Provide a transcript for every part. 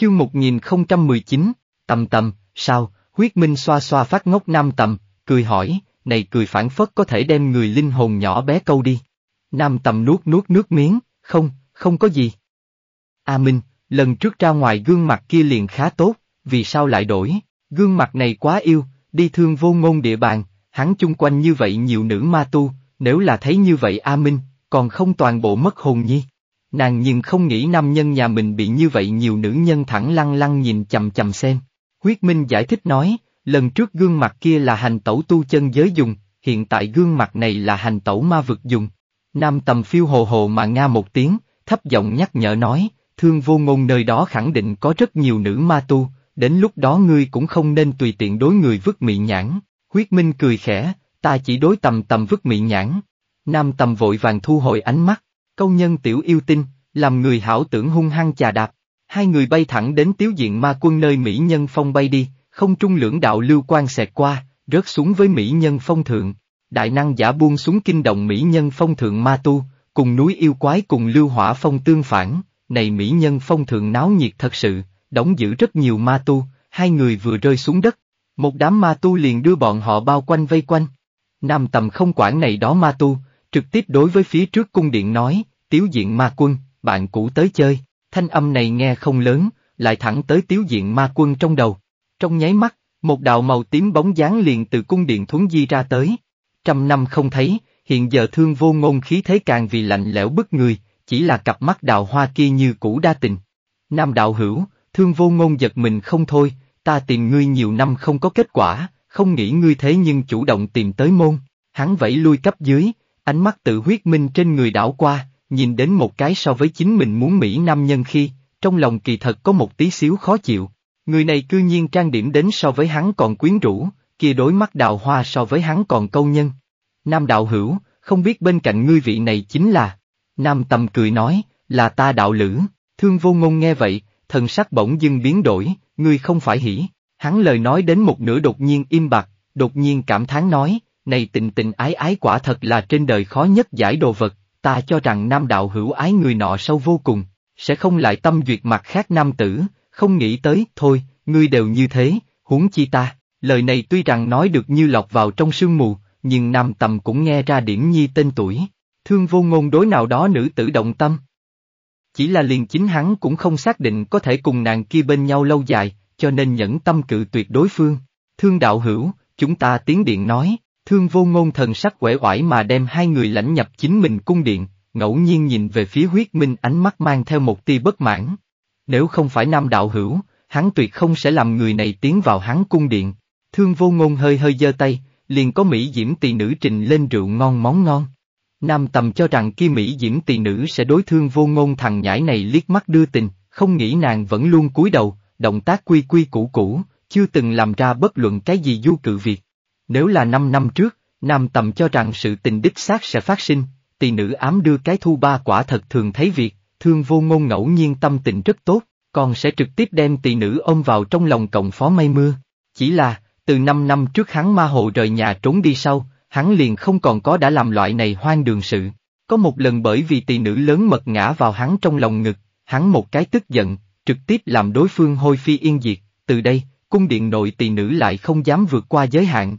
Chương 1019, tầm tầm, sao, huyết minh xoa xoa phát ngốc nam tầm, cười hỏi, này cười phản phất có thể đem người linh hồn nhỏ bé câu đi. Nam tầm nuốt nuốt nước miếng, không, không có gì. A Minh, lần trước ra ngoài gương mặt kia liền khá tốt, vì sao lại đổi, gương mặt này quá yêu, đi thương vô ngôn địa bàn, hắn chung quanh như vậy nhiều nữ ma tu, nếu là thấy như vậy A Minh, còn không toàn bộ mất hồn nhi. Nàng nhìn không nghĩ nam nhân nhà mình bị như vậy nhiều nữ nhân thẳng lăng lăng nhìn chầm chầm xem. Huyết Minh giải thích nói, lần trước gương mặt kia là hành tẩu tu chân giới dùng, hiện tại gương mặt này là hành tẩu ma vực dùng. Nam tầm phiêu hồ hồ mà nga một tiếng, thấp giọng nhắc nhở nói, thương vô ngôn nơi đó khẳng định có rất nhiều nữ ma tu, đến lúc đó ngươi cũng không nên tùy tiện đối người vứt mị nhãn. Huyết Minh cười khẽ, ta chỉ đối tầm tầm vứt mị nhãn. Nam tầm vội vàng thu hồi ánh mắt, câu nhân tiểu yêu tinh, làm người hảo tưởng hung hăng chà đạp. Hai người bay thẳng đến tiếu diện ma quân nơi Mỹ Nhân Phong bay đi, không trung lưỡng đạo lưu quan xẹt qua, rớt xuống với Mỹ Nhân Phong thượng. Đại năng giả buông xuống kinh động Mỹ Nhân Phong thượng ma tu, cùng núi yêu quái cùng lưu hỏa phong tương phản, này Mỹ Nhân Phong thượng náo nhiệt thật sự, đóng giữ rất nhiều ma tu, hai người vừa rơi xuống đất. Một đám ma tu liền đưa bọn họ bao quanh vây quanh. Nam tầm không quản này đó ma tu, trực tiếp đối với phía trước cung điện nói, tiếu diện ma quân, bạn cũ tới chơi, thanh âm này nghe không lớn, lại thẳng tới tiếu diện ma quân trong đầu. Trong nháy mắt, một đạo màu tím bóng dáng liền từ cung điện thuấn di ra tới. Trăm năm không thấy, hiện giờ thương vô ngôn khí thế càng vì lạnh lẽo bức người, chỉ là cặp mắt đào hoa kia như cũ đa tình. Nam đạo hữu, thương vô ngôn giật mình không thôi, ta tìm ngươi nhiều năm không có kết quả, không nghĩ ngươi thế nhưng chủ động tìm tới môn. Hắn vẫy lui cấp dưới, Ánh mắt tự huyết minh trên người đảo qua, nhìn đến một cái so với chính mình muốn Mỹ Nam nhân khi, trong lòng kỳ thật có một tí xíu khó chịu. Người này cư nhiên trang điểm đến so với hắn còn quyến rũ, kia đối mắt đào hoa so với hắn còn câu nhân. Nam đạo hữu, không biết bên cạnh ngươi vị này chính là. Nam tầm cười nói, là ta đạo lữ, thương vô ngôn nghe vậy, thần sắc bỗng dưng biến đổi, ngươi không phải hỉ. Hắn lời nói đến một nửa đột nhiên im bặt, đột nhiên cảm thán nói, này tình tình ái ái quả thật là trên đời khó nhất giải đồ vật, ta cho rằng nam đạo hữu ái người nọ sâu vô cùng, sẽ không lại tâm duyệt mặt khác nam tử, không nghĩ tới, thôi, ngươi đều như thế, huống chi ta, lời này tuy rằng nói được như lọc vào trong sương mù, nhưng nam tầm cũng nghe ra điểm nhi tên tuổi, thương vô ngôn đối nào đó nữ tử động tâm. Chỉ là liền chính hắn cũng không xác định có thể cùng nàng kia bên nhau lâu dài, cho nên nhẫn tâm cự tuyệt đối phương. Thương đạo hữu, chúng ta tiến điện nói. Thương vô ngôn thần sắc quể oải mà đem hai người lãnh nhập chính mình cung điện, ngẫu nhiên nhìn về phía huyết minh ánh mắt mang theo một tia bất mãn. Nếu không phải nam đạo hữu, hắn tuyệt không sẽ làm người này tiến vào hắn cung điện. Thương vô ngôn hơi hơi giơ tay, liền có Mỹ Diễm tỳ nữ trình lên rượu ngon món ngon. Nam tầm cho rằng kia Mỹ Diễm tỳ nữ sẽ đối thương vô ngôn thằng nhãi này liếc mắt đưa tình, không nghĩ nàng vẫn luôn cúi đầu, động tác quy quy cũ cũ, chưa từng làm ra bất luận cái gì du cự việc. Nếu là 5 năm trước, Nam Tầm cho rằng sự tình đích xác sẽ phát sinh, tỳ nữ ám đưa cái thu ba quả thật thường thấy việc, thương vô ngôn ngẫu nhiên tâm tình rất tốt, còn sẽ trực tiếp đem tỳ nữ ôm vào trong lòng cộng phó mây mưa. Chỉ là, từ 5 năm trước hắn ma hộ rời nhà trốn đi sau, hắn liền không còn có đã làm loại này hoang đường sự. Có một lần bởi vì tỳ nữ lớn mật ngã vào hắn trong lòng ngực, hắn một cái tức giận, trực tiếp làm đối phương hôi phi yên diệt, từ đây, cung điện nội tỳ nữ lại không dám vượt qua giới hạn,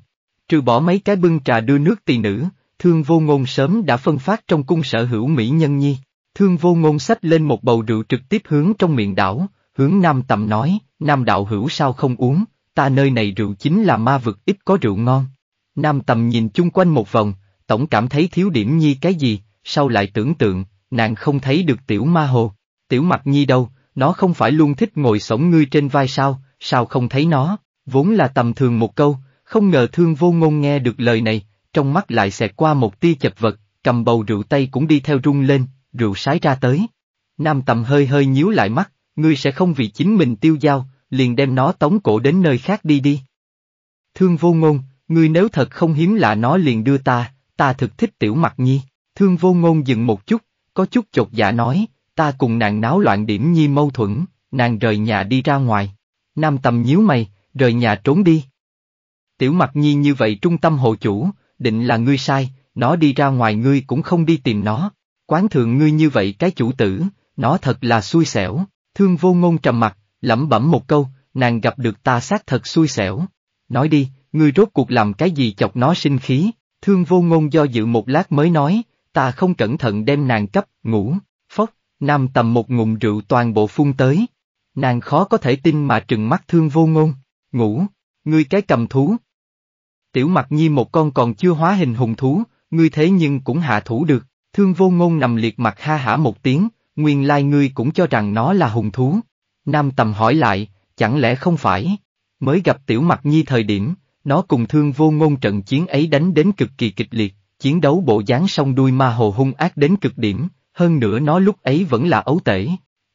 trừ bỏ mấy cái bưng trà đưa nước tỳ nữ, thương vô ngôn sớm đã phân phát trong cung sở hữu Mỹ Nhân Nhi. Thương vô ngôn sách lên một bầu rượu trực tiếp hướng trong miệng đảo, hướng nam tầm nói, nam đạo hữu sao không uống, ta nơi này rượu chính là ma vực ít có rượu ngon. Nam tầm nhìn chung quanh một vòng, tổng cảm thấy thiếu điểm nhi cái gì, sau lại tưởng tượng, nàng không thấy được tiểu ma hồ. Tiểu mặt nhi đâu, nó không phải luôn thích ngồi sổng ngươi trên vai sao, sao không thấy nó, vốn là tầm thường một câu, không ngờ thương vô ngôn nghe được lời này, trong mắt lại xẹt qua một tia chập vật, cầm bầu rượu tay cũng đi theo rung lên, rượu sái ra tới. Nam tầm hơi hơi nhíu lại mắt, ngươi sẽ không vì chính mình tiêu dao, liền đem nó tống cổ đến nơi khác đi đi. Thương vô ngôn, ngươi nếu thật không hiếm lạ nó liền đưa ta, ta thực thích tiểu mặt nhi. Thương vô ngôn dừng một chút, có chút chột dạ nói, ta cùng nàng náo loạn điểm nhi mâu thuẫn, nàng rời nhà đi ra ngoài. Nam tầm nhíu mày, rời nhà trốn đi tiểu mặt nhi như vậy trung tâm hộ chủ, định là ngươi sai, nó đi ra ngoài ngươi cũng không đi tìm nó, quán thượng ngươi như vậy cái chủ tử, nó thật là xui xẻo, thương vô ngôn trầm mặt, lẩm bẩm một câu, nàng gặp được ta xác thật xui xẻo. Nói đi, ngươi rốt cuộc làm cái gì chọc nó sinh khí, thương vô ngôn do dự một lát mới nói, ta không cẩn thận đem nàng cấp, ngủ, phốc, nam tầm một ngụm rượu toàn bộ phun tới. Nàng khó có thể tin mà trừng mắt thương vô ngôn, ngủ, ngươi cái cầm thú, tiểu mặt nhi một con còn chưa hóa hình hùng thú, ngươi thế nhưng cũng hạ thủ được, thương vô ngôn nằm liệt mặt ha hả một tiếng, nguyên lai ngươi cũng cho rằng nó là hùng thú. Nam tầm hỏi lại, chẳng lẽ không phải? Mới gặp tiểu mặt nhi thời điểm, nó cùng thương vô ngôn trận chiến ấy đánh đến cực kỳ kịch liệt, chiến đấu bộ dáng song đuôi ma hồ hung ác đến cực điểm, hơn nữa nó lúc ấy vẫn là ấu tể.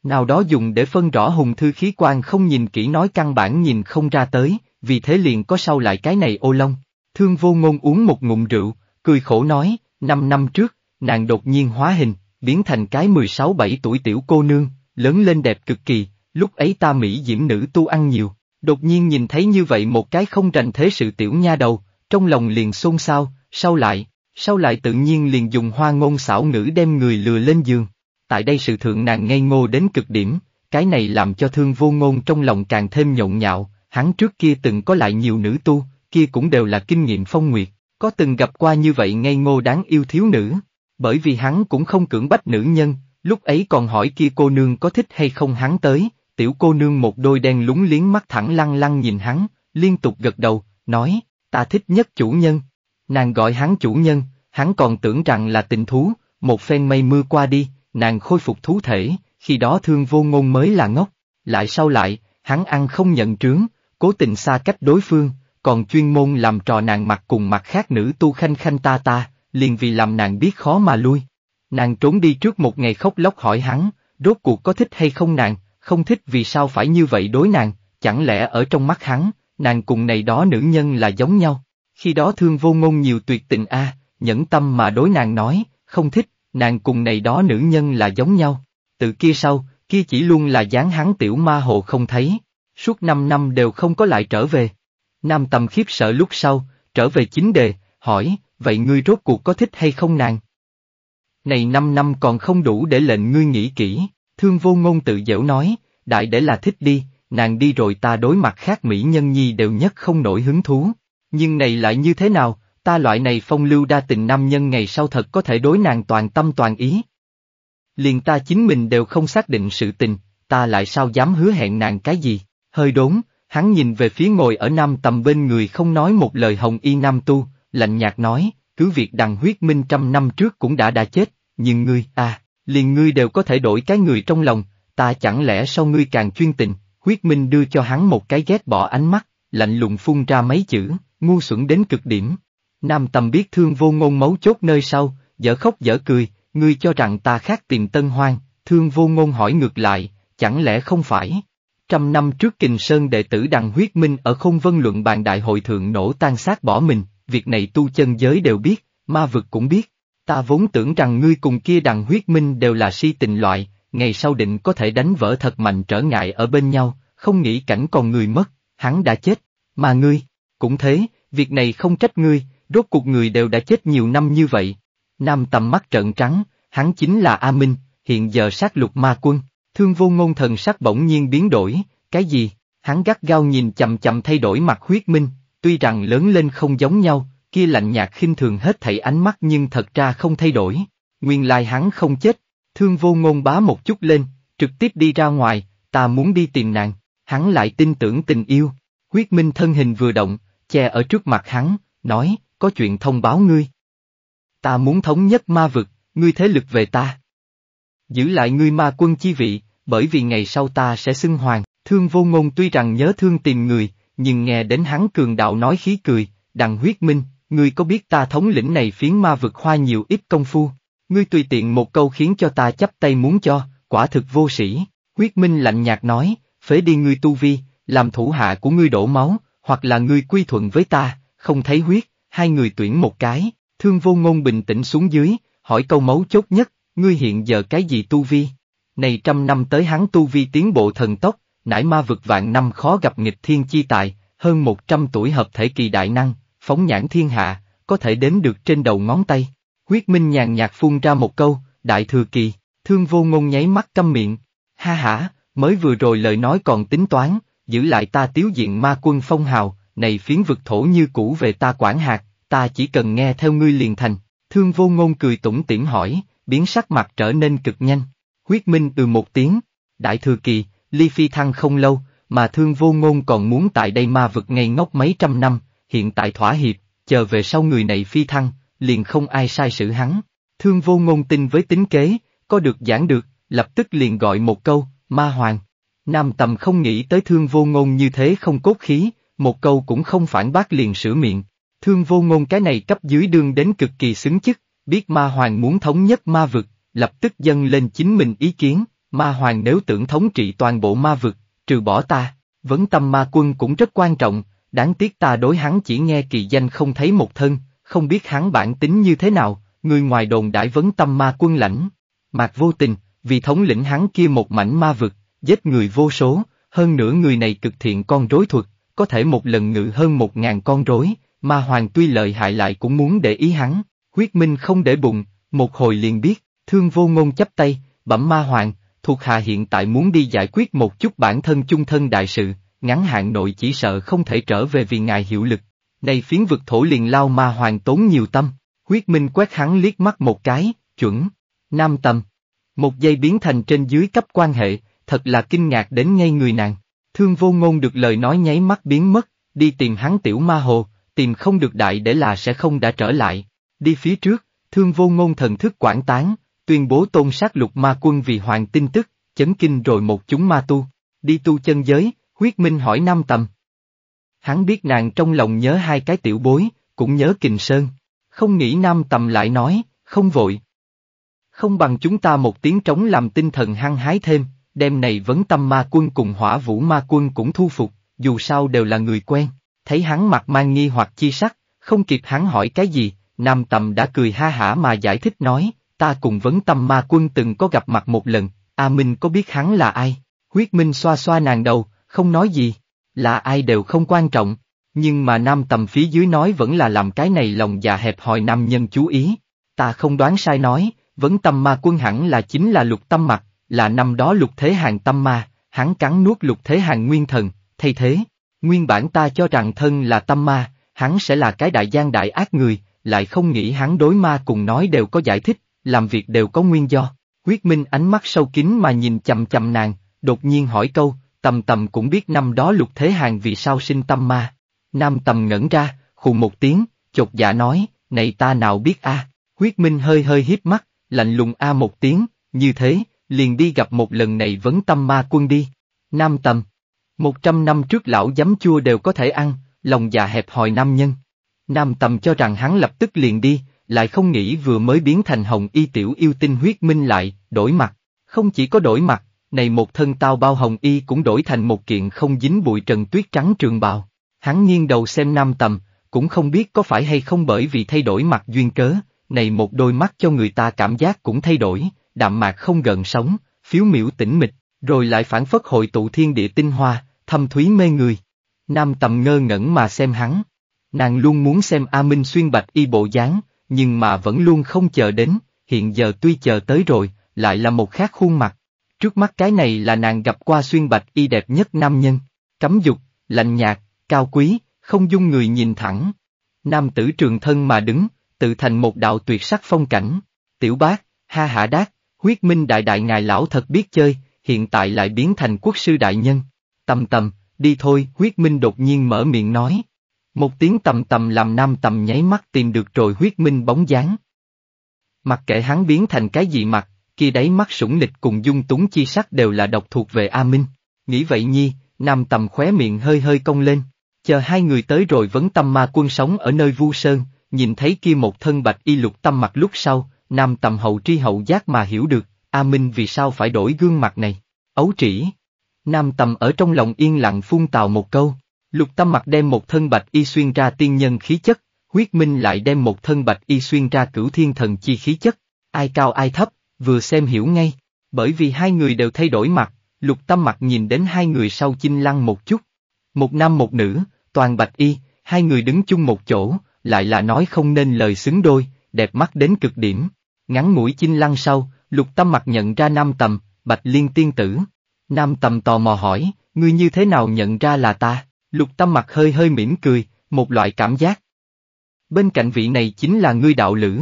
Nào đó dùng để phân rõ hùng thư khí quan không nhìn kỹ nói căn bản nhìn không ra tới, vì thế liền có sau lại cái này ô lông. Thương vô ngôn uống một ngụm rượu, cười khổ nói, năm năm trước, nàng đột nhiên hóa hình, biến thành cái 16-7 tuổi tiểu cô nương, lớn lên đẹp cực kỳ, lúc ấy ta Mỹ diễm nữ tu ăn nhiều, đột nhiên nhìn thấy như vậy một cái không rành thế sự tiểu nha đầu, trong lòng liền xôn xao, sau lại, sau lại tự nhiên liền dùng hoa ngôn xảo ngữ đem người lừa lên giường. Tại đây sự thượng nàng ngây ngô đến cực điểm, cái này làm cho thương vô ngôn trong lòng càng thêm nhộn nhạo, hắn trước kia từng có lại nhiều nữ tu, kia cũng đều là kinh nghiệm phong nguyệt, có từng gặp qua như vậy ngây ngô đáng yêu thiếu nữ, bởi vì hắn cũng không cưỡng bách nữ nhân, lúc ấy còn hỏi kia cô nương có thích hay không hắn tới, tiểu cô nương một đôi đen lúng liếng mắt thẳng lăng lăng nhìn hắn, liên tục gật đầu, nói, ta thích nhất chủ nhân. Nàng gọi hắn chủ nhân, hắn còn tưởng rằng là tình thú, một phen mây mưa qua đi, nàng khôi phục thú thể, khi đó thương vô ngôn mới là ngốc, lại sau lại, hắn ăn không nhận trướng, cố tình xa cách đối phương, còn chuyên môn làm trò nàng mặt cùng mặt khác nữ tu khanh khanh ta ta, liền vì làm nàng biết khó mà lui. Nàng trốn đi trước một ngày khóc lóc hỏi hắn, rốt cuộc có thích hay không nàng, không thích vì sao phải như vậy đối nàng, chẳng lẽ ở trong mắt hắn, nàng cùng này đó nữ nhân là giống nhau. Khi đó thương vô ngôn nhiều tuyệt tình a nhẫn tâm mà đối nàng nói, không thích, nàng cùng này đó nữ nhân là giống nhau. Từ kia sau, kia chỉ luôn là dáng hắn tiểu ma hồ không thấy. Suốt năm năm đều không có lại trở về. Nam tâm khiếp sợ lúc sau, trở về chính đề, hỏi, vậy ngươi rốt cuộc có thích hay không nàng? Này năm năm còn không đủ để lệnh ngươi nghĩ kỹ, thương vô ngôn tự dễu nói, đại để là thích đi, nàng đi rồi ta đối mặt khác mỹ nhân nhi đều nhất không nổi hứng thú. Nhưng này lại như thế nào, ta loại này phong lưu đa tình nam nhân ngày sau thật có thể đối nàng toàn tâm toàn ý. Liền ta chính mình đều không xác định sự tình, ta lại sao dám hứa hẹn nàng cái gì, hơi đốn, Hắn nhìn về phía ngồi ở nam tầm bên người không nói một lời hồng y nam tu, lạnh nhạt nói, cứ việc đằng huyết minh trăm năm trước cũng đã đã chết, nhưng ngươi, à, liền ngươi đều có thể đổi cái người trong lòng, ta chẳng lẽ sau ngươi càng chuyên tình, huyết minh đưa cho hắn một cái ghét bỏ ánh mắt, lạnh lùng phun ra mấy chữ, ngu xuẩn đến cực điểm. Nam tầm biết thương vô ngôn mấu chốt nơi sau, dở khóc dở cười, ngươi cho rằng ta khác tìm tân hoang, thương vô ngôn hỏi ngược lại, chẳng lẽ không phải? trăm năm trước Kình Sơn đệ tử Đằng Huyết Minh ở Không Vân Luận bàn đại hội thượng nổ tan xác bỏ mình, việc này tu chân giới đều biết, ma vực cũng biết. Ta vốn tưởng rằng ngươi cùng kia Đằng Huyết Minh đều là si tình loại, ngày sau định có thể đánh vỡ thật mạnh trở ngại ở bên nhau, không nghĩ cảnh còn người mất, hắn đã chết, mà ngươi, cũng thế, việc này không trách ngươi, rốt cuộc người đều đã chết nhiều năm như vậy. Nam tầm mắt trợn trắng, hắn chính là A Minh, hiện giờ sát lục ma quân. Thương vô ngôn thần sắc bỗng nhiên biến đổi, cái gì, hắn gắt gao nhìn chậm chậm thay đổi mặt huyết minh, tuy rằng lớn lên không giống nhau, kia lạnh nhạt khinh thường hết thảy ánh mắt nhưng thật ra không thay đổi, nguyên lai hắn không chết, thương vô ngôn bá một chút lên, trực tiếp đi ra ngoài, ta muốn đi tìm nàng, hắn lại tin tưởng tình yêu, huyết minh thân hình vừa động, che ở trước mặt hắn, nói, có chuyện thông báo ngươi. Ta muốn thống nhất ma vực, ngươi thế lực về ta giữ lại ngươi ma quân chi vị, bởi vì ngày sau ta sẽ xưng hoàng, thương vô ngôn tuy rằng nhớ thương tìm người, nhưng nghe đến hắn cường đạo nói khí cười, đằng huyết minh, ngươi có biết ta thống lĩnh này phiến ma vực hoa nhiều ít công phu, ngươi tùy tiện một câu khiến cho ta chấp tay muốn cho, quả thực vô sĩ, huyết minh lạnh nhạt nói, phế đi ngươi tu vi, làm thủ hạ của ngươi đổ máu, hoặc là ngươi quy thuận với ta, không thấy huyết, hai người tuyển một cái, thương vô ngôn bình tĩnh xuống dưới, hỏi câu máu chốt nhất, Ngươi hiện giờ cái gì tu vi? Này trăm năm tới hắn tu vi tiến bộ thần tốc, nải ma vực vạn năm khó gặp nghịch thiên chi tài, hơn một trăm tuổi hợp thể kỳ đại năng, phóng nhãn thiên hạ, có thể đếm được trên đầu ngón tay. Huyết Minh nhàn nhạt phun ra một câu, đại thừa kỳ, thương vô ngôn nháy mắt câm miệng. Ha hả, mới vừa rồi lời nói còn tính toán, giữ lại ta tiếu diện ma quân phong hào, này phiến vực thổ như cũ về ta quản hạt, ta chỉ cần nghe theo ngươi liền thành. Thương vô ngôn cười tủm tỉm hỏi, biến sắc mặt trở nên cực nhanh. Huyết Minh từ một tiếng, đại thừa kỳ, ly phi thăng không lâu, mà thương vô ngôn còn muốn tại đây ma vực ngay ngốc mấy trăm năm, hiện tại thỏa hiệp, chờ về sau người này phi thăng, liền không ai sai xử hắn. Thương vô ngôn tin với tính kế, có được giảng được, lập tức liền gọi một câu, ma hoàng. Nam tầm không nghĩ tới thương vô ngôn như thế không cốt khí, một câu cũng không phản bác liền sửa miệng. Thương vô ngôn cái này cấp dưới đương đến cực kỳ xứng chức, Biết ma hoàng muốn thống nhất ma vực, lập tức dâng lên chính mình ý kiến, ma hoàng nếu tưởng thống trị toàn bộ ma vực, trừ bỏ ta, vấn tâm ma quân cũng rất quan trọng, đáng tiếc ta đối hắn chỉ nghe kỳ danh không thấy một thân, không biết hắn bản tính như thế nào, người ngoài đồn đãi vấn tâm ma quân lãnh. Mạc vô tình, vì thống lĩnh hắn kia một mảnh ma vực, giết người vô số, hơn nữa người này cực thiện con rối thuật, có thể một lần ngự hơn một ngàn con rối, ma hoàng tuy lợi hại lại cũng muốn để ý hắn. Huyết Minh không để bụng, một hồi liền biết, thương vô ngôn chấp tay, bẩm ma hoàng, thuộc hạ hiện tại muốn đi giải quyết một chút bản thân chung thân đại sự, ngắn hạn nội chỉ sợ không thể trở về vì ngài hiệu lực. Này phiến vực thổ liền lao ma hoàng tốn nhiều tâm, huyết minh quét hắn liếc mắt một cái, chuẩn, nam tâm. Một giây biến thành trên dưới cấp quan hệ, thật là kinh ngạc đến ngay người nàng. Thương vô ngôn được lời nói nháy mắt biến mất, đi tìm hắn tiểu ma hồ, tìm không được đại để là sẽ không đã trở lại, Đi phía trước, thương vô ngôn thần thức quảng tán, tuyên bố tôn sát lục ma quân vì hoàng tin tức, chấn kinh rồi một chúng ma tu. Đi tu chân giới, huyết minh hỏi năm tầm. Hắn biết nàng trong lòng nhớ hai cái tiểu bối, cũng nhớ kình sơn. Không nghĩ nam tầm lại nói, không vội. Không bằng chúng ta một tiếng trống làm tinh thần hăng hái thêm, đêm này vấn tâm ma quân cùng hỏa vũ ma quân cũng thu phục, dù sao đều là người quen. Thấy hắn mặt mang nghi hoặc chi sắc, không kịp hắn hỏi cái gì, Nam Tầm đã cười ha hả mà giải thích nói, ta cùng vấn tâm ma quân từng có gặp mặt một lần, A Minh có biết hắn là ai? Huyết Minh xoa xoa nàng đầu, không nói gì, là ai đều không quan trọng, nhưng mà Nam Tầm phía dưới nói vẫn là làm cái này lòng già hẹp hòi nam nhân chú ý. Ta không đoán sai nói, vấn tâm ma quân hẳn là chính là lục tâm mặt, là năm đó lục thế hàng tâm ma, hắn cắn nuốt lục thế hàng nguyên thần, thay thế. Nguyên bản ta cho rằng thân là tâm ma, hắn sẽ là cái đại gian đại ác người, lại không nghĩ hắn đối ma cùng nói đều có giải thích, làm việc đều có nguyên do. Quyết Minh ánh mắt sâu kín mà nhìn chầm chầm nàng, đột nhiên hỏi câu, tầm tầm cũng biết năm đó lục thế hàng vì sao sinh tâm ma. Nam tầm ngẩn ra, khù một tiếng, chột dạ nói, này ta nào biết a? Quyết Minh hơi hơi hiếp mắt, lạnh lùng a một tiếng, như thế, liền đi gặp một lần này vấn tâm ma quân đi. Nam tầm. Một trăm năm trước lão giấm chua đều có thể ăn, lòng già dạ hẹp hòi nam nhân. Nam Tâm cho rằng hắn lập tức liền đi, lại không nghĩ vừa mới biến thành hồng y tiểu yêu tinh huyết minh lại, đổi mặt. Không chỉ có đổi mặt, này một thân tao bao hồng y cũng đổi thành một kiện không dính bụi trần tuyết trắng trường bào. Hắn nghiêng đầu xem Nam Tâm, cũng không biết có phải hay không bởi vì thay đổi mặt duyên cớ, này một đôi mắt cho người ta cảm giác cũng thay đổi, đạm mạc không gần sống, phiếu miễu tĩnh mịch, rồi lại phản phất hội tụ thiên địa tinh hoa, thâm thúy mê người. Nam Tâm ngơ ngẩn mà xem hắn. Nàng luôn muốn xem A Minh xuyên bạch y bộ dáng, nhưng mà vẫn luôn không chờ đến, hiện giờ tuy chờ tới rồi, lại là một khác khuôn mặt. Trước mắt cái này là nàng gặp qua xuyên bạch y đẹp nhất nam nhân, cấm dục, lạnh nhạt, cao quý, không dung người nhìn thẳng. Nam tử trường thân mà đứng, tự thành một đạo tuyệt sắc phong cảnh. Tiểu bác, ha hạ đát, huyết minh đại đại ngài lão thật biết chơi, hiện tại lại biến thành quốc sư đại nhân. Tầm tầm, đi thôi, huyết minh đột nhiên mở miệng nói. Một tiếng tầm tầm làm nam tầm nháy mắt tìm được rồi huyết minh bóng dáng. Mặc kệ hắn biến thành cái gì mặt, kia đáy mắt sủng nịch cùng dung túng chi sắc đều là độc thuộc về A Minh. Nghĩ vậy nhi, nam tầm khóe miệng hơi hơi cong lên, chờ hai người tới rồi vấn tâm ma quân sống ở nơi vu sơn, nhìn thấy kia một thân bạch y lục tâm mặt lúc sau, nam tầm hậu tri hậu giác mà hiểu được, A Minh vì sao phải đổi gương mặt này, ấu trĩ. Nam tầm ở trong lòng yên lặng phun tào một câu. Lục Tâm Mặc đem một thân bạch y xuyên ra tiên nhân khí chất, huyết minh lại đem một thân bạch y xuyên ra cửu thiên thần chi khí chất, ai cao ai thấp, vừa xem hiểu ngay, bởi vì hai người đều thay đổi mặt, lục tâm mặt nhìn đến hai người sau chinh lăng một chút, một nam một nữ, toàn bạch y, hai người đứng chung một chỗ, lại là nói không nên lời xứng đôi, đẹp mắt đến cực điểm, ngắn mũi chinh lăng sau, lục tâm mặt nhận ra nam tầm, bạch liên tiên tử, nam tầm tò mò hỏi, ngươi như thế nào nhận ra là ta? Lục Tâm mặt hơi hơi mỉm cười, một loại cảm giác. Bên cạnh vị này chính là ngươi đạo lửa.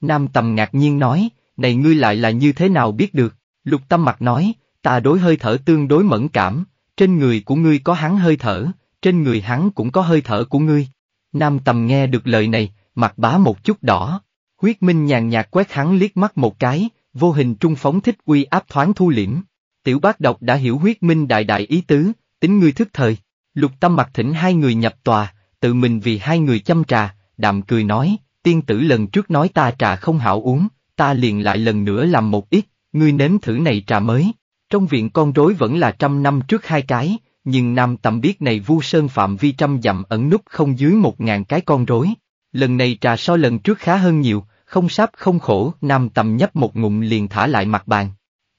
Nam Tầm ngạc nhiên nói, này ngươi lại là như thế nào biết được? Lục Tâm mặt nói, ta đối hơi thở tương đối mẫn cảm, trên người của ngươi có hắn hơi thở, trên người hắn cũng có hơi thở của ngươi. Nam Tầm nghe được lời này, mặt bá một chút đỏ. Huyết Minh nhàn nhạt quét hắn liếc mắt một cái, vô hình trung phóng thích uy áp thoáng thu liễm. Tiểu bác độc đã hiểu huyết minh đại đại ý tứ, tính ngươi thức thời. Lục Tâm mặc thỉnh hai người nhập tòa, tự mình vì hai người chăm trà, đạm cười nói, tiên tử lần trước nói ta trà không hảo uống, ta liền lại lần nữa làm một ít, ngươi nếm thử này trà mới. Trong viện con rối vẫn là trăm năm trước hai cái, nhưng nam tầm biết này vu sơn phạm vi trăm dặm ẩn nút không dưới một ngàn cái con rối. Lần này trà so lần trước khá hơn nhiều, không sáp không khổ, nam tầm nhấp một ngụm liền thả lại mặt bàn.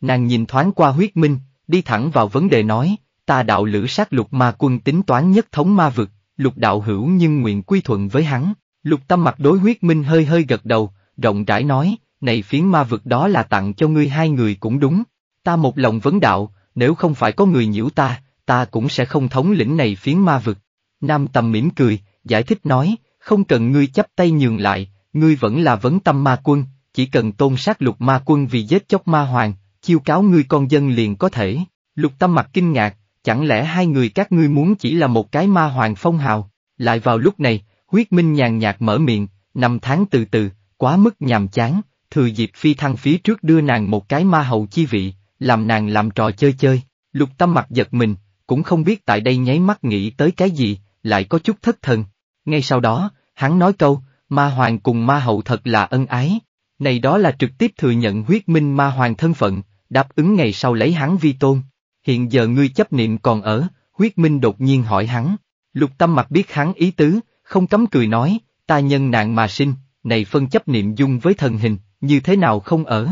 Nàng nhìn thoáng qua huyết minh, đi thẳng vào vấn đề nói, ta đạo lữ sát lục ma quân tính toán nhất thống ma vực, lục đạo hữu nhưng nguyện quy thuận với hắn, lục tâm mặt đối huyết minh hơi hơi gật đầu, rộng rãi nói, này phiến ma vực đó là tặng cho ngươi hai người cũng đúng, ta một lòng vấn đạo, nếu không phải có người nhiễu ta, ta cũng sẽ không thống lĩnh này phiến ma vực. Nam tầm mỉm cười, giải thích nói, không cần ngươi chấp tay nhường lại, ngươi vẫn là vấn tâm ma quân, chỉ cần tôn sát lục ma quân vì giết chóc ma hoàng, chiêu cáo ngươi con dân liền có thể. Lục tâm mặt kinh ngạc, chẳng lẽ hai người các ngươi muốn chỉ là một cái ma hoàng phong hào, lại vào lúc này, huyết minh nhàn nhạt mở miệng, năm tháng từ từ, quá mức nhàm chán, thừa dịp phi thăng phía trước đưa nàng một cái ma hậu chi vị, làm nàng làm trò chơi chơi, lục tâm mặt giật mình, cũng không biết tại đây nháy mắt nghĩ tới cái gì, lại có chút thất thần. Ngay sau đó, hắn nói câu, ma hoàng cùng ma hậu thật là ân ái, này đó là trực tiếp thừa nhận huyết minh ma hoàng thân phận, đáp ứng ngày sau lấy hắn vi tôn hiện giờ ngươi chấp niệm còn ở, huyết minh đột nhiên hỏi hắn. Lục tâm mặt biết hắn ý tứ, không cấm cười nói, ta nhân nạn mà sinh, này phân chấp niệm dung với thần hình, như thế nào không ở.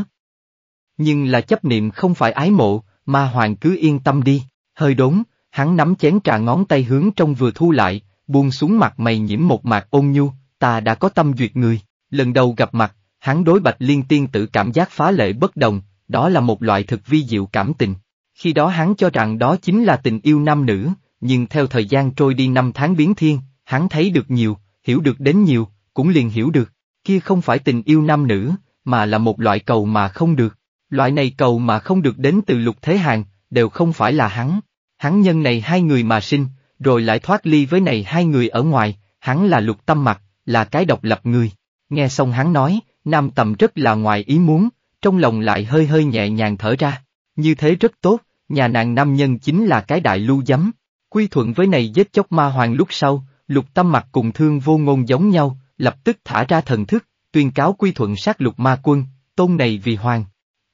Nhưng là chấp niệm không phải ái mộ, ma hoàng cứ yên tâm đi, hơi đốn, hắn nắm chén trà ngón tay hướng trong vừa thu lại, buông xuống mặt mày nhiễm một mạc ôn nhu, ta đã có tâm duyệt người, lần đầu gặp mặt, hắn đối bạch liên tiên tự cảm giác phá lệ bất đồng, đó là một loại thực vi diệu cảm tình, khi đó hắn cho rằng đó chính là tình yêu nam nữ, nhưng theo thời gian trôi đi năm tháng biến thiên, hắn thấy được nhiều, hiểu được đến nhiều, cũng liền hiểu được, kia không phải tình yêu nam nữ, mà là một loại cầu mà không được. Loại này cầu mà không được đến từ lục thế hàng, đều không phải là hắn. Hắn nhân này hai người mà sinh, rồi lại thoát ly với này hai người ở ngoài, hắn là lục tâm mặt, là cái độc lập người. Nghe xong hắn nói, nam tầm rất là ngoài ý muốn, trong lòng lại hơi hơi nhẹ nhàng thở ra. Như thế rất tốt, nhà nàng nam nhân chính là cái đại lưu giấm. Quy thuận với này giết chóc ma hoàng lúc sau, lục tâm mặt cùng thương vô ngôn giống nhau, lập tức thả ra thần thức, tuyên cáo quy thuận sát lục ma quân, tôn này vì hoàng.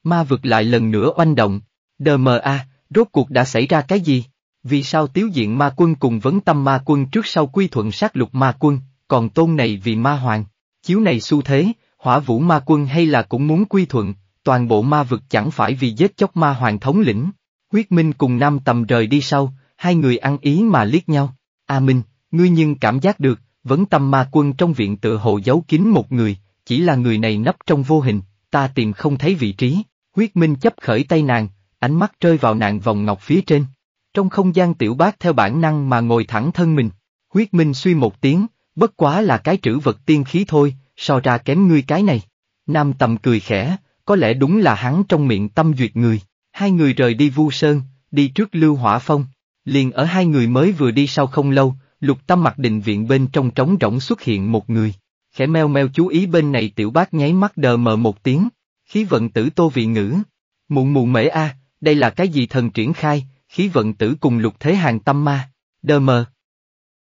Ma vượt lại lần nữa oanh động, đờ mờ a, rốt cuộc đã xảy ra cái gì? Vì sao tiếu diện ma quân cùng vấn tâm ma quân trước sau quy thuận sát lục ma quân, còn tôn này vì ma hoàng? Chiếu này xu thế, hỏa vũ ma quân hay là cũng muốn quy thuận, toàn bộ ma vực chẳng phải vì giết chóc ma hoàng thống lĩnh, Quyết Minh cùng Nam Tầm rời đi sau, hai người ăn ý mà liếc nhau. A à Minh, ngươi nhưng cảm giác được, vẫn tâm ma quân trong viện tự hồ giấu kín một người, chỉ là người này nấp trong vô hình, ta tìm không thấy vị trí. Quyết Minh chấp khởi tay nàng, ánh mắt rơi vào nàng vòng ngọc phía trên. Trong không gian tiểu bác theo bản năng mà ngồi thẳng thân mình. Quyết Minh suy một tiếng, bất quá là cái trữ vật tiên khí thôi, so ra kém ngươi cái này. Nam tầm cười khẽ, có lẽ đúng là hắn trong miệng tâm duyệt người. Hai người rời đi Vu Sơn, đi trước Lưu Hỏa Phong. Liền ở hai người mới vừa đi sau không lâu, lục tâm mặc định viện bên trong trống rỗng xuất hiện một người. Khẽ meo meo chú ý bên này tiểu bác nháy mắt đờ mờ một tiếng, khí vận tử tô vị ngữ. Mụ mụ mễ a, đây là cái gì thần triển khai, khí vận tử cùng lục thế hàng tâm ma, đờ mờ.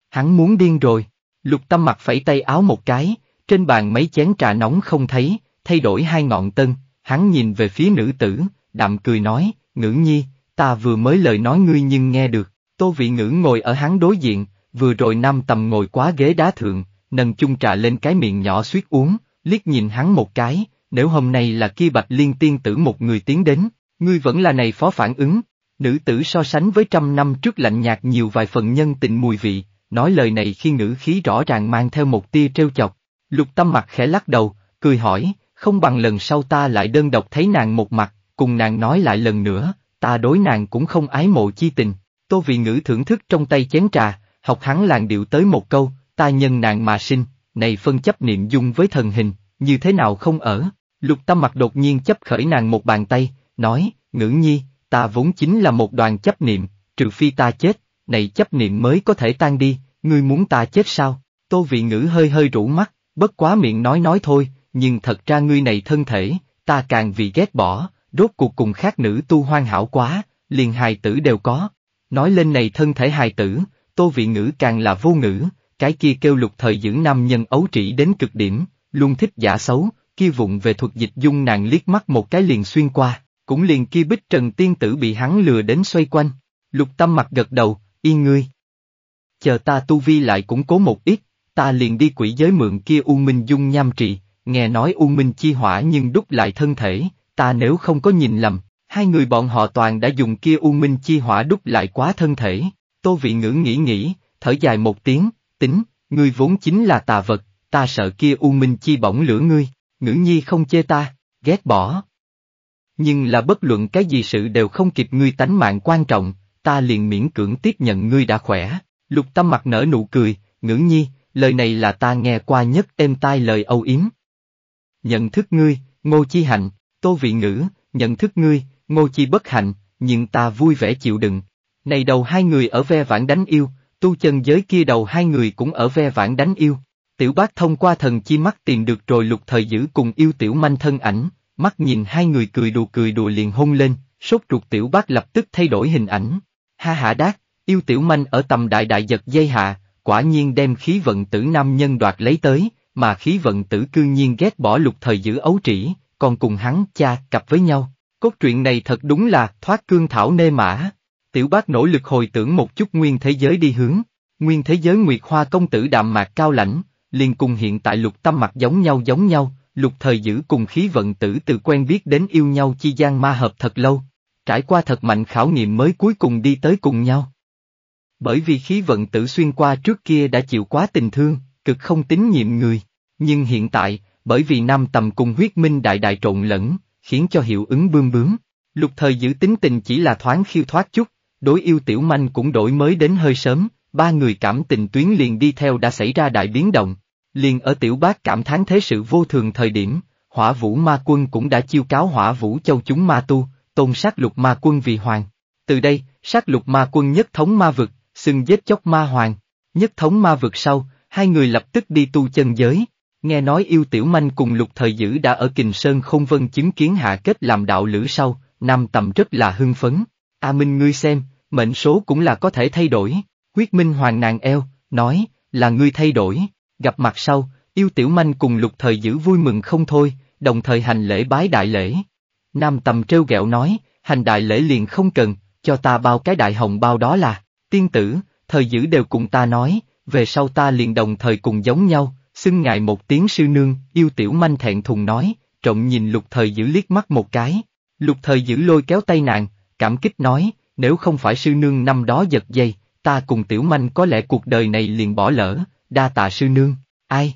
Hắn muốn điên rồi, lục tâm mặc phẩy tay áo một cái, trên bàn mấy chén trà nóng không thấy, thay đổi hai ngọn tân, hắn nhìn về phía nữ tử, đạm cười nói, ngữ nhi, ta vừa mới lời nói ngươi nhưng nghe được, tô vị ngữ ngồi ở hắn đối diện, vừa rồi nam tầm ngồi quá ghế đá thượng, nâng chung trà lên cái miệng nhỏ suýt uống, liếc nhìn hắn một cái, nếu hôm nay là kia bạch liên tiên tử một người tiến đến, ngươi vẫn là này phó phản ứng, nữ tử so sánh với trăm năm trước lạnh nhạt nhiều vài phần nhân tình mùi vị, nói lời này khi ngữ khí rõ ràng mang theo một tia trêu chọc, lục tâm mặt khẽ lắc đầu, cười hỏi, không bằng lần sau ta lại đơn độc thấy nàng một mặt, cùng nàng nói lại lần nữa, ta đối nàng cũng không ái mộ chi tình. Tô Vị Ngữ thưởng thức trong tay chén trà, học hắn làng điệu tới một câu, ta nhân nàng mà sinh, này phân chấp niệm dung với thần hình, như thế nào không ở. Lục Tâm mặt đột nhiên chấp khởi nàng một bàn tay, nói, ngữ nhi, ta vốn chính là một đoàn chấp niệm, trừ phi ta chết, này chấp niệm mới có thể tan đi, ngươi muốn ta chết sao? Tô Vị Ngữ hơi hơi rũ mắt, bất quá miệng nói nói thôi, nhưng thật ra ngươi này thân thể, ta càng vì ghét bỏ, Rốt cuộc cùng khác nữ tu hoàn hảo quá, liền hài tử đều có. Nói lên này thân thể hài tử, tô vị ngữ càng là vô ngữ, cái kia kêu lục thời dưỡng nam nhân ấu trĩ đến cực điểm, luôn thích giả xấu, kia vụng về thuật dịch dung nàng liếc mắt một cái liền xuyên qua, cũng liền kia bích trần tiên tử bị hắn lừa đến xoay quanh. Lục tâm mặt gật đầu, yên ngươi. Chờ ta tu vi lại cũng cố một ít, ta liền đi quỷ giới mượn kia U Minh Dung nham trị, nghe nói U Minh chi hỏa nhưng đúc lại thân thể, ta nếu không có nhìn lầm, hai người bọn họ toàn đã dùng kia u minh chi hỏa đúc lại quá thân thể, tô vị ngữ nghĩ nghĩ, thở dài một tiếng, tính, ngươi vốn chính là tà vật, ta sợ kia u minh chi bỏng lửa ngươi, ngữ nhi không chê ta, ghét bỏ. Nhưng là bất luận cái gì sự đều không kịp ngươi tánh mạng quan trọng, ta liền miễn cưỡng tiếp nhận ngươi đã khỏe, lục tâm mặt nở nụ cười, ngữ nhi, lời này là ta nghe qua nhất êm tai lời âu yếm. Nhận thức ngươi, ngô chi hạnh, Tô Vị Ngữ, nhận thức ngươi, ngô chi bất hạnh, nhưng ta vui vẻ chịu đựng. Này đầu hai người ở ve vãn đánh yêu, tu chân giới kia đầu hai người cũng ở ve vãn đánh yêu. Tiểu bác thông qua thần chi mắt tìm được rồi lục thời giữ cùng yêu tiểu manh thân ảnh, mắt nhìn hai người cười đùa cười đùa liền hôn lên, sốt ruột tiểu bác lập tức thay đổi hình ảnh. Ha hả đát, yêu tiểu manh ở tầm đại đại giật dây hạ, quả nhiên đem khí vận tử nam nhân đoạt lấy tới, mà khí vận tử cư nhiên ghét bỏ lục thời giữ ấu trĩ, còn cùng hắn cha cặp với nhau. Cốt truyện này thật đúng là thoát cương thảo nê mã. Tiểu bác nỗ lực hồi tưởng một chút nguyên thế giới đi hướng. Nguyên thế giới Nguyệt Hoa công tử đạm mạc cao lãnh, liền cùng hiện tại lục tâm mặt giống nhau giống nhau, lục thời giữ cùng khí vận tử từ quen biết đến yêu nhau chi gian ma hợp thật lâu. Trải qua thật mạnh khảo nghiệm mới cuối cùng đi tới cùng nhau. Bởi vì khí vận tử xuyên qua trước kia đã chịu quá tình thương, cực không tín nhiệm người. Nhưng hiện tại, bởi vì nam tầm cùng huyết minh đại đại trộn lẫn, khiến cho hiệu ứng bươm bướm. Lục thời giữ tính tình chỉ là thoáng khiêu thoát chút, đối yêu tiểu manh cũng đổi mới đến hơi sớm, ba người cảm tình tuyến liền đi theo đã xảy ra đại biến động. Liền ở tiểu bác cảm thán thế sự vô thường thời điểm, hỏa vũ ma quân cũng đã chiêu cáo hỏa vũ châu chúng ma tu, tôn sát lục ma quân vì hoàng. Từ đây, sát lục ma quân nhất thống ma vực, xưng giết chóc ma hoàng. Nhất thống ma vực sau, hai người lập tức đi tu chân giới, Nghe nói yêu tiểu manh cùng lục thời dữ đã ở Kình Sơn không vân chứng kiến hạ kết làm đạo lữ sau, Nam Tầm rất là hưng phấn. A Minh ngươi xem, mệnh số cũng là có thể thay đổi. quyết Minh Hoàng nàng eo, nói, là ngươi thay đổi. Gặp mặt sau, yêu tiểu manh cùng lục thời dữ vui mừng không thôi, đồng thời hành lễ bái đại lễ. Nam Tầm trêu ghẹo nói, hành đại lễ liền không cần, cho ta bao cái đại hồng bao đó là, tiên tử, thời dữ đều cùng ta nói, về sau ta liền đồng thời cùng giống nhau, Xưng ngài một tiếng sư nương, yêu tiểu manh thẹn thùng nói, trộm nhìn lục thời giữ liếc mắt một cái. Lục thời giữ lôi kéo tay nàng, cảm kích nói, nếu không phải sư nương năm đó giật dây, ta cùng tiểu manh có lẽ cuộc đời này liền bỏ lỡ, đa tạ sư nương, ai?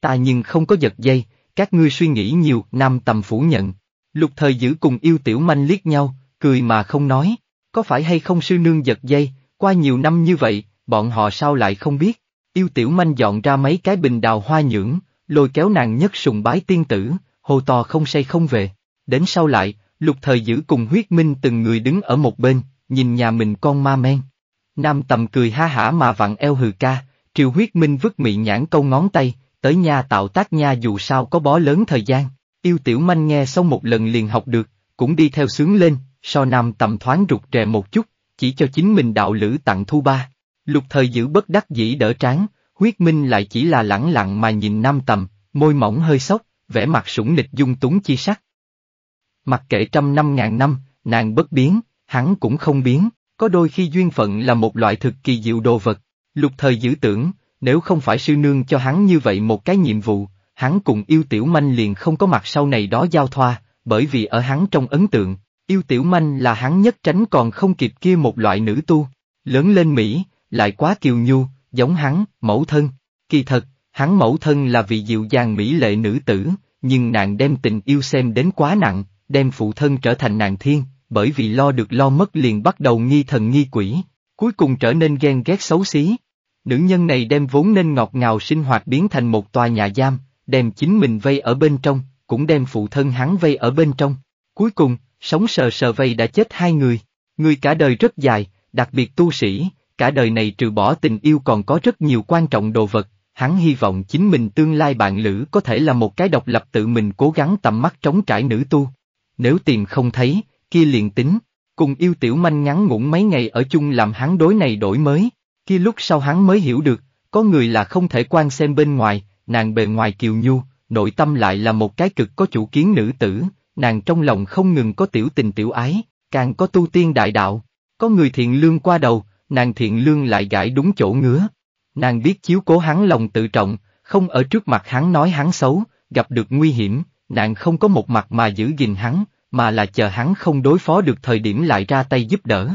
Ta nhưng không có giật dây, các ngươi suy nghĩ nhiều, nam tầm phủ nhận. Lục thời giữ cùng yêu tiểu manh liếc nhau, cười mà không nói, có phải hay không sư nương giật dây, qua nhiều năm như vậy, bọn họ sao lại không biết? Yêu tiểu manh dọn ra mấy cái bình đào hoa nhưỡng, lôi kéo nàng nhất sùng bái tiên tử, hồ to không say không về. Đến sau lại, lục thời giữ cùng huyết minh từng người đứng ở một bên, nhìn nhà mình con ma men. Nam tầm cười ha hả mà vặn eo hừ ca, triều huyết minh vứt miệng nhãn câu ngón tay, tới nhà tạo tác nha dù sao có bó lớn thời gian. Yêu tiểu manh nghe xong một lần liền học được, cũng đi theo sướng lên, so nam tầm thoáng rụt rè một chút, chỉ cho chính mình đạo lữ tặng thu ba. Lục thời giữ bất đắc dĩ đỡ tráng, huyết minh lại chỉ là lẳng lặng mà nhìn nam tầm, môi mỏng hơi sốc, vẻ mặt sủng nịch dung túng chi sắc. Mặc kệ trăm năm ngàn năm, nàng bất biến, hắn cũng không biến, có đôi khi duyên phận là một loại thực kỳ diệu đồ vật. Lục thời giữ tưởng, nếu không phải sư nương cho hắn như vậy một cái nhiệm vụ, hắn cùng yêu tiểu manh liền không có mặt sau này đó giao thoa, bởi vì ở hắn trong ấn tượng, yêu tiểu manh là hắn nhất tránh còn không kịp kia một loại nữ tu. Lớn lên Mỹ, lại quá kiều nhu, giống hắn, mẫu thân. Kỳ thật, hắn mẫu thân là vì dịu dàng mỹ lệ nữ tử, nhưng nàng đem tình yêu xem đến quá nặng, đem phụ thân trở thành nàng thiên, bởi vì lo được lo mất liền bắt đầu nghi thần nghi quỷ, cuối cùng trở nên ghen ghét xấu xí. Nữ nhân này đem vốn nên ngọt ngào sinh hoạt biến thành một tòa nhà giam, đem chính mình vây ở bên trong, cũng đem phụ thân hắn vây ở bên trong. Cuối cùng, sống sờ sờ vây đã chết hai người. Người cả đời rất dài, đặc biệt tu sĩ, cả đời này trừ bỏ tình yêu còn có rất nhiều quan trọng đồ vật, hắn hy vọng chính mình tương lai bạn lữ có thể là một cái độc lập tự mình cố gắng tầm mắt trống trải nữ tu. Nếu tìm không thấy, kia liền tính, cùng yêu tiểu manh ngắn ngủn mấy ngày ở chung làm hắn đối này đổi mới, kia lúc sau hắn mới hiểu được, có người là không thể quan xem bên ngoài, nàng bề ngoài kiều nhu, nội tâm lại là một cái cực có chủ kiến nữ tử, nàng trong lòng không ngừng có tiểu tình tiểu ái, càng có tu tiên đại đạo, có người thiện lương qua đầu, nàng thiện lương lại gãi đúng chỗ ngứa. Nàng biết chiếu cố hắn lòng tự trọng, không ở trước mặt hắn nói hắn xấu, gặp được nguy hiểm, nàng không có một mặt mà giữ gìn hắn, mà là chờ hắn không đối phó được thời điểm lại ra tay giúp đỡ.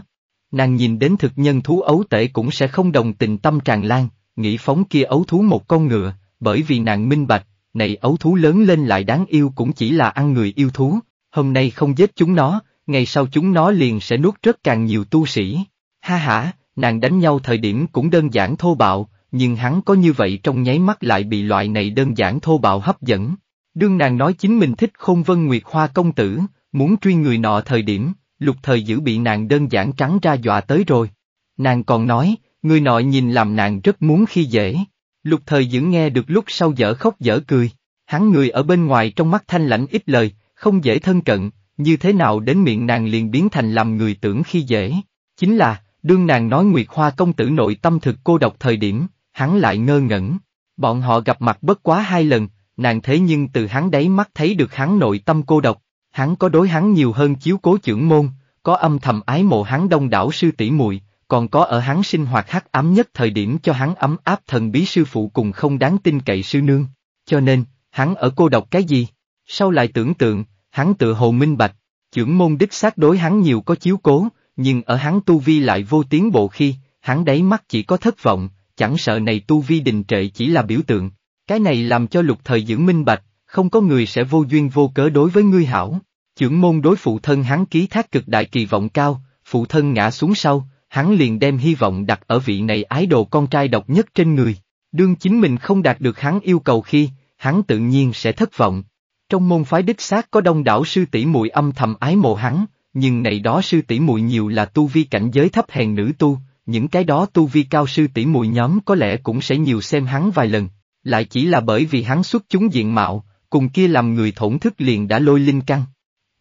Nàng nhìn đến thực nhân thú ấu tể cũng sẽ không đồng tình tâm tràn lan, nghĩ phóng kia ấu thú một con ngựa, bởi vì nàng minh bạch, này ấu thú lớn lên lại đáng yêu cũng chỉ là ăn người yêu thú, hôm nay không giết chúng nó, ngày sau chúng nó liền sẽ nuốt rất càng nhiều tu sĩ. Ha ha, nàng đánh nhau thời điểm cũng đơn giản thô bạo, nhưng hắn có như vậy trong nháy mắt lại bị loại này đơn giản thô bạo hấp dẫn. Đương nàng nói chính mình thích khôn vân nguyệt hoa công tử, muốn truy người nọ thời điểm, lục thời giữ bị nàng đơn giản trắng ra dọa tới rồi. Nàng còn nói, người nọ nhìn làm nàng rất muốn khi dễ. Lục thời giữ nghe được lúc sau dở khóc dở cười, hắn người ở bên ngoài trong mắt thanh lãnh ít lời, không dễ thân cận, như thế nào đến miệng nàng liền biến thành làm người tưởng khi dễ. Chính là, Đương nàng nói Nguyệt Hoa công tử nội tâm thực cô độc thời điểm, hắn lại ngơ ngẩn. Bọn họ gặp mặt bất quá hai lần, nàng thế nhưng từ hắn đáy mắt thấy được hắn nội tâm cô độc, hắn có đối hắn nhiều hơn chiếu cố trưởng môn, có âm thầm ái mộ hắn đông đảo sư tỷ muội, còn có ở hắn sinh hoạt hắc ám nhất thời điểm cho hắn ấm áp thần bí sư phụ cùng không đáng tin cậy sư nương, cho nên, hắn ở cô độc cái gì? Sau lại tưởng tượng, hắn tự hồ minh bạch, trưởng môn đích xác đối hắn nhiều có chiếu cố, nhưng ở hắn tu vi lại vô tiến bộ khi, hắn đáy mắt chỉ có thất vọng, chẳng sợ này tu vi đình trệ chỉ là biểu tượng. Cái này làm cho lục thời dưỡng minh bạch, không có người sẽ vô duyên vô cớ đối với ngươi hảo. Chưởng môn đối phụ thân hắn ký thác cực đại kỳ vọng cao, phụ thân ngã xuống sau, hắn liền đem hy vọng đặt ở vị này ái đồ con trai độc nhất trên người. Đương chính mình không đạt được hắn yêu cầu khi, hắn tự nhiên sẽ thất vọng. Trong môn phái đích xác có đông đảo sư tỷ muội âm thầm ái mộ hắn, nhưng này đó sư tỷ muội nhiều là tu vi cảnh giới thấp hèn nữ tu, những cái đó tu vi cao sư tỷ muội nhóm có lẽ cũng sẽ nhiều xem hắn vài lần, lại chỉ là bởi vì hắn xuất chúng diện mạo, cùng kia làm người thổn thức liền đã lôi linh căng.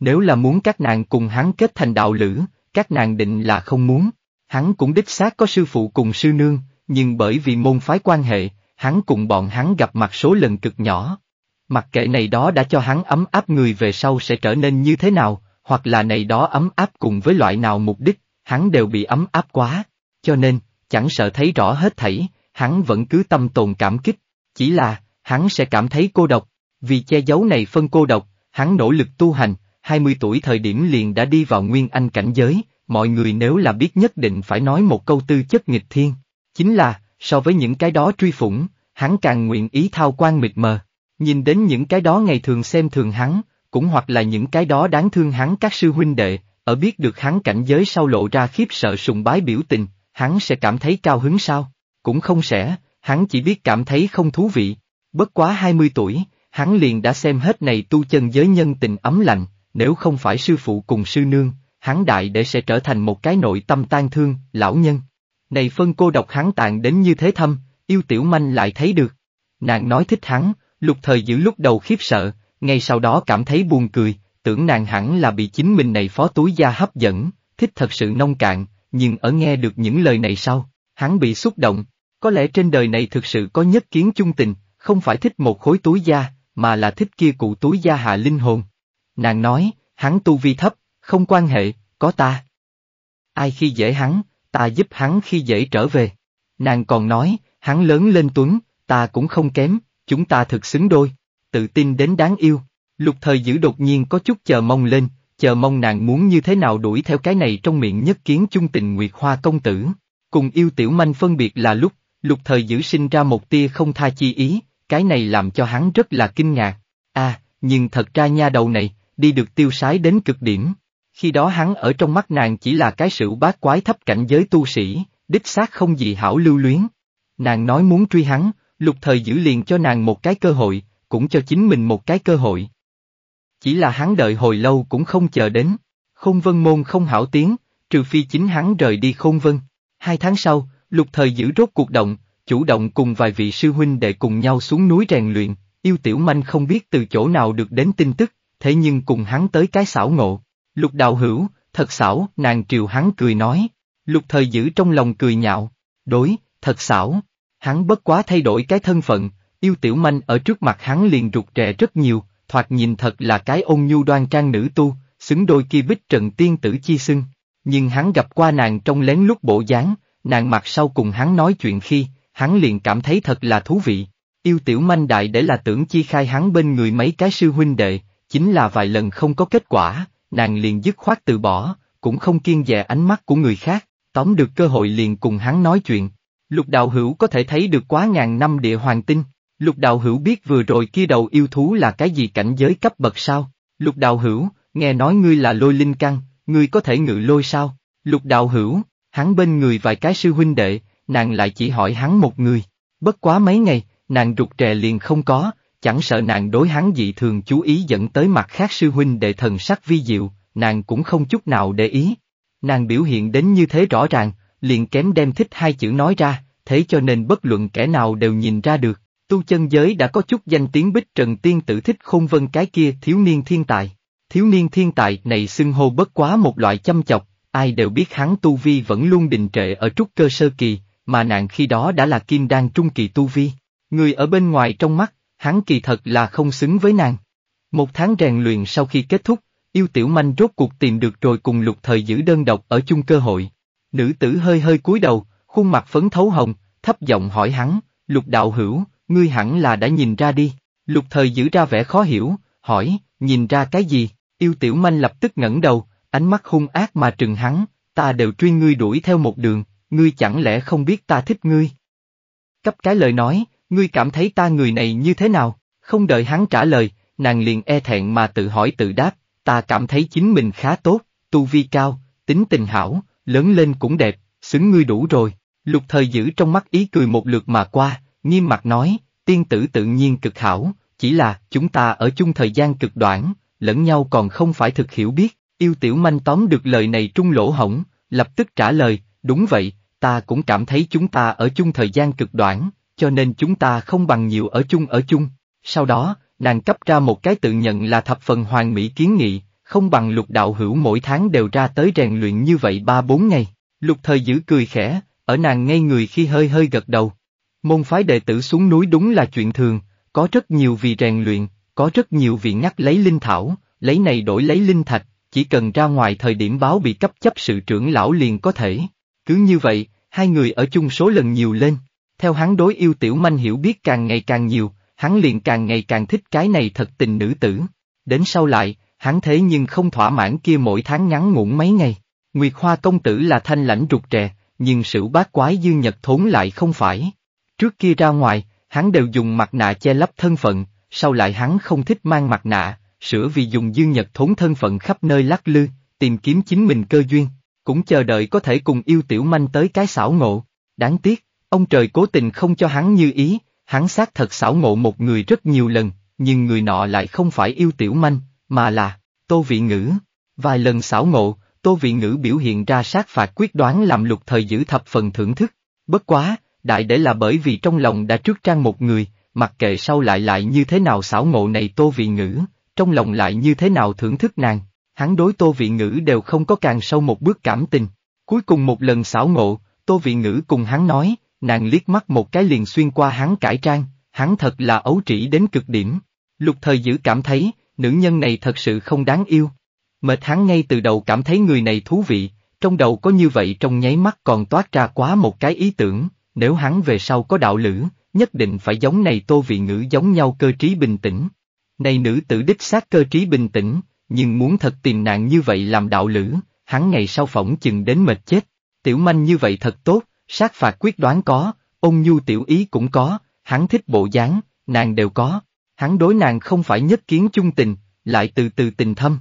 Nếu là muốn các nàng cùng hắn kết thành đạo lửa các nàng định là không muốn. Hắn cũng đích xác có sư phụ cùng sư nương, nhưng bởi vì môn phái quan hệ, hắn cùng bọn hắn gặp mặt số lần cực nhỏ. Mặc kệ này đó đã cho hắn ấm áp người về sau sẽ trở nên như thế nào, hoặc là này đó ấm áp cùng với loại nào mục đích, hắn đều bị ấm áp quá, cho nên, chẳng sợ thấy rõ hết thảy, hắn vẫn cứ tâm tồn cảm kích, chỉ là, hắn sẽ cảm thấy cô độc, vì che giấu này phân cô độc, hắn nỗ lực tu hành, 20 tuổi thời điểm liền đã đi vào nguyên anh cảnh giới, mọi người nếu là biết nhất định phải nói một câu tư chất nghịch thiên, chính là, so với những cái đó truy phủng, hắn càng nguyện ý thao quan mịt mờ, nhìn đến những cái đó ngày thường xem thường hắn, cũng hoặc là những cái đó đáng thương hắn các sư huynh đệ, ở biết được hắn cảnh giới sau lộ ra khiếp sợ sùng bái biểu tình, hắn sẽ cảm thấy cao hứng sao? Cũng không sẽ, hắn chỉ biết cảm thấy không thú vị. Bất quá 20 tuổi, hắn liền đã xem hết này tu chân giới nhân tình ấm lạnh, nếu không phải sư phụ cùng sư nương, hắn đại để sẽ trở thành một cái nội tâm tan thương, lão nhân. Này phân cô độc hắn tàn đến như thế thâm, yêu tiểu manh lại thấy được. Nàng nói thích hắn, lục thời giữ lúc đầu khiếp sợ, ngay sau đó cảm thấy buồn cười, tưởng nàng hẳn là bị chính mình này phó túi da hấp dẫn, thích thật sự nông cạn, nhưng ở nghe được những lời này sau, hắn bị xúc động, có lẽ trên đời này thực sự có nhất kiến chung tình, không phải thích một khối túi da, mà là thích kia cụ túi da hạ linh hồn. Nàng nói, hắn tu vi thấp, không quan hệ, có ta. Ai khi dễ hắn, ta giúp hắn khi dễ trở về. Nàng còn nói, hắn lớn lên tuấn, ta cũng không kém, chúng ta thực xứng đôi tự tin đến đáng yêu. Lục thời giữ đột nhiên có chút chờ mong lên, chờ mong nàng muốn như thế nào đuổi theo cái này trong miệng nhất kiến chung tình Nguyệt Hoa công tử. Cùng yêu tiểu manh phân biệt là lúc, lục thời giữ sinh ra một tia không tha chi ý, cái này làm cho hắn rất là kinh ngạc. À, nhưng thật ra nha đầu này, đi được tiêu sái đến cực điểm. Khi đó hắn ở trong mắt nàng chỉ là cái sự bát quái thấp cảnh giới tu sĩ, đích xác không gì hảo lưu luyến. Nàng nói muốn truy hắn, lục thời giữ liền cho nàng một cái cơ hội, cũng cho chính mình một cái cơ hội. Chỉ là hắn đợi hồi lâu cũng không chờ đến, khôn vân môn không hảo tiếng, trừ phi chính hắn rời đi khôn vân. Hai tháng sau, lục thời giữ rốt cuộc động, chủ động cùng vài vị sư huynh để cùng nhau xuống núi rèn luyện, yêu tiểu manh không biết từ chỗ nào được đến tin tức, thế nhưng cùng hắn tới cái xảo ngộ. Lục đạo hữu, thật xảo, nàng triều hắn cười nói. Lục thời giữ trong lòng cười nhạo, đối, thật xảo. Hắn bất quá thay đổi cái thân phận, Yêu tiểu manh ở trước mặt hắn liền rụt rè rất nhiều, thoạt nhìn thật là cái ôn nhu đoan trang nữ tu, xứng đôi kia bích trận tiên tử chi xưng. Nhưng hắn gặp qua nàng trong lén lúc bộ dáng, nàng mặt sau cùng hắn nói chuyện khi, hắn liền cảm thấy thật là thú vị. Yêu tiểu manh đại để là tưởng chi khai hắn bên người mấy cái sư huynh đệ, chính là vài lần không có kết quả, nàng liền dứt khoát từ bỏ, cũng không kiên dè ánh mắt của người khác, tóm được cơ hội liền cùng hắn nói chuyện. Lục đạo hữu có thể thấy được quá ngàn năm địa hoàng tinh, Lục đạo hữu biết vừa rồi kia đầu yêu thú là cái gì cảnh giới cấp bậc sao? Lục đạo hữu, nghe nói ngươi là lôi linh căn, ngươi có thể ngự lôi sao? Lục đạo hữu, hắn bên người vài cái sư huynh đệ, nàng lại chỉ hỏi hắn một người. Bất quá mấy ngày, nàng rụt trè liền không có, chẳng sợ nàng đối hắn dị thường chú ý dẫn tới mặt khác sư huynh đệ thần sắc vi diệu, nàng cũng không chút nào để ý. Nàng biểu hiện đến như thế rõ ràng, liền kém đem thích hai chữ nói ra, thế cho nên bất luận kẻ nào đều nhìn ra được tu chân giới đã có chút danh tiếng bích trần tiên tử thích khôn vân cái kia thiếu niên thiên tài. Thiếu niên thiên tài này xưng hô bất quá một loại chăm chọc, ai đều biết hắn tu vi vẫn luôn đình trệ ở trúc cơ sơ kỳ, mà nàng khi đó đã là kim đan trung kỳ tu vi. Người ở bên ngoài trong mắt, hắn kỳ thật là không xứng với nàng. Một tháng rèn luyện sau khi kết thúc, yêu tiểu manh rốt cuộc tìm được rồi cùng lục thời giữ đơn độc ở chung cơ hội. Nữ tử hơi hơi cúi đầu, khuôn mặt phấn thấu hồng, thấp giọng hỏi hắn, lục đạo hữu, ngươi hẳn là đã nhìn ra đi, lục thời giữ ra vẻ khó hiểu, hỏi, nhìn ra cái gì, yêu tiểu manh lập tức ngẩng đầu, ánh mắt hung ác mà trừng hắn, ta đều truy ngươi đuổi theo một đường, ngươi chẳng lẽ không biết ta thích ngươi. Cấp cái lời nói, ngươi cảm thấy ta người này như thế nào, không đợi hắn trả lời, nàng liền e thẹn mà tự hỏi tự đáp, ta cảm thấy chính mình khá tốt, tu vi cao, tính tình hảo, lớn lên cũng đẹp, xứng ngươi đủ rồi, lục thời giữ trong mắt ý cười một lượt mà qua, Nghiêm mặt nói, tiên tử tự nhiên cực hảo, chỉ là chúng ta ở chung thời gian cực đoạn, lẫn nhau còn không phải thực hiểu biết, yêu tiểu manh tóm được lời này trung lỗ hổng, lập tức trả lời, đúng vậy, ta cũng cảm thấy chúng ta ở chung thời gian cực đoạn, cho nên chúng ta không bằng nhiều ở chung ở chung. Sau đó, nàng cấp ra một cái tự nhận là thập phần hoàn mỹ kiến nghị, không bằng lục đạo hữu mỗi tháng đều ra tới rèn luyện như vậy ba bốn ngày. Lục thời giữ cười khẽ, ở nàng ngay người khi hơi hơi gật đầu. Môn phái đệ tử xuống núi đúng là chuyện thường, có rất nhiều vì rèn luyện, có rất nhiều vị ngắt lấy linh thảo, lấy này đổi lấy linh thạch, chỉ cần ra ngoài thời điểm báo bị cấp chấp sự trưởng lão liền có thể. Cứ như vậy, hai người ở chung số lần nhiều lên, theo hắn đối yêu tiểu manh hiểu biết càng ngày càng nhiều, hắn liền càng ngày càng thích cái này thật tình nữ tử. Đến sau lại, hắn thế nhưng không thỏa mãn kia mỗi tháng ngắn ngủn mấy ngày. Nguyệt Hoa công tử là thanh lãnh rụt rè, nhưng sự bát quái dương nhật thốn lại không phải. Trước kia ra ngoài, hắn đều dùng mặt nạ che lấp thân phận, sau lại hắn không thích mang mặt nạ, sửa vì dùng dương nhật thốn thân phận khắp nơi lắc lư, tìm kiếm chính mình cơ duyên, cũng chờ đợi có thể cùng yêu tiểu manh tới cái xảo ngộ. Đáng tiếc, ông trời cố tình không cho hắn như ý, hắn xác thật xảo ngộ một người rất nhiều lần, nhưng người nọ lại không phải yêu tiểu manh, mà là Tô Vị Ngữ. Vài lần xảo ngộ, Tô Vị Ngữ biểu hiện ra sát phạt quyết đoán làm lục thời giữ thập phần thưởng thức. Bất quá, đại để là bởi vì trong lòng đã trước trang một người, mặc kệ sau lại lại như thế nào xảo ngộ này tô vị ngữ, trong lòng lại như thế nào thưởng thức nàng, hắn đối tô vị ngữ đều không có càng sâu một bước cảm tình. Cuối cùng một lần xảo ngộ, tô vị ngữ cùng hắn nói, nàng liếc mắt một cái liền xuyên qua hắn cải trang, hắn thật là ấu trĩ đến cực điểm. Lục thời giữ cảm thấy, nữ nhân này thật sự không đáng yêu. Mệt hắn ngay từ đầu cảm thấy người này thú vị, trong đầu có như vậy trong nháy mắt còn toát ra quá một cái ý tưởng, nếu hắn về sau có đạo lữ, nhất định phải giống này tô vị ngữ giống nhau cơ trí bình tĩnh. Này nữ tử đích xác cơ trí bình tĩnh, nhưng muốn thật tìm nạn như vậy làm đạo lữ, hắn ngày sau phỏng chừng đến mệt chết. Tiểu manh như vậy thật tốt, sát phạt quyết đoán có, ông nhu tiểu ý cũng có, hắn thích bộ dáng, nàng đều có. Hắn đối nàng không phải nhất kiến chung tình, lại từ từ tình thâm.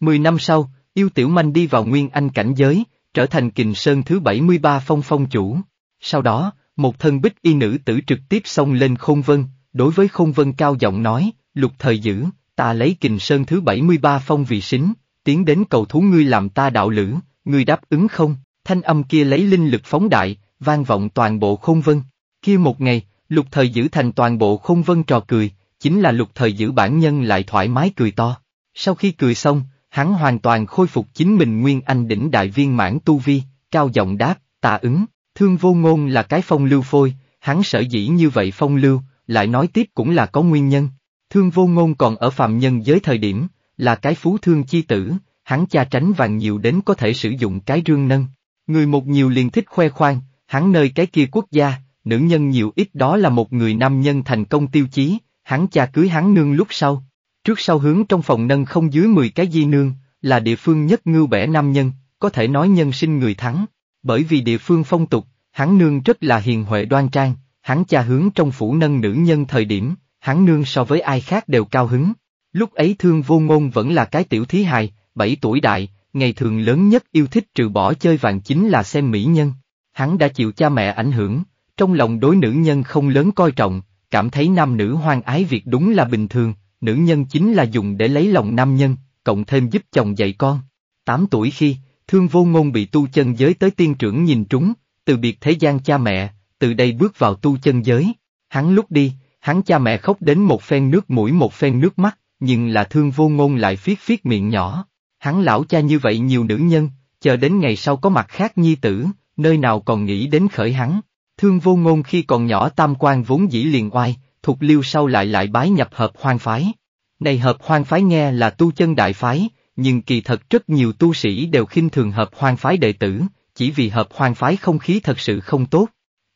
Mười năm sau, yêu tiểu manh đi vào nguyên anh cảnh giới, trở thành kình sơn thứ 73 phong phong chủ. Sau đó, một thân bích y nữ tử trực tiếp xông lên khôn vân, đối với khôn vân cao giọng nói, lục thời dữ ta lấy kình sơn thứ 73 phong vị xính, tiến đến cầu thú ngươi làm ta đạo lữ, ngươi đáp ứng không, thanh âm kia lấy linh lực phóng đại, vang vọng toàn bộ khôn vân. Kia một ngày, lục thời dữ thành toàn bộ khôn vân trò cười, chính là lục thời dữ bản nhân lại thoải mái cười to. Sau khi cười xong, hắn hoàn toàn khôi phục chính mình nguyên anh đỉnh đại viên mãn tu vi, cao giọng đáp, ta ứng. Thương vô ngôn là cái phong lưu phôi, hắn sở dĩ như vậy phong lưu, lại nói tiếp cũng là có nguyên nhân. Thương vô ngôn còn ở phàm nhân giới thời điểm, là cái phú thương chi tử, hắn cha tránh vàng nhiều đến có thể sử dụng cái rương nâng. Người một nhiều liền thích khoe khoang, hắn nơi cái kia quốc gia, nữ nhân nhiều ít đó là một người nam nhân thành công tiêu chí, hắn cha cưới hắn nương lúc sau. Trước sau hướng trong phòng nâng không dưới 10 cái di nương, là địa phương nhất ngưu bẻ nam nhân, có thể nói nhân sinh người thắng, bởi vì địa phương phong tục, Hắn nương rất là hiền huệ đoan trang, hắn cha hướng trong phủ nâng nữ nhân thời điểm, hắn nương so với ai khác đều cao hứng. Lúc ấy thương vô ngôn vẫn là cái tiểu thí hài, 7 tuổi đại, ngày thường lớn nhất yêu thích trừ bỏ chơi vàng chính là xem mỹ nhân. Hắn đã chịu cha mẹ ảnh hưởng, trong lòng đối nữ nhân không lớn coi trọng, cảm thấy nam nữ hoang ái việc đúng là bình thường, nữ nhân chính là dùng để lấy lòng nam nhân, cộng thêm giúp chồng dạy con. 8 tuổi khi, thương vô ngôn bị tu chân giới tới tiên trưởng nhìn trúng, từ biệt thế gian cha mẹ, từ đây bước vào tu chân giới. Hắn lúc đi, hắn cha mẹ khóc đến một phen nước mũi một phen nước mắt, nhưng là thương vô ngôn lại phiết phiết miệng nhỏ. Hắn lão cha như vậy nhiều nữ nhân, chờ đến ngày sau có mặt khác nhi tử, nơi nào còn nghĩ đến khởi hắn. Thương vô ngôn khi còn nhỏ tam quan vốn dĩ liền oai, thục liêu sau lại lại bái nhập hợp hoang phái. Này hợp hoang phái nghe là tu chân đại phái, nhưng kỳ thật rất nhiều tu sĩ đều khinh thường hợp hoang phái đệ tử, chỉ vì hợp hoang phái không khí thật sự không tốt.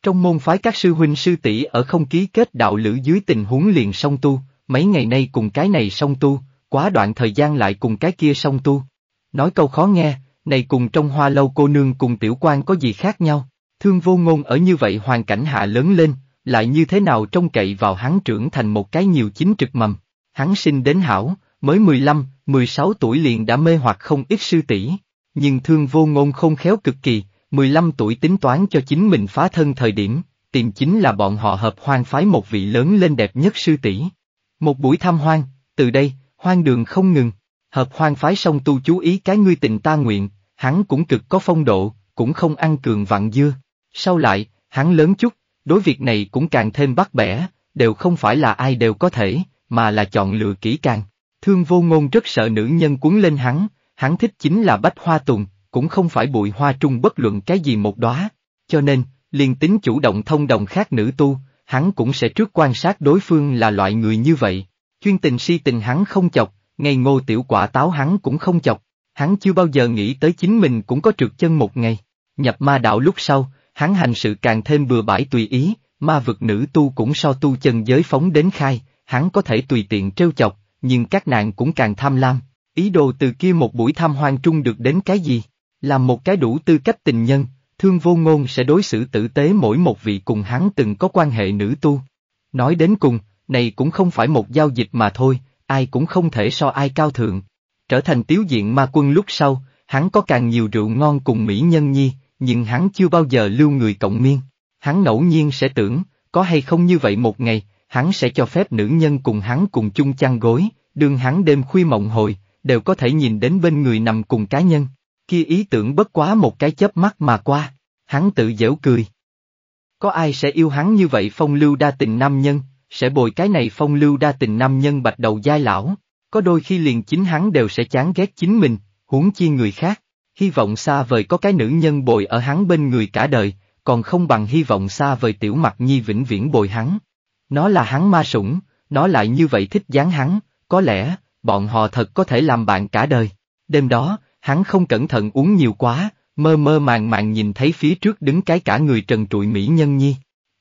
Trong môn phái các sư huynh sư tỷ ở không ký kết đạo lữ dưới tình huống liền song tu, mấy ngày nay cùng cái này song tu, quá đoạn thời gian lại cùng cái kia song tu. Nói câu khó nghe, này cùng trong hoa lâu cô nương cùng tiểu quan có gì khác nhau, thương vô ngôn ở như vậy hoàn cảnh hạ lớn lên, lại như thế nào trông cậy vào hắn trưởng thành một cái nhiều chính trực mầm. Hắn sinh đến hảo, mới 15, 16 tuổi liền đã mê hoặc không ít sư tỷ. Nhưng thương vô ngôn không khéo cực kỳ, 15 tuổi tính toán cho chính mình phá thân thời điểm, tìm chính là bọn họ hợp hoang phái một vị lớn lên đẹp nhất sư tỷ. Một buổi thăm hoang, từ đây, hoang đường không ngừng, hợp hoang phái xong tu chú ý cái ngươi tình ta nguyện, hắn cũng cực có phong độ, cũng không ăn cường vạn dưa. Sau lại, hắn lớn chút, đối việc này cũng càng thêm bắt bẻ, đều không phải là ai đều có thể, mà là chọn lựa kỹ càng. Thương vô ngôn rất sợ nữ nhân cuốn lên hắn, hắn thích chính là bách hoa tùng, cũng không phải bụi hoa trung bất luận cái gì một đóa, cho nên, liền tính chủ động thông đồng khác nữ tu, hắn cũng sẽ trước quan sát đối phương là loại người như vậy, chuyên tình si tình hắn không chọc, ngay ngô tiểu quả táo hắn cũng không chọc, hắn chưa bao giờ nghĩ tới chính mình cũng có trượt chân một ngày, nhập ma đạo lúc sau, hắn hành sự càng thêm bừa bãi tùy ý, ma vực nữ tu cũng so tu chân giới phóng đến khai, hắn có thể tùy tiện trêu chọc, nhưng các nạn cũng càng tham lam, Ý đồ từ kia một buổi tham hoang trung được đến cái gì? Làm một cái đủ tư cách tình nhân, thương vô ngôn sẽ đối xử tử tế mỗi một vị cùng hắn từng có quan hệ nữ tu. Nói đến cùng, này cũng không phải một giao dịch mà thôi, ai cũng không thể so ai cao thượng. Trở thành tiếu diện ma quân lúc sau, hắn có càng nhiều rượu ngon cùng mỹ nhân nhi, nhưng hắn chưa bao giờ lưu người cộng miên. Hắn ngẫu nhiên sẽ tưởng, có hay không như vậy một ngày, hắn sẽ cho phép nữ nhân cùng hắn cùng chung chăn gối, đương hắn đêm khuya mộng hồi, đều có thể nhìn đến bên người nằm cùng cá nhân. Kia ý tưởng bất quá một cái chớp mắt mà qua, hắn tự giễu cười. Có ai sẽ yêu hắn như vậy phong lưu đa tình nam nhân, sẽ bồi cái này phong lưu đa tình nam nhân bạch đầu giai lão, có đôi khi liền chính hắn đều sẽ chán ghét chính mình, huống chi người khác. Hy vọng xa vời có cái nữ nhân bồi ở hắn bên người cả đời, còn không bằng hy vọng xa vời tiểu mặt nhi vĩnh viễn bồi hắn. Nó là hắn ma sủng, nó lại như vậy thích dáng hắn, có lẽ, bọn họ thật có thể làm bạn cả đời. Đêm đó, hắn không cẩn thận uống nhiều quá, mơ mơ màng màng nhìn thấy phía trước đứng cái cả người trần trụi mỹ nhân nhi.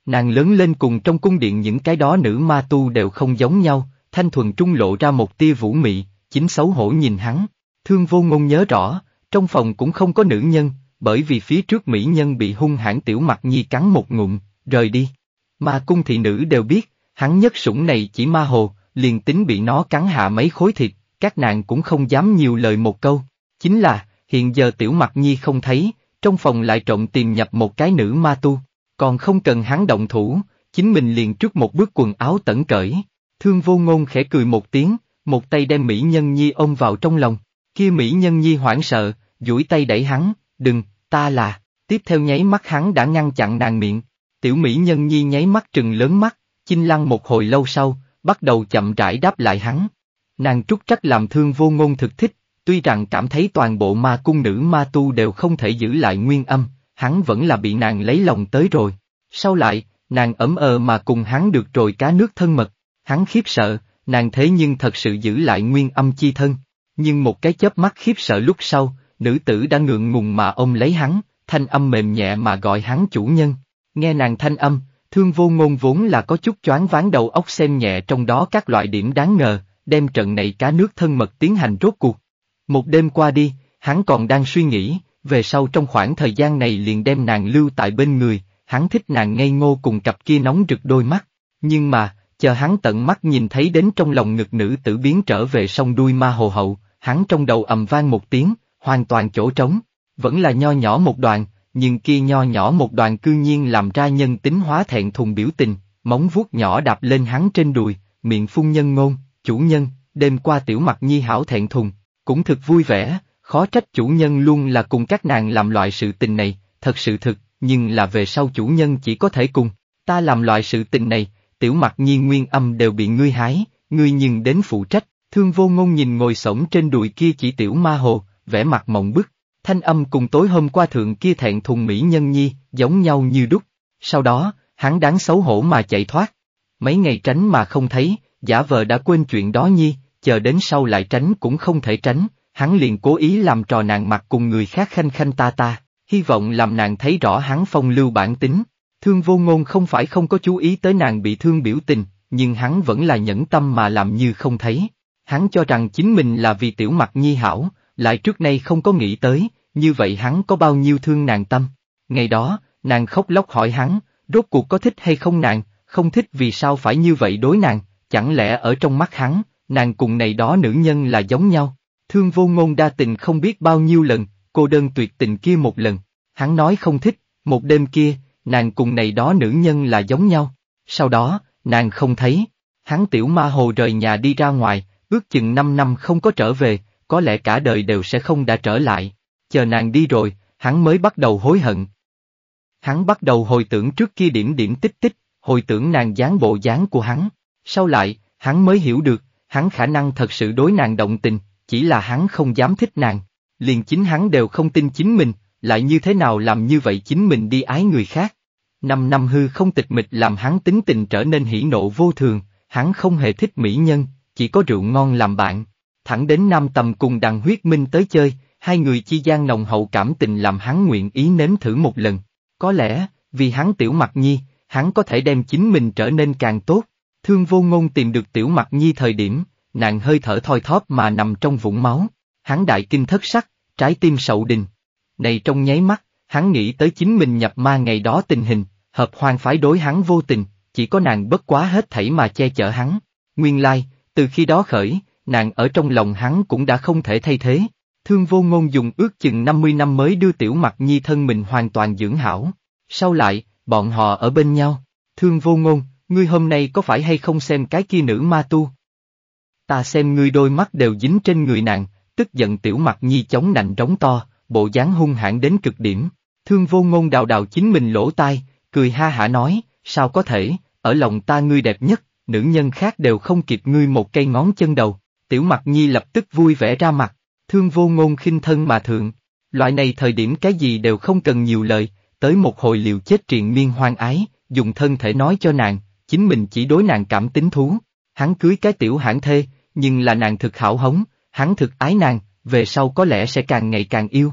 Nàng lớn lên cùng trong cung điện những cái đó nữ ma tu đều không giống nhau, thanh thuần trung lộ ra một tia vũ mị, chính xấu hổ nhìn hắn. Thương vô ngôn nhớ rõ, trong phòng cũng không có nữ nhân, bởi vì phía trước mỹ nhân bị hung hãn tiểu mặt nhi cắn một ngụm, rời đi. Mà cung thị nữ đều biết, hắn nhất sủng này chỉ ma hồ, liền tính bị nó cắn hạ mấy khối thịt, các nàng cũng không dám nhiều lời một câu. Chính là, hiện giờ tiểu mặt nhi không thấy, trong phòng lại trộm tìm nhập một cái nữ ma tu, còn không cần hắn động thủ, chính mình liền trước một bước quần áo tẩn cởi. Thương vô ngôn khẽ cười một tiếng, một tay đem Mỹ Nhân Nhi ôm vào trong lòng, kia Mỹ Nhân Nhi hoảng sợ, duỗi tay đẩy hắn, đừng, ta là, tiếp theo nháy mắt hắn đã ngăn chặn nàng miệng, tiểu Mỹ Nhân Nhi nháy mắt trừng lớn mắt, chinh lăng một hồi lâu sau, bắt đầu chậm rãi đáp lại hắn. Nàng trúc trách làm thương vô ngôn thực thích, tuy rằng cảm thấy toàn bộ ma cung nữ ma tu đều không thể giữ lại nguyên âm, hắn vẫn là bị nàng lấy lòng tới rồi. Sau lại, nàng ấm ờ mà cùng hắn được rồi cá nước thân mật, hắn khiếp sợ, nàng thế nhưng thật sự giữ lại nguyên âm chi thân. Nhưng một cái chớp mắt khiếp sợ lúc sau, nữ tử đã ngượng ngùng mà ôm lấy hắn, thanh âm mềm nhẹ mà gọi hắn chủ nhân. Nghe nàng thanh âm, Thương vô ngôn vốn là có chút choáng ván đầu óc xem nhẹ trong đó các loại điểm đáng ngờ, đem trận này cá nước thân mật tiến hành rốt cuộc. Một đêm qua đi, hắn còn đang suy nghĩ, về sau trong khoảng thời gian này liền đem nàng lưu tại bên người, hắn thích nàng ngây ngô cùng cặp kia nóng rực đôi mắt, nhưng mà, chờ hắn tận mắt nhìn thấy đến trong lòng ngực nữ tử biến trở về sông đuôi ma hồ hậu, hắn trong đầu ầm vang một tiếng, hoàn toàn chỗ trống, vẫn là nho nhỏ một đoạn, nhưng kia nho nhỏ một đoàn cư nhiên làm ra nhân tính hóa thẹn thùng biểu tình, móng vuốt nhỏ đạp lên hắn trên đùi, miệng phun nhân ngôn, chủ nhân, đêm qua tiểu mặt nhi hảo thẹn thùng, cũng thực vui vẻ, khó trách chủ nhân luôn là cùng các nàng làm loại sự tình này, thật sự thực, nhưng là về sau chủ nhân chỉ có thể cùng, ta làm loại sự tình này, tiểu mặt nhi nguyên âm đều bị ngươi hái, ngươi nhưng đến phụ trách, thương vô ngôn nhìn ngồi sổng trên đùi kia chỉ tiểu ma hồ, vẻ mặt mộng bức, thanh âm cùng tối hôm qua thượng kia thẹn thùng mỹ nhân nhi, giống nhau như đúc. Sau đó, hắn đáng xấu hổ mà chạy thoát. Mấy ngày tránh mà không thấy, giả vờ đã quên chuyện đó nhi, chờ đến sau lại tránh cũng không thể tránh, hắn liền cố ý làm trò nàng mặt cùng người khác khanh khanh ta ta, hy vọng làm nàng thấy rõ hắn phong lưu bản tính. Thương vô ngôn không phải không có chú ý tới nàng bị thương biểu tình, nhưng hắn vẫn là nhẫn tâm mà làm như không thấy. Hắn cho rằng chính mình là vì tiểu mặt nhi hảo, lại trước nay không có nghĩ tới, như vậy hắn có bao nhiêu thương nàng tâm. Ngày đó, nàng khóc lóc hỏi hắn, rốt cuộc có thích hay không nàng, không thích vì sao phải như vậy đối nàng, chẳng lẽ ở trong mắt hắn, nàng cùng này đó nữ nhân là giống nhau. Thương vô ngôn đa tình không biết bao nhiêu lần, cô đơn tuyệt tình kia một lần, hắn nói không thích, một đêm kia, nàng cùng này đó nữ nhân là giống nhau. Sau đó, nàng không thấy, hắn tiểu ma hồ rời nhà đi ra ngoài, ước chừng 5 năm không có trở về, có lẽ cả đời đều sẽ không đã trở lại, chờ nàng đi rồi, hắn mới bắt đầu hối hận. Hắn bắt đầu hồi tưởng trước kia điểm điểm tích tích, hồi tưởng nàng dáng bộ dáng của hắn, sau lại, hắn mới hiểu được, hắn khả năng thật sự đối nàng động tình, chỉ là hắn không dám thích nàng, liền chính hắn đều không tin chính mình, lại như thế nào làm như vậy chính mình đi ái người khác. Năm năm hư không tịch mịch làm hắn tính tình trở nên hỉ nộ vô thường, hắn không hề thích mỹ nhân, chỉ có rượu ngon làm bạn, Thẳng đến Nam Tầm cùng đằng huyết minh tới chơi, hai người chi gian nồng hậu cảm tình làm hắn nguyện ý nếm thử một lần. Có lẽ, vì hắn tiểu mặc nhi, hắn có thể đem chính mình trở nên càng tốt. Thương vô ngôn tìm được tiểu mặc nhi thời điểm, nàng hơi thở thoi thóp mà nằm trong vũng máu. Hắn đại kinh thất sắc, trái tim sậu đình. Này trong nháy mắt, hắn nghĩ tới chính mình nhập ma ngày đó tình hình, hợp hoang phái đối hắn vô tình, chỉ có nàng bất quá hết thảy mà che chở hắn. Nguyên lai, từ khi đó khởi, nàng ở trong lòng hắn cũng đã không thể thay thế. Thương vô ngôn dùng ước chừng 50 năm mới đưa tiểu mặt nhi thân mình hoàn toàn dưỡng hảo. Sau lại, bọn họ ở bên nhau. Thương vô ngôn, ngươi hôm nay có phải hay không xem cái kia nữ ma tu? Ta xem ngươi đôi mắt đều dính trên người nàng, tức giận tiểu mặt nhi chống nạnh rống to, bộ dáng hung hãn đến cực điểm. Thương vô ngôn đào đào chính mình lỗ tai, cười ha hả nói, sao có thể, ở lòng ta ngươi đẹp nhất, nữ nhân khác đều không kịp ngươi một cây ngón chân đầu. Tiểu mặt nhi lập tức vui vẻ ra mặt, thương vô ngôn khinh thân mà thượng. Loại này thời điểm cái gì đều không cần nhiều lời, tới một hồi liều chết triền miên hoang ái, dùng thân thể nói cho nàng, chính mình chỉ đối nàng cảm tính thú. Hắn cưới cái tiểu hãng thê, nhưng là nàng thực hảo hống, hắn thực ái nàng, về sau có lẽ sẽ càng ngày càng yêu.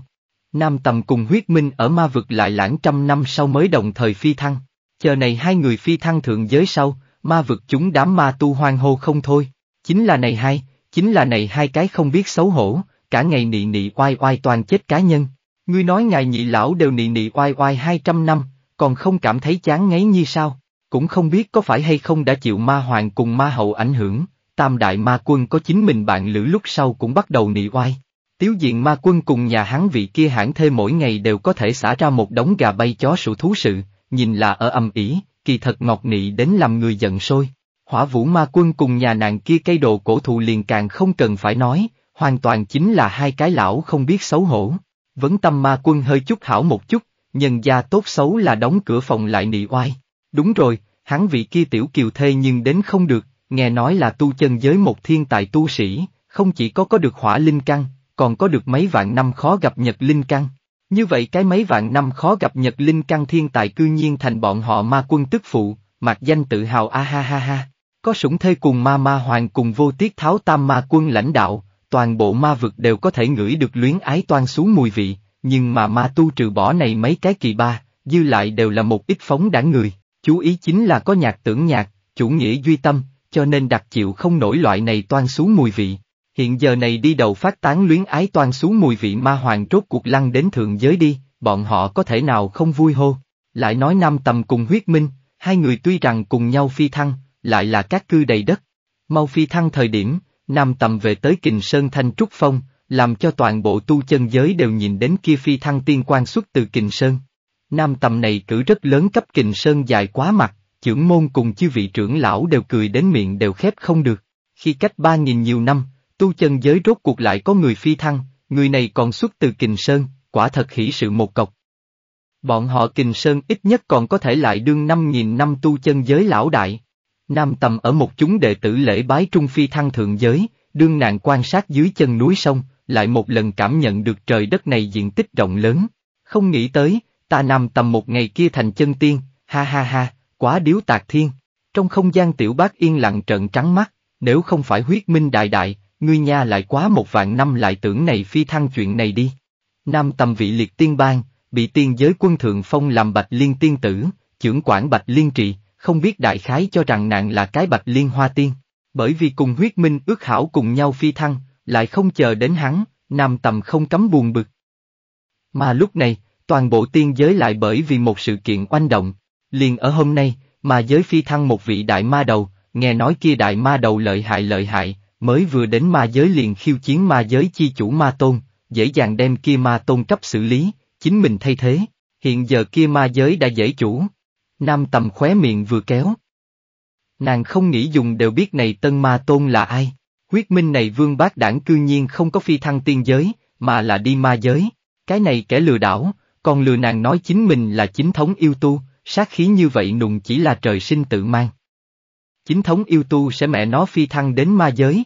Nam Tầm cùng huyết minh ở ma vực lại lãng trăm năm sau mới đồng thời phi thăng. Chờ này hai người phi thăng thượng giới sau, ma vực chúng đám ma tu hoang hô không thôi. Chính là này hai, chính là này hai cái không biết xấu hổ, cả ngày nị nị oai oai toàn chết cá nhân. Ngươi nói ngài nhị lão đều nị nị oai oai 200 năm, còn không cảm thấy chán ngấy như sao, cũng không biết có phải hay không đã chịu ma hoàng cùng ma hậu ảnh hưởng, tam đại ma quân có chính mình bạn lữ lúc sau cũng bắt đầu nị oai. Tiếu diện ma quân cùng nhà hắn vị kia hãng thê mỗi ngày đều có thể xả ra một đống gà bay chó sủa thú sự, nhìn là ở âm ỉ, kỳ thật ngọt nị đến làm người giận sôi hỏa vũ ma quân cùng nhà nàng kia cây đồ cổ thụ liền càng không cần phải nói, hoàn toàn chính là hai cái lão không biết xấu hổ. Vấn tâm ma quân hơi chút hảo một chút, nhân gia tốt xấu là đóng cửa phòng lại nị oai. Đúng rồi, hắn vị kia tiểu kiều thê nhưng đến không được, nghe nói là tu chân giới một thiên tài tu sĩ, không chỉ có có được hỏa linh căn, còn có được mấy vạn năm khó gặp nhật linh căn. Như vậy cái mấy vạn năm khó gặp nhật linh căn thiên tài cư nhiên thành bọn họ ma quân tức phụ, mặc danh tự hào a ha ha ha. Có sủng thê cùng ma ma hoàng cùng vô tiết tháo tam ma quân lãnh đạo, toàn bộ ma vực đều có thể ngửi được luyến ái toan xuống mùi vị, nhưng mà ma tu trừ bỏ này mấy cái kỳ ba, dư lại đều là một ít phóng đảng người, chú ý chính là có nhạc tưởng nhạc, chủ nghĩa duy tâm, cho nên đặc chịu không nổi loại này toan xuống mùi vị. Hiện giờ này đi đầu phát tán luyến ái toan xuống mùi vị ma hoàng rốt cuộc lăn đến thượng giới đi, bọn họ có thể nào không vui hô. Lại nói nam tầm cùng huyết minh, hai người tuy rằng cùng nhau phi thăng, lại là các cư đầy đất. Mau phi thăng thời điểm, Nam Tầm về tới Kình Sơn Thanh Trúc Phong, làm cho toàn bộ tu chân giới đều nhìn đến kia phi thăng tiên quan xuất từ Kình Sơn. Nam Tầm này cử rất lớn cấp Kình Sơn dài quá mặt, trưởng môn cùng chư vị trưởng lão đều cười đến miệng đều khép không được. Khi cách ba nghìn nhiều năm, tu chân giới rốt cuộc lại có người phi thăng, người này còn xuất từ Kình Sơn, quả thật hỷ sự một cọc. Bọn họ Kình Sơn ít nhất còn có thể lại đương năm nghìn năm tu chân giới lão đại. Nam Tầm ở một chúng đệ tử lễ bái Trung Phi thăng thượng giới, đương nàng quan sát dưới chân núi sông, lại một lần cảm nhận được trời đất này diện tích rộng lớn. Không nghĩ tới, ta Nam Tầm một ngày kia thành chân tiên, ha ha ha, quá điếu tạc thiên. Trong không gian tiểu bác yên lặng trợn trắng mắt, nếu không phải huyết minh đại đại, ngươi nha lại quá một vạn năm lại tưởng này phi thăng chuyện này đi. Nam Tầm vị liệt tiên bang, bị tiên giới quân thượng phong làm bạch liên tiên tử, trưởng quản bạch liên trị, không biết đại khái cho rằng nạn là cái bạch liên hoa tiên. Bởi vì cùng huyết minh ước hảo cùng nhau phi thăng, lại không chờ đến hắn, nam tầm không cấm buồn bực. Mà lúc này, toàn bộ tiên giới lại bởi vì một sự kiện oanh động. Liền ở hôm nay, mà giới phi thăng một vị đại ma đầu, nghe nói kia đại ma đầu lợi hại lợi hại, mới vừa đến ma giới liền khiêu chiến ma giới chi chủ ma tôn, dễ dàng đem kia ma tôn cấp xử lý, chính mình thay thế. Hiện giờ kia ma giới đã dễ chủ. Nam tầm khóe miệng vừa kéo. Nàng không nghĩ dùng đều biết này tân ma tôn là ai. Huyết minh này vương bác đảng cư nhiên không có phi thăng tiên giới, mà là đi ma giới. Cái này kẻ lừa đảo, còn lừa nàng nói chính mình là chính thống yêu tu, sát khí như vậy nùng chỉ là trời sinh tự mang. Chính thống yêu tu sẽ mẹ nó phi thăng đến ma giới.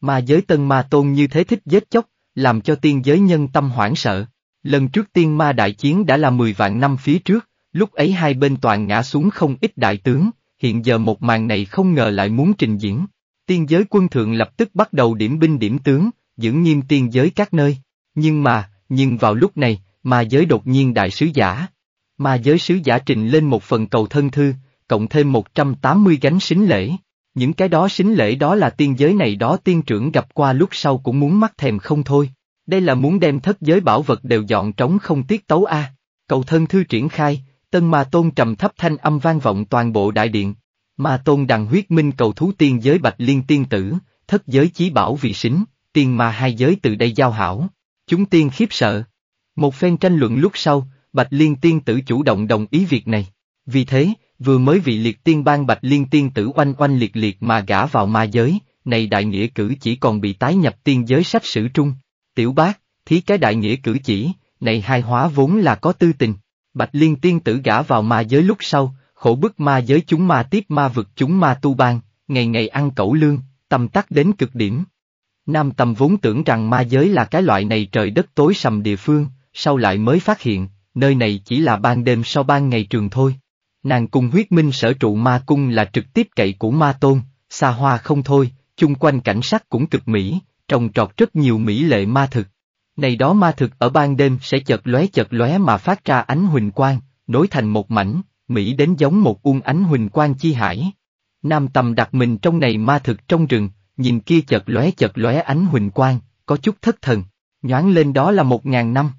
Ma giới tân ma tôn như thế thích giết chóc, làm cho tiên giới nhân tâm hoảng sợ. Lần trước tiên ma đại chiến đã là 10 vạn năm phía trước, Lúc ấy hai bên toàn ngã xuống không ít đại tướng, hiện giờ một màn này không ngờ lại muốn trình diễn. Tiên giới quân thượng lập tức bắt đầu điểm binh điểm tướng, giữ nghiêm tiên giới các nơi. Nhưng mà, nhưng vào lúc này, ma giới đột nhiên đại sứ giả. Ma giới sứ giả trình lên một phần cầu thân thư, cộng thêm 180 gánh xính lễ. Những cái đó xính lễ đó là tiên giới này đó tiên trưởng gặp qua lúc sau cũng muốn mắc thèm không thôi. Đây là muốn đem thất giới bảo vật đều dọn trống không tiết tấu a. Cầu thân thư triển khai, Tân Ma Tôn trầm thấp thanh âm vang vọng toàn bộ đại điện. Ma Tôn đằng huyết minh cầu thú tiên giới bạch liên tiên tử, thất giới chí bảo vị sính, tiên ma hai giới từ đây giao hảo. Chúng tiên khiếp sợ. Một phen tranh luận lúc sau, bạch liên tiên tử chủ động đồng ý việc này. Vì thế, vừa mới vị liệt tiên ban bạch liên tiên tử oanh oanh liệt liệt mà gã vào ma giới, này đại nghĩa cử chỉ còn bị tái nhập tiên giới sách sử trung. Tiểu bác, thí cái đại nghĩa cử chỉ, này hai hóa vốn là có tư tình. Bạch Liên tiên tử gã vào ma giới lúc sau, khổ bức ma giới chúng ma tiếp ma vực chúng ma tu ban, ngày ngày ăn cẩu lương, tầm tắc đến cực điểm. Nam tầm vốn tưởng rằng ma giới là cái loại này trời đất tối sầm địa phương, sau lại mới phát hiện, nơi này chỉ là ban đêm sau ban ngày trường thôi. Nàng Cung huyết minh sở trụ ma cung là trực tiếp cậy của ma tôn, xa hoa không thôi, chung quanh cảnh sắc cũng cực mỹ, trồng trọt rất nhiều mỹ lệ ma thực. Này đó ma thực ở ban đêm sẽ chật lóe chật lóe mà phát ra ánh huỳnh quang, nối thành một mảnh, Mỹ đến giống một uông ánh huỳnh quang chi hải. Nam tầm đặt mình trong này ma thực trong rừng, nhìn kia chật lóe chật lóe ánh huỳnh quang, có chút thất thần, nhoáng lên đó là một ngàn năm.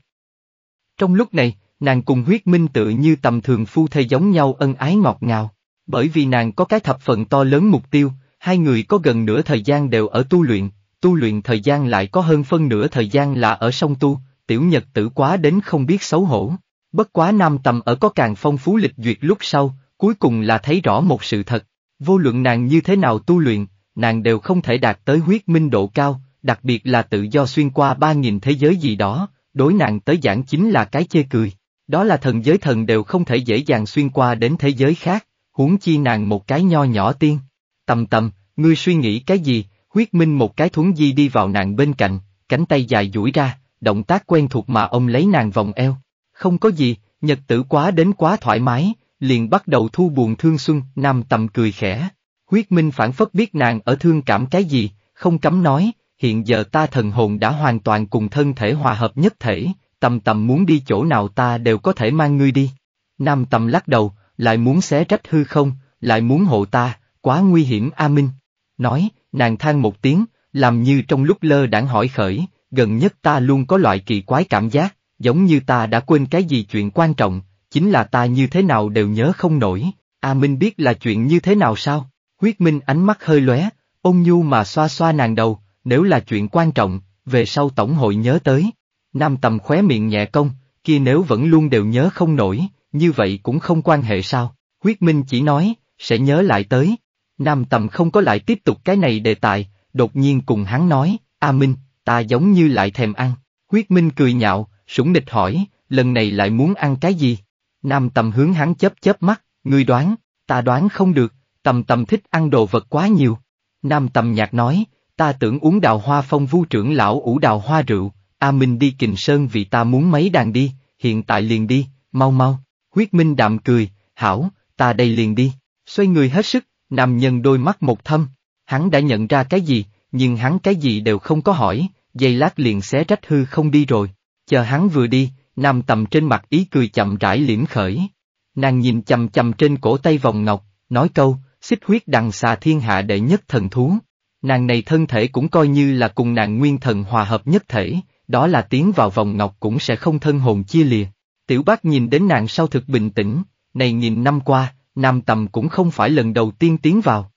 Trong lúc này, nàng cùng huyết minh tự như tầm thường phu thê giống nhau ân ái ngọt ngào, bởi vì nàng có cái thập phận to lớn mục tiêu, hai người có gần nửa thời gian đều ở tu luyện, tu luyện thời gian lại có hơn phân nửa thời gian là ở sông tu, tiểu nhật tử quá đến không biết xấu hổ. Bất quá nam tầm ở có càng phong phú lịch duyệt lúc sau, cuối cùng là thấy rõ một sự thật, vô luận nàng như thế nào tu luyện, nàng đều không thể đạt tới huyết minh độ cao, đặc biệt là tự do xuyên qua ba nghìn thế giới gì đó, đối nàng tới giảng chính là cái chê cười. Đó là thần giới thần đều không thể dễ dàng xuyên qua đến thế giới khác, huống chi nàng một cái nho nhỏ tiên. Tầm tầm, ngươi suy nghĩ cái gì, Quyết Minh một cái thuấn di đi vào nàng bên cạnh, cánh tay dài duỗi ra, động tác quen thuộc mà ông lấy nàng vòng eo. Không có gì, nhật tử quá đến quá thoải mái, liền bắt đầu thu buồn thương xuân, nam tầm cười khẽ. Huyết Minh phản phất biết nàng ở thương cảm cái gì, không cấm nói, hiện giờ ta thần hồn đã hoàn toàn cùng thân thể hòa hợp nhất thể, tầm tầm muốn đi chỗ nào ta đều có thể mang ngươi đi. Nam tầm lắc đầu, lại muốn xé rách hư không, lại muốn hộ ta, quá nguy hiểm A Minh. Nói, Nàng than một tiếng, làm như trong lúc lơ đãng hỏi khởi, gần nhất ta luôn có loại kỳ quái cảm giác, giống như ta đã quên cái gì chuyện quan trọng, chính là ta như thế nào đều nhớ không nổi, A Minh biết là chuyện như thế nào sao? Huyết Minh ánh mắt hơi lóe, ôn nhu mà xoa xoa nàng đầu, nếu là chuyện quan trọng, về sau tổng hội nhớ tới. Nam tầm khóe miệng nhẹ công, kia nếu vẫn luôn đều nhớ không nổi, như vậy cũng không quan hệ sao? Huyết Minh chỉ nói, sẽ nhớ lại tới. Nam Tầm không có lại tiếp tục cái này đề tài, đột nhiên cùng hắn nói, A Minh, ta giống như lại thèm ăn. Huyết Minh cười nhạo, sủng địch hỏi, lần này lại muốn ăn cái gì? Nam Tầm hướng hắn chớp chớp mắt, ngươi đoán, ta đoán không được, Tầm Tầm thích ăn đồ vật quá nhiều. Nam Tầm nhạc nói, ta tưởng uống đào hoa phong vu trưởng lão ủ đào hoa rượu, A Minh đi kình sơn vì ta muốn mấy đàn đi, hiện tại liền đi, mau mau. Huyết Minh đạm cười, hảo, ta đây liền đi, xoay người hết sức, Nam nhân đôi mắt một thâm, hắn đã nhận ra cái gì, nhưng hắn cái gì đều không có hỏi, giây lát liền xé rách hư không đi rồi. Chờ hắn vừa đi, nam tầm trên mặt ý cười chậm rãi liễm khởi. Nàng nhìn chầm chầm trên cổ tay vòng ngọc, nói câu, xích huyết đằng xà thiên hạ đệ nhất thần thú. Nàng này thân thể cũng coi như là cùng nàng nguyên thần hòa hợp nhất thể, đó là tiến vào vòng ngọc cũng sẽ không thân hồn chia lìa. Tiểu bác nhìn đến nàng sau thực bình tĩnh, này nhìn năm qua, Nam Tầm cũng không phải lần đầu tiên tiến vào.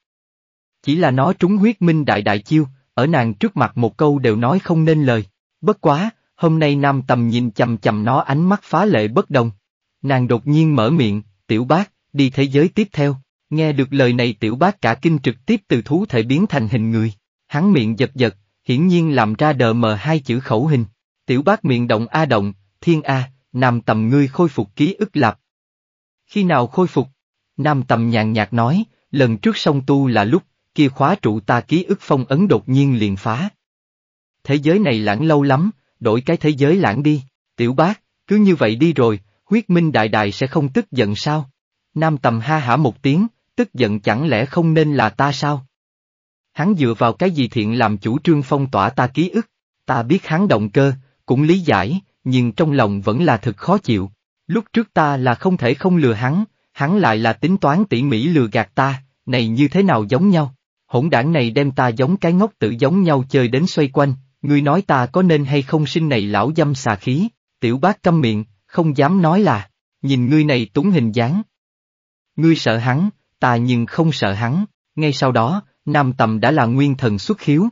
Chỉ là nó trúng huyết minh đại đại chiêu, ở nàng trước mặt một câu đều nói không nên lời. Bất quá, hôm nay Nam Tầm nhìn chầm chầm nó ánh mắt phá lệ bất đồng. Nàng đột nhiên mở miệng, tiểu bác, đi thế giới tiếp theo. Nghe được lời này tiểu bác cả kinh trực tiếp từ thú thể biến thành hình người. Hắn miệng giật giật, hiển nhiên làm ra đờ mờ hai chữ khẩu hình. Tiểu bác miệng động A động, thiên A, Nam Tầm ngươi khôi phục ký ức lạp. Khi nào khôi phục? Nam Tâm nhàn nhạt nói, lần trước sông tu là lúc, kia khóa trụ ta ký ức phong ấn đột nhiên liền phá. Thế giới này lãng lâu lắm, đổi cái thế giới lãng đi, tiểu bác, cứ như vậy đi rồi, huyết minh đại đại sẽ không tức giận sao? Nam Tâm ha hả một tiếng, tức giận chẳng lẽ không nên là ta sao? Hắn dựa vào cái gì thiện làm chủ trương phong tỏa ta ký ức, ta biết hắn động cơ, cũng lý giải, nhưng trong lòng vẫn là thật khó chịu. Lúc trước ta là không thể không lừa hắn, hắn lại là tính toán tỉ mỉ lừa gạt ta, này như thế nào giống nhau, hỗn đảng này đem ta giống cái ngốc tử giống nhau chơi đến xoay quanh, ngươi nói ta có nên hay không sinh này lão dâm xà khí, tiểu bác câm miệng, không dám nói là, nhìn ngươi này túng hình dáng. Ngươi sợ hắn, ta nhưng không sợ hắn, ngay sau đó, nam tầm đã là nguyên thần xuất khiếu.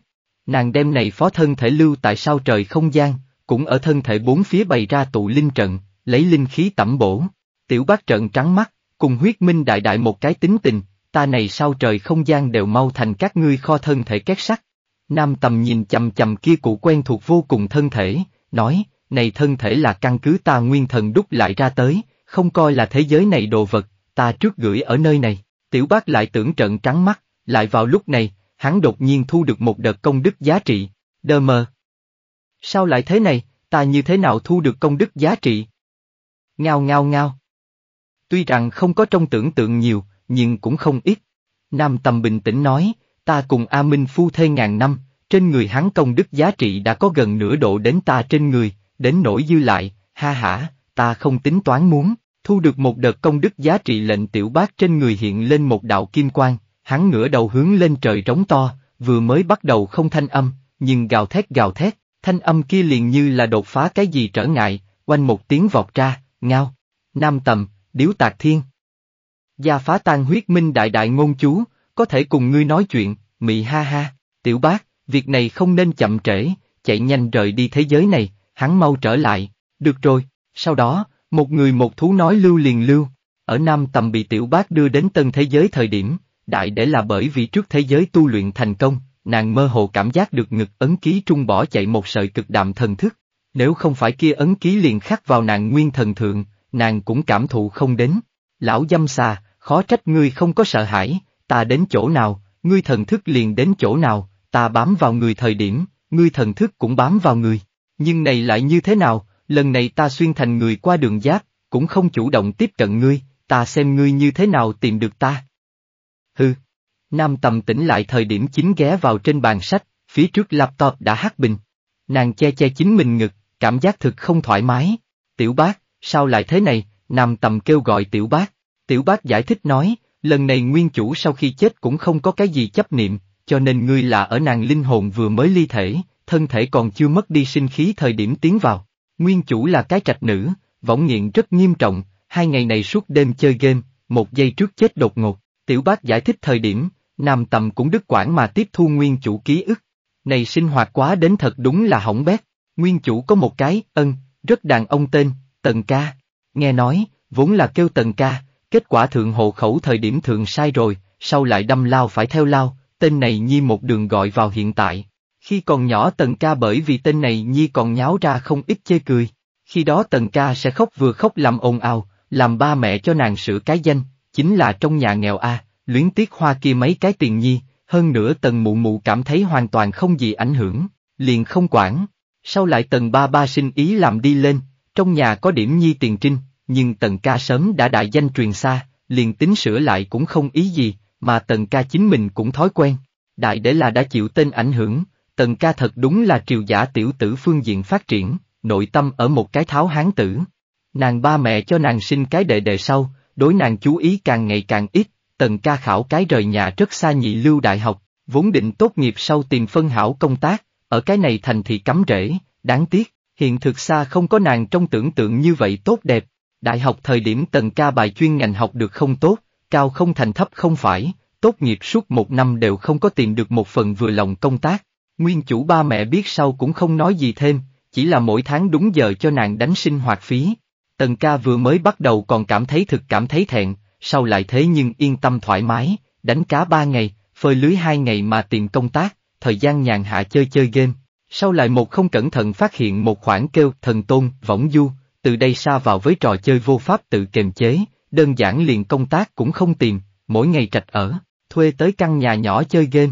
Nàng đem này phó thân thể lưu tại sao trời không gian, cũng ở thân thể bốn phía bày ra tụ linh trận, lấy linh khí tẩm bổ. Tiểu bác trận trắng mắt, cùng huyết minh đại đại một cái tính tình, ta này sao trời không gian đều mau thành các ngươi kho thân thể két sắt. Nam tầm nhìn chầm chầm kia cụ quen thuộc vô cùng thân thể, nói, này thân thể là căn cứ ta nguyên thần đúc lại ra tới, không coi là thế giới này đồ vật, ta trước gửi ở nơi này. Tiểu bác lại tưởng trận trắng mắt, lại vào lúc này, hắn đột nhiên thu được một đợt công đức giá trị, đơ mơ, Sao lại thế này, ta như thế nào thu được công đức giá trị? Ngao ngao ngao tuy rằng không có trong tưởng tượng nhiều, nhưng cũng không ít. Nam Tầm bình tĩnh nói, ta cùng A Minh phu thê ngàn năm, trên người hắn công đức giá trị đã có gần nửa độ đến ta trên người, đến nỗi dư lại, ha ha, ta không tính toán muốn, thu được một đợt công đức giá trị lệnh tiểu bác trên người hiện lên một đạo kim quang, hắn ngửa đầu hướng lên trời trống to, vừa mới bắt đầu không thanh âm, nhưng gào thét gào thét, thanh âm kia liền như là đột phá cái gì trở ngại, quanh một tiếng vọt ra, ngao. Nam tầm, Điếu Tạc Thiên. Gia phá tan huyết minh đại đại ngôn chú, có thể cùng ngươi nói chuyện, mị ha ha, tiểu bác, việc này không nên chậm trễ, chạy nhanh rời đi thế giới này, hắn mau trở lại, được rồi, sau đó, một người một thú nói lưu liền lưu, ở Nam Tầm bị tiểu bác đưa đến tân thế giới thời điểm, đại để là bởi vì trước thế giới tu luyện thành công, nàng mơ hồ cảm giác được ngực ấn ký trung bỏ chạy một sợi cực đạm thần thức, nếu không phải kia ấn ký liền khắc vào nàng nguyên thần thượng, nàng cũng cảm thụ không đến. Lão dâm xà, khó trách ngươi không có sợ hãi, ta đến chỗ nào, ngươi thần thức liền đến chỗ nào, ta bám vào người thời điểm, ngươi thần thức cũng bám vào người. Nhưng này lại như thế nào, lần này ta xuyên thành người qua đường giáp, cũng không chủ động tiếp cận ngươi, ta xem ngươi như thế nào tìm được ta. Hừ. Nam tầm tỉnh lại thời điểm chính ghé vào trên bàn sách, phía trước laptop đã hát bình. Nàng che che chính mình ngực, cảm giác thực không thoải mái. Tiểu bác, sao lại thế này, Nam Tầm kêu gọi Tiểu Bác. Tiểu Bác giải thích nói, lần này nguyên chủ sau khi chết cũng không có cái gì chấp niệm, cho nên ngươi là ở nàng linh hồn vừa mới ly thể, thân thể còn chưa mất đi sinh khí thời điểm tiến vào. Nguyên chủ là cái trạch nữ, võng nghiện rất nghiêm trọng, hai ngày này suốt đêm chơi game, một giây trước chết đột ngột, tiểu bác giải thích thời điểm, nam tầm cũng đứt quãng mà tiếp thu nguyên chủ ký ức. Này sinh hoạt quá đến thật đúng là hỏng bét, nguyên chủ có một cái, ân, rất đàn ông tên, Tần ca, nghe nói, vốn là kêu tần ca, kết quả thượng hộ khẩu thời điểm thượng sai rồi, sau lại đâm lao phải theo lao, tên này nhi một đường gọi vào hiện tại. Khi còn nhỏ tần ca bởi vì tên này nhi còn nháo ra không ít chê cười, khi đó tần ca sẽ khóc vừa khóc làm ồn ào, làm ba mẹ cho nàng sửa cái danh, chính là trong nhà nghèo a, luyến tiếc hoa kia mấy cái tiền nhi, hơn nữa tần mụ mụ cảm thấy hoàn toàn không gì ảnh hưởng, liền không quản. Sau lại tần ba ba sinh ý làm đi lên, trong nhà có điểm nhi tiền trinh, nhưng tần ca sớm đã đại danh truyền xa, liền tính sửa lại cũng không ý gì, mà tần ca chính mình cũng thói quen. Đại để là đã chịu tên ảnh hưởng, tần ca thật đúng là triều giả tiểu tử phương diện phát triển, nội tâm ở một cái tháo hán tử. Nàng ba mẹ cho nàng sinh cái đệ đệ sau, đối nàng chú ý càng ngày càng ít, tần ca khảo cái rời nhà rất xa nhị lưu đại học, vốn định tốt nghiệp sau tìm phân hảo công tác, ở cái này thành thị cắm rễ, đáng tiếc. Hiện thực xa không có nàng trong tưởng tượng như vậy tốt đẹp, đại học thời điểm tần ca bài chuyên ngành học được không tốt, cao không thành thấp không phải, tốt nghiệp suốt một năm đều không có tìm được một phần vừa lòng công tác. Nguyên chủ ba mẹ biết sau cũng không nói gì thêm, chỉ là mỗi tháng đúng giờ cho nàng đánh sinh hoạt phí. Tần ca vừa mới bắt đầu còn cảm thấy thực cảm thấy thẹn, sau lại thế nhưng yên tâm thoải mái, đánh cá ba ngày, phơi lưới hai ngày mà tìm công tác, thời gian nhàn hạ chơi chơi game, sau lại một không cẩn thận phát hiện một khoản kêu thần tôn, võng du, từ đây xa vào với trò chơi vô pháp tự kềm chế, đơn giản liền công tác cũng không tìm, mỗi ngày trạch ở, thuê tới căn nhà nhỏ chơi game.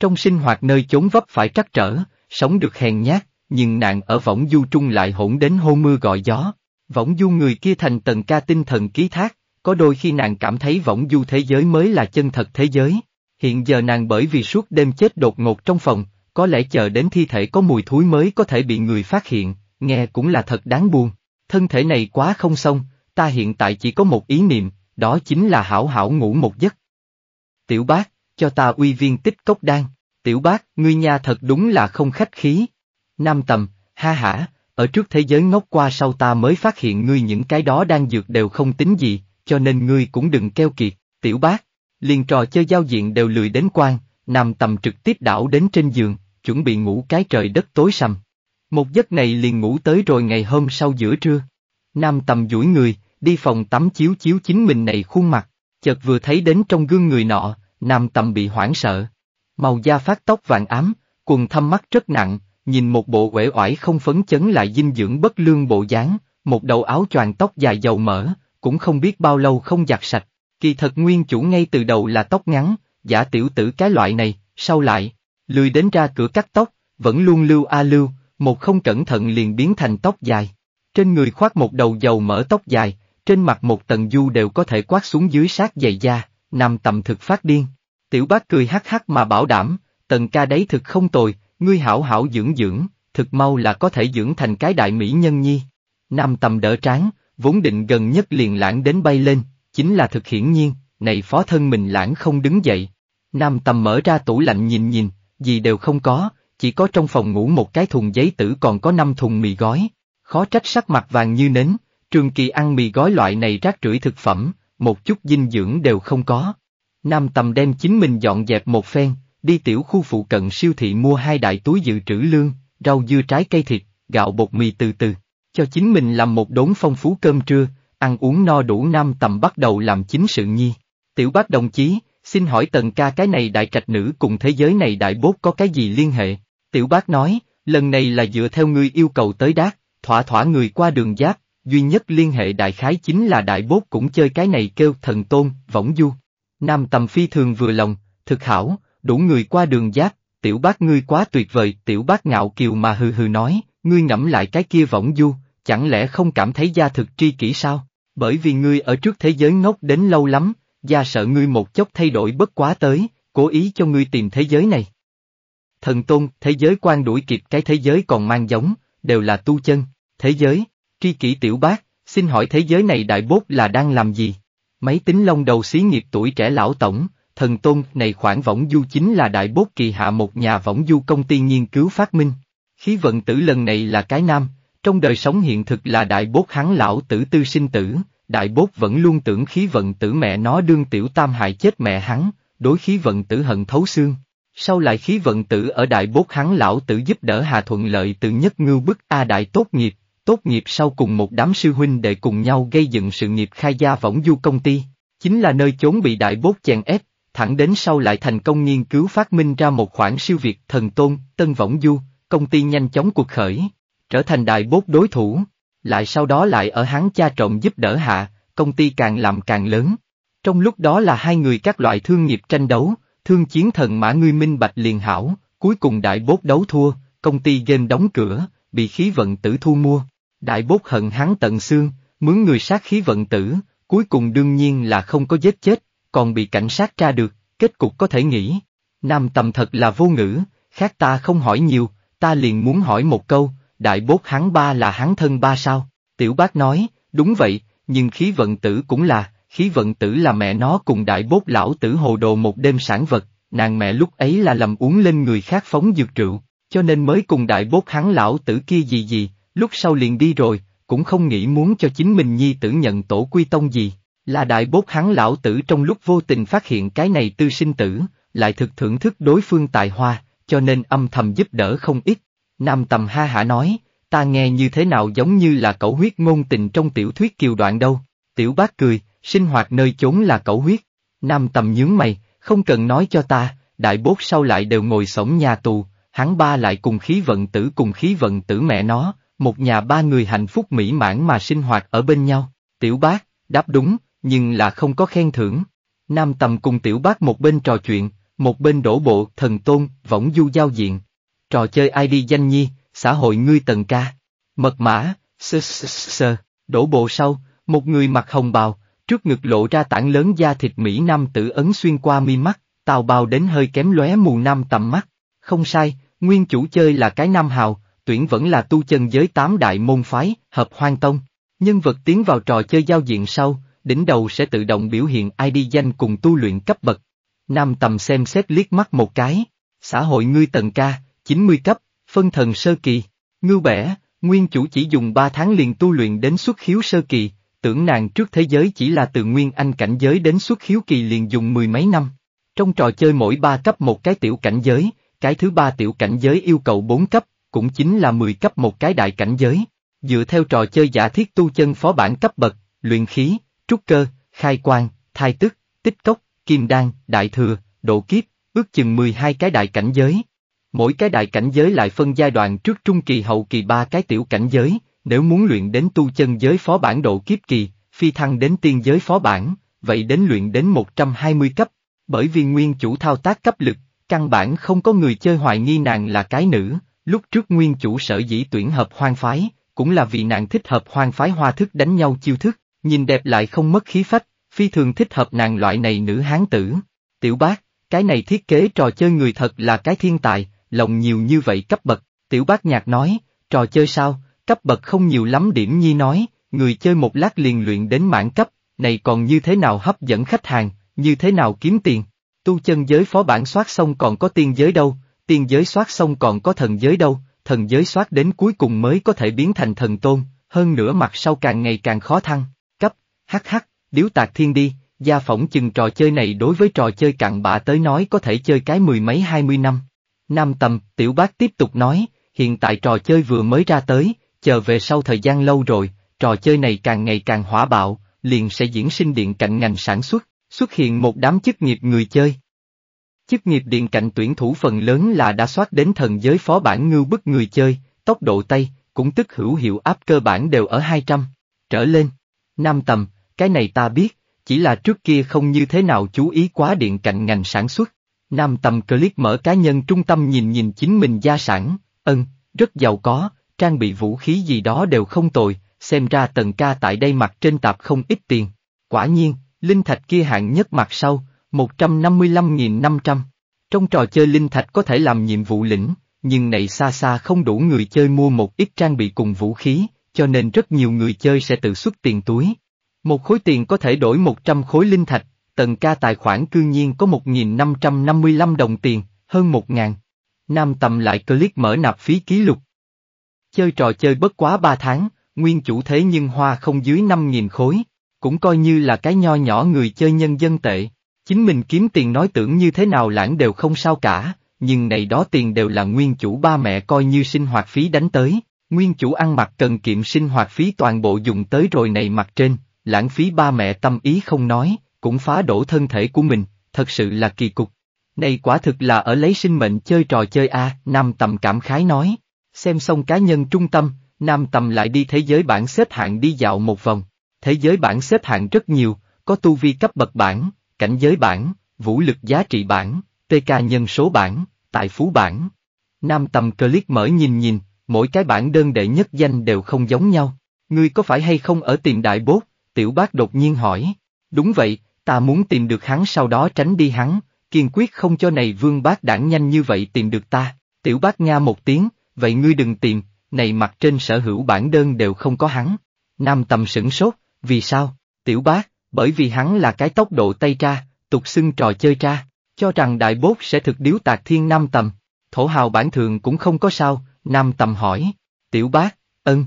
Trong sinh hoạt nơi chốn vấp phải trắc trở, sống được hèn nhát, nhưng nạn ở võng du trung lại hỗn đến hô mưa gọi gió. Võng du người kia thành tần ca tinh thần ký thác, có đôi khi nàng cảm thấy võng du thế giới mới là chân thật thế giới. Hiện giờ nàng bởi vì suốt đêm chết đột ngột trong phòng, có lẽ chờ đến thi thể có mùi thối mới có thể bị người phát hiện, nghe cũng là thật đáng buồn. Thân thể này quá không xong, ta hiện tại chỉ có một ý niệm, đó chính là hảo hảo ngủ một giấc. Tiểu bác, cho ta uy viên tích cốc đan, tiểu bác, ngươi nha thật đúng là không khách khí. Nam tầm, ha hả, ở trước thế giới ngốc qua sau ta mới phát hiện ngươi những cái đó đang dược đều không tính gì, cho nên ngươi cũng đừng keo kiệt, tiểu bác. Liền trò chơi giao diện đều lười đến quan, nam tầm trực tiếp đảo đến trên giường, chuẩn bị ngủ cái trời đất tối sầm. Một giấc này liền ngủ tới rồi ngày hôm sau giữa trưa. Nam tầm duỗi người, đi phòng tắm chiếu chiếu chính mình này khuôn mặt, chợt vừa thấy đến trong gương người nọ, nam tầm bị hoảng sợ. Màu da phát tóc vàng ám, quần thâm mắt rất nặng, nhìn một bộ uể oải không phấn chấn lại dinh dưỡng bất lương bộ dáng, một đầu áo choàng tóc dài dầu mỡ, cũng không biết bao lâu không giặt sạch, kỳ thật nguyên chủ ngay từ đầu là tóc ngắn, giả tiểu tử cái loại này, sau lại lười đến ra cửa cắt tóc, vẫn luôn lưu a lưu, một không cẩn thận liền biến thành tóc dài. Trên người khoác một đầu dầu mỡ tóc dài, trên mặt một tầng du đều có thể quát xuống dưới sát dày da, nằm tầm thực phát điên. Tiểu bác cười hắc hắc mà bảo đảm, tần ca đấy thực không tồi, ngươi hảo hảo dưỡng dưỡng, thực mau là có thể dưỡng thành cái đại mỹ nhân nhi. nằm tầm đỡ tráng, vốn định gần nhất liền lãng đến bay lên, chính là thực hiển nhiên, này phó thân mình lãng không đứng dậy. Nam tầm mở ra tủ lạnh nhìn nhìn, gì đều không có, chỉ có trong phòng ngủ một cái thùng giấy tử còn có năm thùng mì gói. Khó trách sắc mặt vàng như nến, trường kỳ ăn mì gói loại này rác rưởi thực phẩm, một chút dinh dưỡng đều không có. Nam tầm đem chính mình dọn dẹp một phen, đi tiểu khu phụ cận siêu thị mua hai đại túi dự trữ lương, rau dưa trái cây thịt, gạo bột mì từ từ, cho chính mình làm một đống phong phú cơm trưa, ăn uống no đủ Nam tầm bắt đầu làm chính sự nhi. Tiểu bác đồng chí, Xin hỏi tần ca cái này đại trạch nữ cùng thế giới này đại bốt có cái gì liên hệ? Tiểu bác nói, lần này là dựa theo ngươi yêu cầu tới đát, thỏa thỏa người qua đường giáp, duy nhất liên hệ đại khái chính là đại bốt cũng chơi cái này kêu thần tôn, võng du. Nam tầm phi thường vừa lòng, thực hảo, đủ người qua đường giáp, tiểu bác ngươi quá tuyệt vời, tiểu bác ngạo kiều mà hừ hừ nói, ngươi ngẫm lại cái kia võng du, chẳng lẽ không cảm thấy gia thực tri kỷ sao? Bởi vì ngươi ở trước thế giới ngốc đến lâu lắm, gia sợ ngươi một chốc thay đổi bất quá tới, cố ý cho ngươi tìm thế giới này. Thần tôn, thế giới quan đuổi kịp cái thế giới còn mang giống, đều là tu chân, thế giới, tri kỷ tiểu bác, xin hỏi thế giới này đại bốt là đang làm gì? Máy tính lông đầu xí nghiệp tuổi trẻ lão tổng, thần tôn này khoảng võng du chính là đại bốt kỳ hạ một nhà võng du công ty nghiên cứu phát minh. Khí vận tử lần này là cái nam, trong đời sống hiện thực là đại bốt hắn lão tử tư sinh tử, đại bốt vẫn luôn tưởng khí vận tử mẹ nó đương tiểu tam hại chết mẹ hắn, đối khí vận tử hận thấu xương. Sau lại khí vận tử ở đại bốt hắn lão tử giúp đỡ Hà Thuận lợi từ nhất ngưu bức A đại tốt nghiệp, tốt nghiệp sau cùng một đám sư huynh để cùng nhau gây dựng sự nghiệp khai gia võng du công ty, chính là nơi chốn bị đại bốt chèn ép, thẳng đến sau lại thành công nghiên cứu phát minh ra một khoản siêu việt thần tôn, tân võng du, công ty nhanh chóng cuộc khởi, trở thành đại bốt đối thủ lại sau đó lại ở hắn cha trọng giúp đỡ hạ, công ty càng làm càng lớn. Trong lúc đó là hai người các loại thương nghiệp tranh đấu, thương chiến thần mã ngươi minh bạch liền hảo, cuối cùng đại bốt đấu thua, công ty game đóng cửa, bị khí vận tử thu mua. Đại bốt hận hắn tận xương, mướn người sát khí vận tử, cuối cùng đương nhiên là không có giết chết, còn bị cảnh sát tra được, kết cục có thể nghĩ. Nam tầm thật là vô ngữ, khác ta không hỏi nhiều, ta liền muốn hỏi một câu, đại bốt hắn ba là hắn thân ba sao? Tiểu bác nói, đúng vậy, nhưng khí vận tử cũng là, khí vận tử là mẹ nó cùng đại bốt lão tử hồ đồ một đêm sản vật, nàng mẹ lúc ấy là lầm uống lên người khác phóng dược rượu, cho nên mới cùng đại bốt hắn lão tử kia gì gì, lúc sau liền đi rồi, cũng không nghĩ muốn cho chính mình nhi tử nhận tổ quy tông gì, là đại bốt hắn lão tử trong lúc vô tình phát hiện cái này tư sinh tử, lại thực thưởng thức đối phương tài hoa, cho nên âm thầm giúp đỡ không ít, Nam Tầm ha hả nói, ta nghe như thế nào giống như là cẩu huyết ngôn tình trong tiểu thuyết kiều đoạn đâu. Tiểu bác cười, sinh hoạt nơi chốn là cẩu huyết. Nam Tầm nhướng mày, không cần nói cho ta, đại bốt sau lại đều ngồi sống nhà tù, hắn ba lại cùng khí vận tử cùng khí vận tử mẹ nó, một nhà ba người hạnh phúc mỹ mãn mà sinh hoạt ở bên nhau. Tiểu bác, đáp đúng, nhưng là không có khen thưởng. Nam Tầm cùng tiểu bác một bên trò chuyện, một bên đổ bộ, thần tôn, võng du giao diện trò chơi ID danh nhi, xã hội ngươi tầng ca. Mật mã, sơ sơ sơ, đổ bộ sau, một người mặc hồng bào, trước ngực lộ ra tảng lớn da thịt Mỹ Nam tử ấn xuyên qua mi mắt, tào bào đến hơi kém lóe mù nam tầm mắt. Không sai, nguyên chủ chơi là cái nam hào, tuyển vẫn là tu chân giới tám đại môn phái, hợp hoang tông. Nhân vật tiến vào trò chơi giao diện sau, đỉnh đầu sẽ tự động biểu hiện ID danh cùng tu luyện cấp bậc. Nam tầm xem xét liếc mắt một cái, xã hội ngươi tầng ca, 90 cấp, phân thần sơ kỳ. Ngưu bẻ, nguyên chủ chỉ dùng 3 tháng liền tu luyện đến xuất khiếu sơ kỳ, tưởng nàng trước thế giới chỉ là từ nguyên anh cảnh giới đến xuất khiếu kỳ liền dùng mười mấy năm. Trong trò chơi mỗi 3 cấp một cái tiểu cảnh giới, cái thứ ba tiểu cảnh giới yêu cầu 4 cấp, cũng chính là 10 cấp một cái đại cảnh giới. Dựa theo trò chơi giả thiết tu chân phó bản cấp bậc, luyện khí, trúc cơ, khai quang, thai tức, tích cốc, kim đan, đại thừa, độ kiếp, ước chừng 12 cái đại cảnh giới. Mỗi cái đại cảnh giới lại phân giai đoạn trước trung kỳ hậu kỳ ba cái tiểu cảnh giới, nếu muốn luyện đến tu chân giới phó bản độ kiếp kỳ, phi thăng đến tiên giới phó bản, vậy đến luyện đến 120 cấp, bởi vì nguyên chủ thao tác cấp lực, căn bản không có người chơi hoài nghi nàng là cái nữ, lúc trước nguyên chủ sở dĩ tuyển hợp hoang phái, cũng là vì nàng thích hợp hoang phái hoa thức đánh nhau chiêu thức, nhìn đẹp lại không mất khí phách, phi thường thích hợp nàng loại này nữ hán tử. Tiểu bác, cái này thiết kế trò chơi người thật là cái thiên tài, lòng nhiều như vậy cấp bậc, tiểu bác nhạc nói, trò chơi sao, cấp bậc không nhiều lắm điểm nhi nói, người chơi một lát liền luyện đến mãn cấp, này còn như thế nào hấp dẫn khách hàng, như thế nào kiếm tiền. Tu chân giới phó bản soát xong còn có tiên giới đâu, tiên giới soát xong còn có thần giới đâu, thần giới soát đến cuối cùng mới có thể biến thành thần tôn, hơn nữa mặt sau càng ngày càng khó thăng, cấp, hắc hắc, điếu tạc thiên đi, gia phỏng chừng trò chơi này đối với trò chơi cặn bã tới nói có thể chơi cái mười mấy hai mươi năm. Nam Tâm Tiểu Bác tiếp tục nói, hiện tại trò chơi vừa mới ra tới, chờ về sau thời gian lâu rồi, trò chơi này càng ngày càng hỏa bạo, liền sẽ diễn sinh điện cạnh ngành sản xuất, xuất hiện một đám chức nghiệp người chơi. Chức nghiệp điện cạnh tuyển thủ phần lớn là đã soát đến thần giới phó bản ngưu bức người chơi, tốc độ tay, cũng tức hữu hiệu áp cơ bản đều ở 200, trở lên. Nam Tâm, cái này ta biết, chỉ là trước kia không như thế nào chú ý quá điện cạnh ngành sản xuất, Nam tầm clip mở cá nhân trung tâm nhìn nhìn chính mình gia sản, ân, rất giàu có, trang bị vũ khí gì đó đều không tồi, xem ra tầng ca tại đây mặt trên tạp không ít tiền. Quả nhiên, linh thạch kia hạng nhất mặt sau, 155.500. Trong trò chơi linh thạch có thể làm nhiệm vụ lĩnh, nhưng này xa xa không đủ người chơi mua một ít trang bị cùng vũ khí, cho nên rất nhiều người chơi sẽ tự xuất tiền túi. Một khối tiền có thể đổi 100 khối linh thạch, tần ca tài khoản cương nhiên có 1.555 đồng tiền, hơn 1.000. Nam tầm lại click mở nạp phí ký lục. Chơi trò chơi bất quá 3 tháng, nguyên chủ thế nhưng hoa không dưới 5.000 khối, cũng coi như là cái nho nhỏ người chơi nhân dân tệ. Chính mình kiếm tiền nói tưởng như thế nào lãng đều không sao cả, nhưng này đó tiền đều là nguyên chủ ba mẹ coi như sinh hoạt phí đánh tới, nguyên chủ ăn mặc cần kiệm sinh hoạt phí toàn bộ dùng tới rồi này mặt trên, lãng phí ba mẹ tâm ý không nói, cũng phá đổ thân thể của mình, thật sự là kỳ cục. Đây quả thực là ở lấy sinh mệnh chơi trò chơi a Nam Tầm cảm khái nói. Xem xong cá nhân trung tâm, Nam Tầm lại đi thế giới bảng xếp hạng đi dạo một vòng. Thế giới bảng xếp hạng rất nhiều, có tu vi cấp bậc bảng, cảnh giới bảng, vũ lực giá trị bảng, TK nhân số bảng, tài phú bảng. Nam Tầm click mở nhìn nhìn, mỗi cái bảng đơn đệ nhất danh đều không giống nhau. Ngươi có phải hay không ở tiền đại bốt? Tiểu bác đột nhiên hỏi. Đúng vậy, Ta muốn tìm được hắn sau đó tránh đi hắn, kiên quyết không cho này vương bác đảng nhanh như vậy tìm được ta, tiểu bác Nga một tiếng, vậy ngươi đừng tìm, này mặt trên sở hữu bản đơn đều không có hắn. Nam tầm sửng sốt, vì sao, tiểu bác, bởi vì hắn là cái tốc độ tay tra, tục xưng trò chơi tra, cho rằng đại bốt sẽ thực điếu tạc thiên nam tầm, thổ hào bản thường cũng không có sao, nam tầm hỏi, tiểu bác, ân.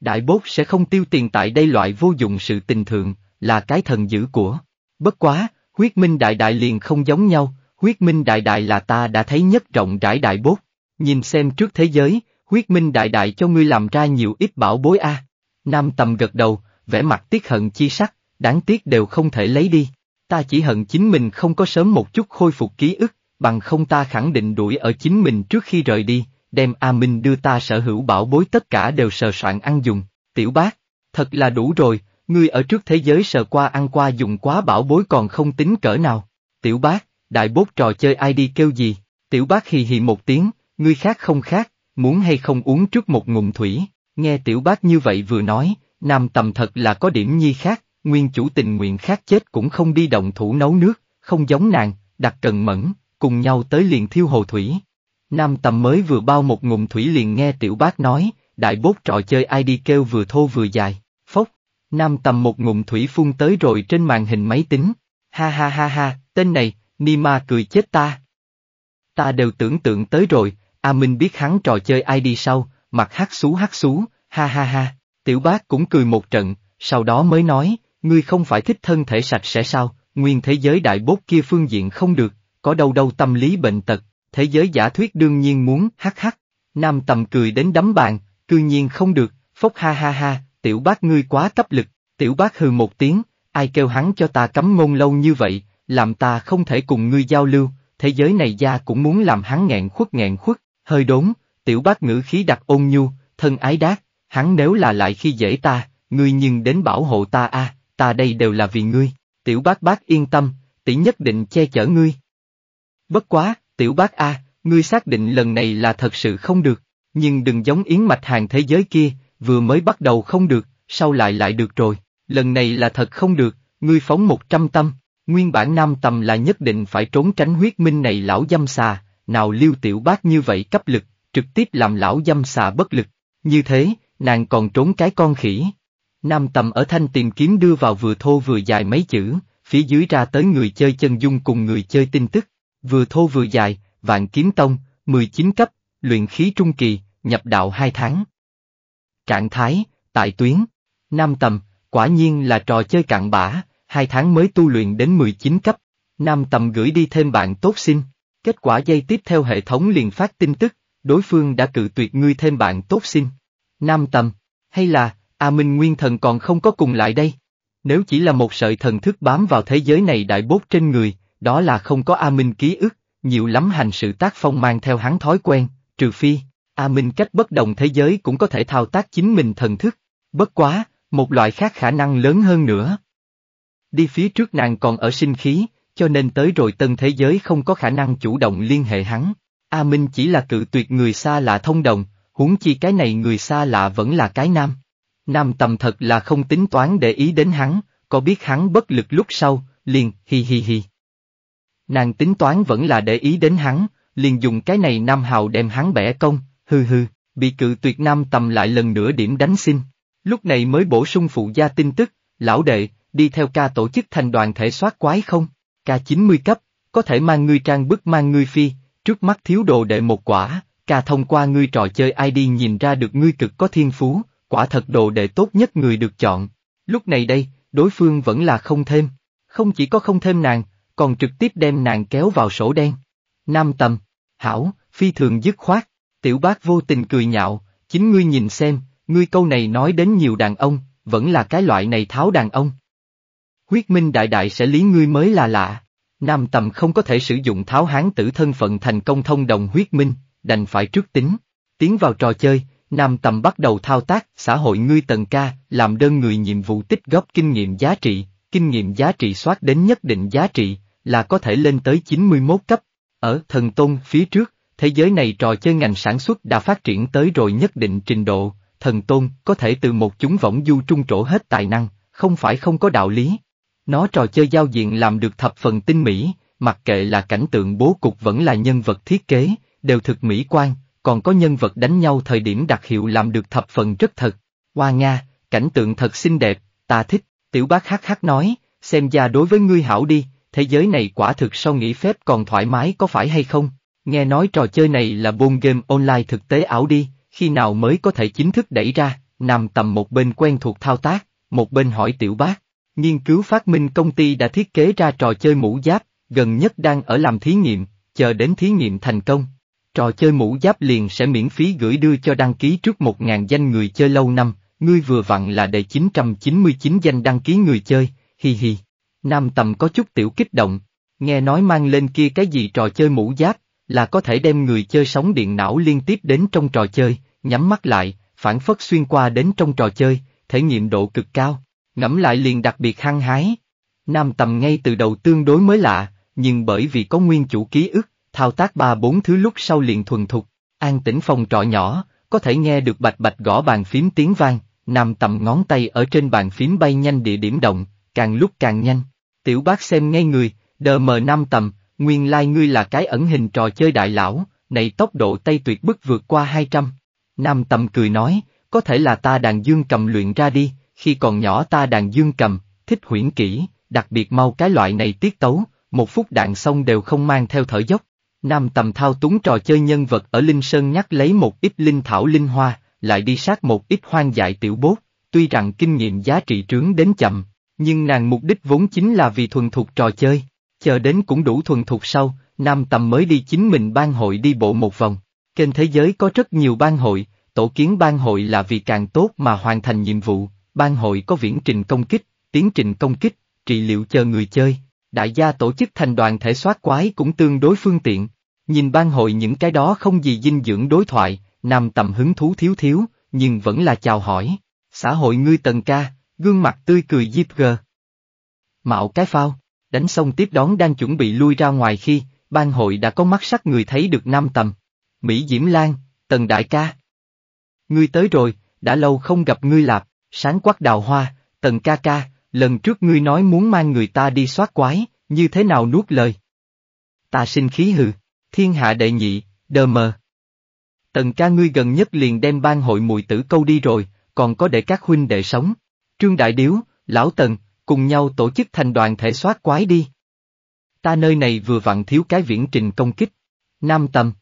Đại bốt sẽ không tiêu tiền tại đây loại vô dụng sự tình thường là cái thần dữ của. Bất quá, huyết minh đại đại liền không giống nhau, huyết minh đại đại là ta đã thấy nhất rộng rãi đại bốt. Nhìn xem trước thế giới, huyết minh đại đại cho ngươi làm ra nhiều ít bảo bối a. Nam tầm gật đầu, vẻ mặt tiếc hận chi sắc, đáng tiếc đều không thể lấy đi. Ta chỉ hận chính mình không có sớm một chút khôi phục ký ức, bằng không ta khẳng định đuổi ở chính mình trước khi rời đi, đem A Minh đưa ta sở hữu bảo bối tất cả đều sờ soạn ăn dùng, tiểu bác. Thật là đủ rồi, ngươi ở trước thế giới sợ qua ăn qua dùng quá bảo bối còn không tính cỡ nào. Tiểu bác, đại bốt trò chơi ai đi kêu gì, tiểu bác hì hì một tiếng, ngươi khác không khác, muốn hay không uống trước một ngụm thủy, nghe tiểu bác như vậy vừa nói, nam tầm thật là có điểm nhi khác, nguyên chủ tình nguyện khác chết cũng không đi động thủ nấu nước, không giống nàng, đặt cần mẫn, cùng nhau tới liền thiêu hồ thủy. Nam tầm mới vừa bao một ngụm thủy liền nghe tiểu bác nói, đại bốt trò chơi ai đi kêu vừa thô vừa dài, Nam tầm một ngụm thủy phun tới rồi trên màn hình máy tính. Ha ha ha ha, tên này, Nima cười chết ta. Ta đều tưởng tượng tới rồi, A Minh biết hắn trò chơi ai đi sau, mặt hát xú hát xú, ha ha ha. Tiểu bác cũng cười một trận, sau đó mới nói, ngươi không phải thích thân thể sạch sẽ sao, nguyên thế giới đại bốt kia phương diện không được, có đâu đâu tâm lý bệnh tật, thế giới giả thuyết đương nhiên muốn, hắc hắc. Nam tầm cười đến đấm bàn, cư nhiên không được, phốc ha ha ha, tiểu bác ngươi quá cấp lực, Tiểu bác hừ một tiếng, ai kêu hắn cho ta cấm ngôn lâu như vậy, làm ta không thể cùng ngươi giao lưu, thế giới này gia cũng muốn làm hắn nghẹn khuất nghẹn khuất, hơi đốn, tiểu bác ngữ khí đặc ôn nhu, thân ái đác. hắn nếu là lại khi dễ ta, ngươi nhưng đến bảo hộ ta a, ta đây đều là vì ngươi, tiểu bác bác yên tâm, tỷ nhất định che chở ngươi. Bất quá, tiểu bác a, ngươi xác định lần này là thật sự không được, nhưng đừng giống yến mạch hàng thế giới kia, vừa mới bắt đầu không được, sau lại lại được rồi lần này là thật không được, ngươi phóng một trăm tâm, nguyên bản nam tầm là nhất định phải trốn tránh huyết minh này lão dâm xà, nào lưu tiểu bác như vậy cấp lực, trực tiếp làm lão dâm xà bất lực, như thế, nàng còn trốn cái con khỉ. Nam tầm ở thanh tìm kiếm đưa vào vừa thô vừa dài mấy chữ, phía dưới ra tới người chơi chân dung cùng người chơi tin tức, vừa thô vừa dài, vạn kiếm tông, 19 cấp, luyện khí trung kỳ, nhập đạo 2 tháng. Trạng thái, tại tuyến, nam tầm, Quả nhiên là trò chơi cạn bã, hai tháng mới tu luyện đến 19 cấp, Nam Tầm gửi đi thêm bạn tốt xin. Kết quả dây tiếp theo hệ thống liền phát tin tức, đối phương đã cự tuyệt ngươi thêm bạn tốt xin. Nam Tầm, hay là, A à Minh Nguyên Thần còn không có cùng lại đây. Nếu chỉ là một sợi thần thức bám vào thế giới này đại bốt trên người, đó là không có A Minh ký ức, nhiều lắm hành sự tác phong mang theo hắn thói quen, trừ phi, A Minh cách bất đồng thế giới cũng có thể thao tác chính mình thần thức. Bất quá, một loại khác khả năng lớn hơn nữa. Đi phía trước nàng còn ở sinh khí, cho nên tới rồi tân thế giới không có khả năng chủ động liên hệ hắn. A Minh chỉ là cự tuyệt người xa lạ thông đồng, huống chi cái này người xa lạ vẫn là cái nam. Nam tầm thật là không tính toán để ý đến hắn, có biết hắn bất lực lúc sau, liền, hi hi hi. Nàng tính toán vẫn là để ý đến hắn, liền dùng cái này nam hào đem hắn bẻ công, hư hư, bị cự tuyệt nam tầm lại lần nữa điểm đánh sinh. Lúc này mới bổ sung phụ gia tin tức, lão đệ, đi theo ca tổ chức thành đoàn thể soát quái không? Ca 90 cấp, có thể mang ngươi trang bức mang ngươi phi, trước mắt thiếu đồ đệ một quả, ca thông qua ngươi trò chơi ID nhìn ra được ngươi cực có thiên phú, quả thật đồ đệ tốt nhất người được chọn. Lúc này đây, đối phương vẫn là không thêm, không chỉ có không thêm nàng, còn trực tiếp đem nàng kéo vào sổ đen. Nam tầm, hảo, phi thường dứt khoát, tiểu bác vô tình cười nhạo, chính ngươi nhìn xem, ngươi câu này nói đến nhiều đàn ông, vẫn là cái loại này tháo đàn ông. Huyết minh đại đại sẽ lý ngươi mới là lạ. Nam tầm không có thể sử dụng tháo hán tử thân phận thành công thông đồng huyết minh, đành phải trước tính. Tiến vào trò chơi, Nam tầm bắt đầu thao tác xã hội ngươi tầng ca, làm đơn người nhiệm vụ tích góp kinh nghiệm giá trị, kinh nghiệm giá trị soát đến nhất định giá trị, là có thể lên tới 91 cấp. Ở thần tôn phía trước, thế giới này trò chơi ngành sản xuất đã phát triển tới rồi nhất định trình độ, thần tôn có thể từ một chúng võng du trung trổ hết tài năng, không phải không có đạo lý. Nó trò chơi giao diện làm được thập phần tinh mỹ, mặc kệ là cảnh tượng bố cục vẫn là nhân vật thiết kế, đều thực mỹ quan, còn có nhân vật đánh nhau thời điểm đặc hiệu làm được thập phần rất thật. Hoa Nga, cảnh tượng thật xinh đẹp, ta thích, tiểu bác hắc hắc nói, xem ra đối với ngươi hảo đi, thế giới này quả thực sau nghỉ phép còn thoải mái có phải hay không? Nghe nói trò chơi này là bôn game online thực tế ảo đi, khi nào mới có thể chính thức đẩy ra, nằm Tầm một bên quen thuộc thao tác, một bên hỏi Tiểu Bác. Nghiên cứu phát minh công ty đã thiết kế ra trò chơi mũ giáp, gần nhất đang ở làm thí nghiệm, chờ đến thí nghiệm thành công. Trò chơi mũ giáp liền sẽ miễn phí gửi đưa cho đăng ký trước 1.000 danh người chơi lâu năm, ngươi vừa vặn là đầy 999 danh đăng ký người chơi, hi hi. Nam Tầm có chút tiểu kích động, nghe nói mang lên kia cái gì trò chơi mũ giáp, là có thể đem người chơi sóng điện não liên tiếp đến trong trò chơi, nhắm mắt lại, phản phất xuyên qua đến trong trò chơi, thể nghiệm độ cực cao, ngẫm lại liền đặc biệt hăng hái. Nam tầm ngay từ đầu tương đối mới lạ, nhưng bởi vì có nguyên chủ ký ức, thao tác ba bốn thứ lúc sau liền thuần thục, an tĩnh phòng trọ nhỏ, có thể nghe được bạch bạch gõ bàn phím tiếng vang, nam tầm ngón tay ở trên bàn phím bay nhanh địa điểm động, càng lúc càng nhanh. Tiểu bác xem ngay người, đờ mờ nam tầm, nguyên lai ngươi là cái ẩn hình trò chơi đại lão, này tốc độ tay tuyệt bức vượt qua 200. Nam Tâm cười nói, có thể là ta đàn dương cầm luyện ra đi, khi còn nhỏ ta đàn dương cầm, thích huyễn kỹ, đặc biệt mau cái loại này tiết tấu, một phút đạn xong đều không mang theo thở dốc. Nam Tầm thao túng trò chơi nhân vật ở Linh Sơn nhắc lấy một ít linh thảo linh hoa, lại đi sát một ít hoang dại tiểu bốt, tuy rằng kinh nghiệm giá trị trướng đến chậm, nhưng nàng mục đích vốn chính là vì thuần thục trò chơi chờ đến cũng đủ thuần thục sau, Nam Tầm mới đi chính mình ban hội đi bộ một vòng. Trên thế giới có rất nhiều ban hội, tổ kiến ban hội là vì càng tốt mà hoàn thành nhiệm vụ, ban hội có viễn trình công kích, tiến trình công kích, trị liệu chờ người chơi, đại gia tổ chức thành đoàn thể soát quái cũng tương đối phương tiện. Nhìn ban hội những cái đó không gì dinh dưỡng đối thoại, Nam Tầm hứng thú thiếu thiếu, nhưng vẫn là chào hỏi. Xã hội ngươi tần ca, gương mặt tươi cười Diệp gờ, Mạo cái phao đánh xong tiếp đón đang chuẩn bị lui ra ngoài khi, ban hội đã có mắt sắc người thấy được nam tầm. Mỹ Diễm Lan, Tần Đại ca. Ngươi tới rồi, đã lâu không gặp ngươi lạp, sáng quắc đào hoa, Tần ca ca, lần trước ngươi nói muốn mang người ta đi soát quái, như thế nào nuốt lời. Ta sinh khí hừ, thiên hạ đệ nhị, đờ mờ. Tần ca ngươi gần nhất liền đem ban hội mùi tử câu đi rồi, còn có để các huynh đệ sống. Trương Đại Điếu, Lão Tần, cùng nhau tổ chức thành đoàn thể soát quái đi. Ta nơi này vừa vặn thiếu cái viễn trình công kích. Nam tầm.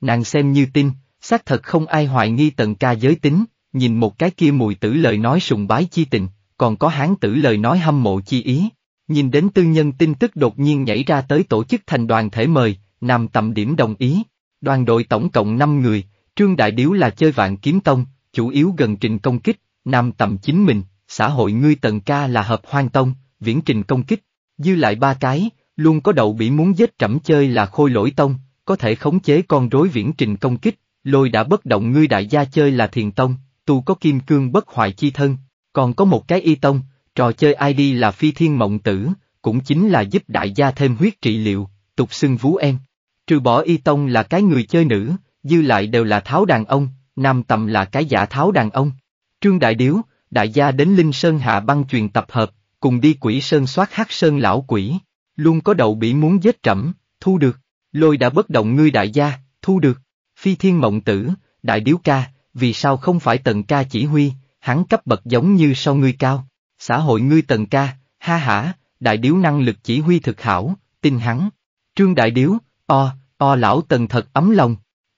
Nàng xem như tin, xác thật không ai hoài nghi tần ca giới tính, nhìn một cái kia mùi tử lời nói sùng bái chi tình, còn có hán tử lời nói hâm mộ chi ý. Nhìn đến tư nhân tin tức đột nhiên nhảy ra tới tổ chức thành đoàn thể mời, nam tầm điểm đồng ý. Đoàn đội tổng cộng 5 người, Trương Đại Điếu là chơi vạn kiếm tông, chủ yếu gần trình công kích, nam tầm chính mình, xã hội ngươi tần ca là hợp hoang tông, viễn trình công kích, dư lại ba cái, luôn có đậu bị muốn giết trẫm chơi là khôi lỗi tông, có thể khống chế con rối viễn trình công kích, lôi đã bất động ngươi đại gia chơi là thiền tông, tu có kim cương bất hoại chi thân, còn có một cái y tông, trò chơi ID là phi thiên mộng tử, cũng chính là giúp đại gia thêm huyết trị liệu, tục xưng vú em. Trừ bỏ y tông là cái người chơi nữ, dư lại đều là tháo đàn ông, nam tầm là cái giả tháo đàn ông. Trương Đại Điếu, đại gia đến Linh Sơn Hạ băng truyền tập hợp, cùng đi quỷ Sơn soát hát Sơn lão quỷ. Luôn có đầu bị muốn giết trẫm, thu được. Lôi đã bất động ngươi đại gia, thu được. Phi thiên mộng tử, đại điếu ca, vì sao không phải tần ca chỉ huy, hắn cấp bậc giống như sau ngươi cao. Xã hội ngươi tần ca, ha hả, đại điếu năng lực chỉ huy thực hảo, tin hắn. Trương đại điếu, o, o lão tần thật ấm lòng.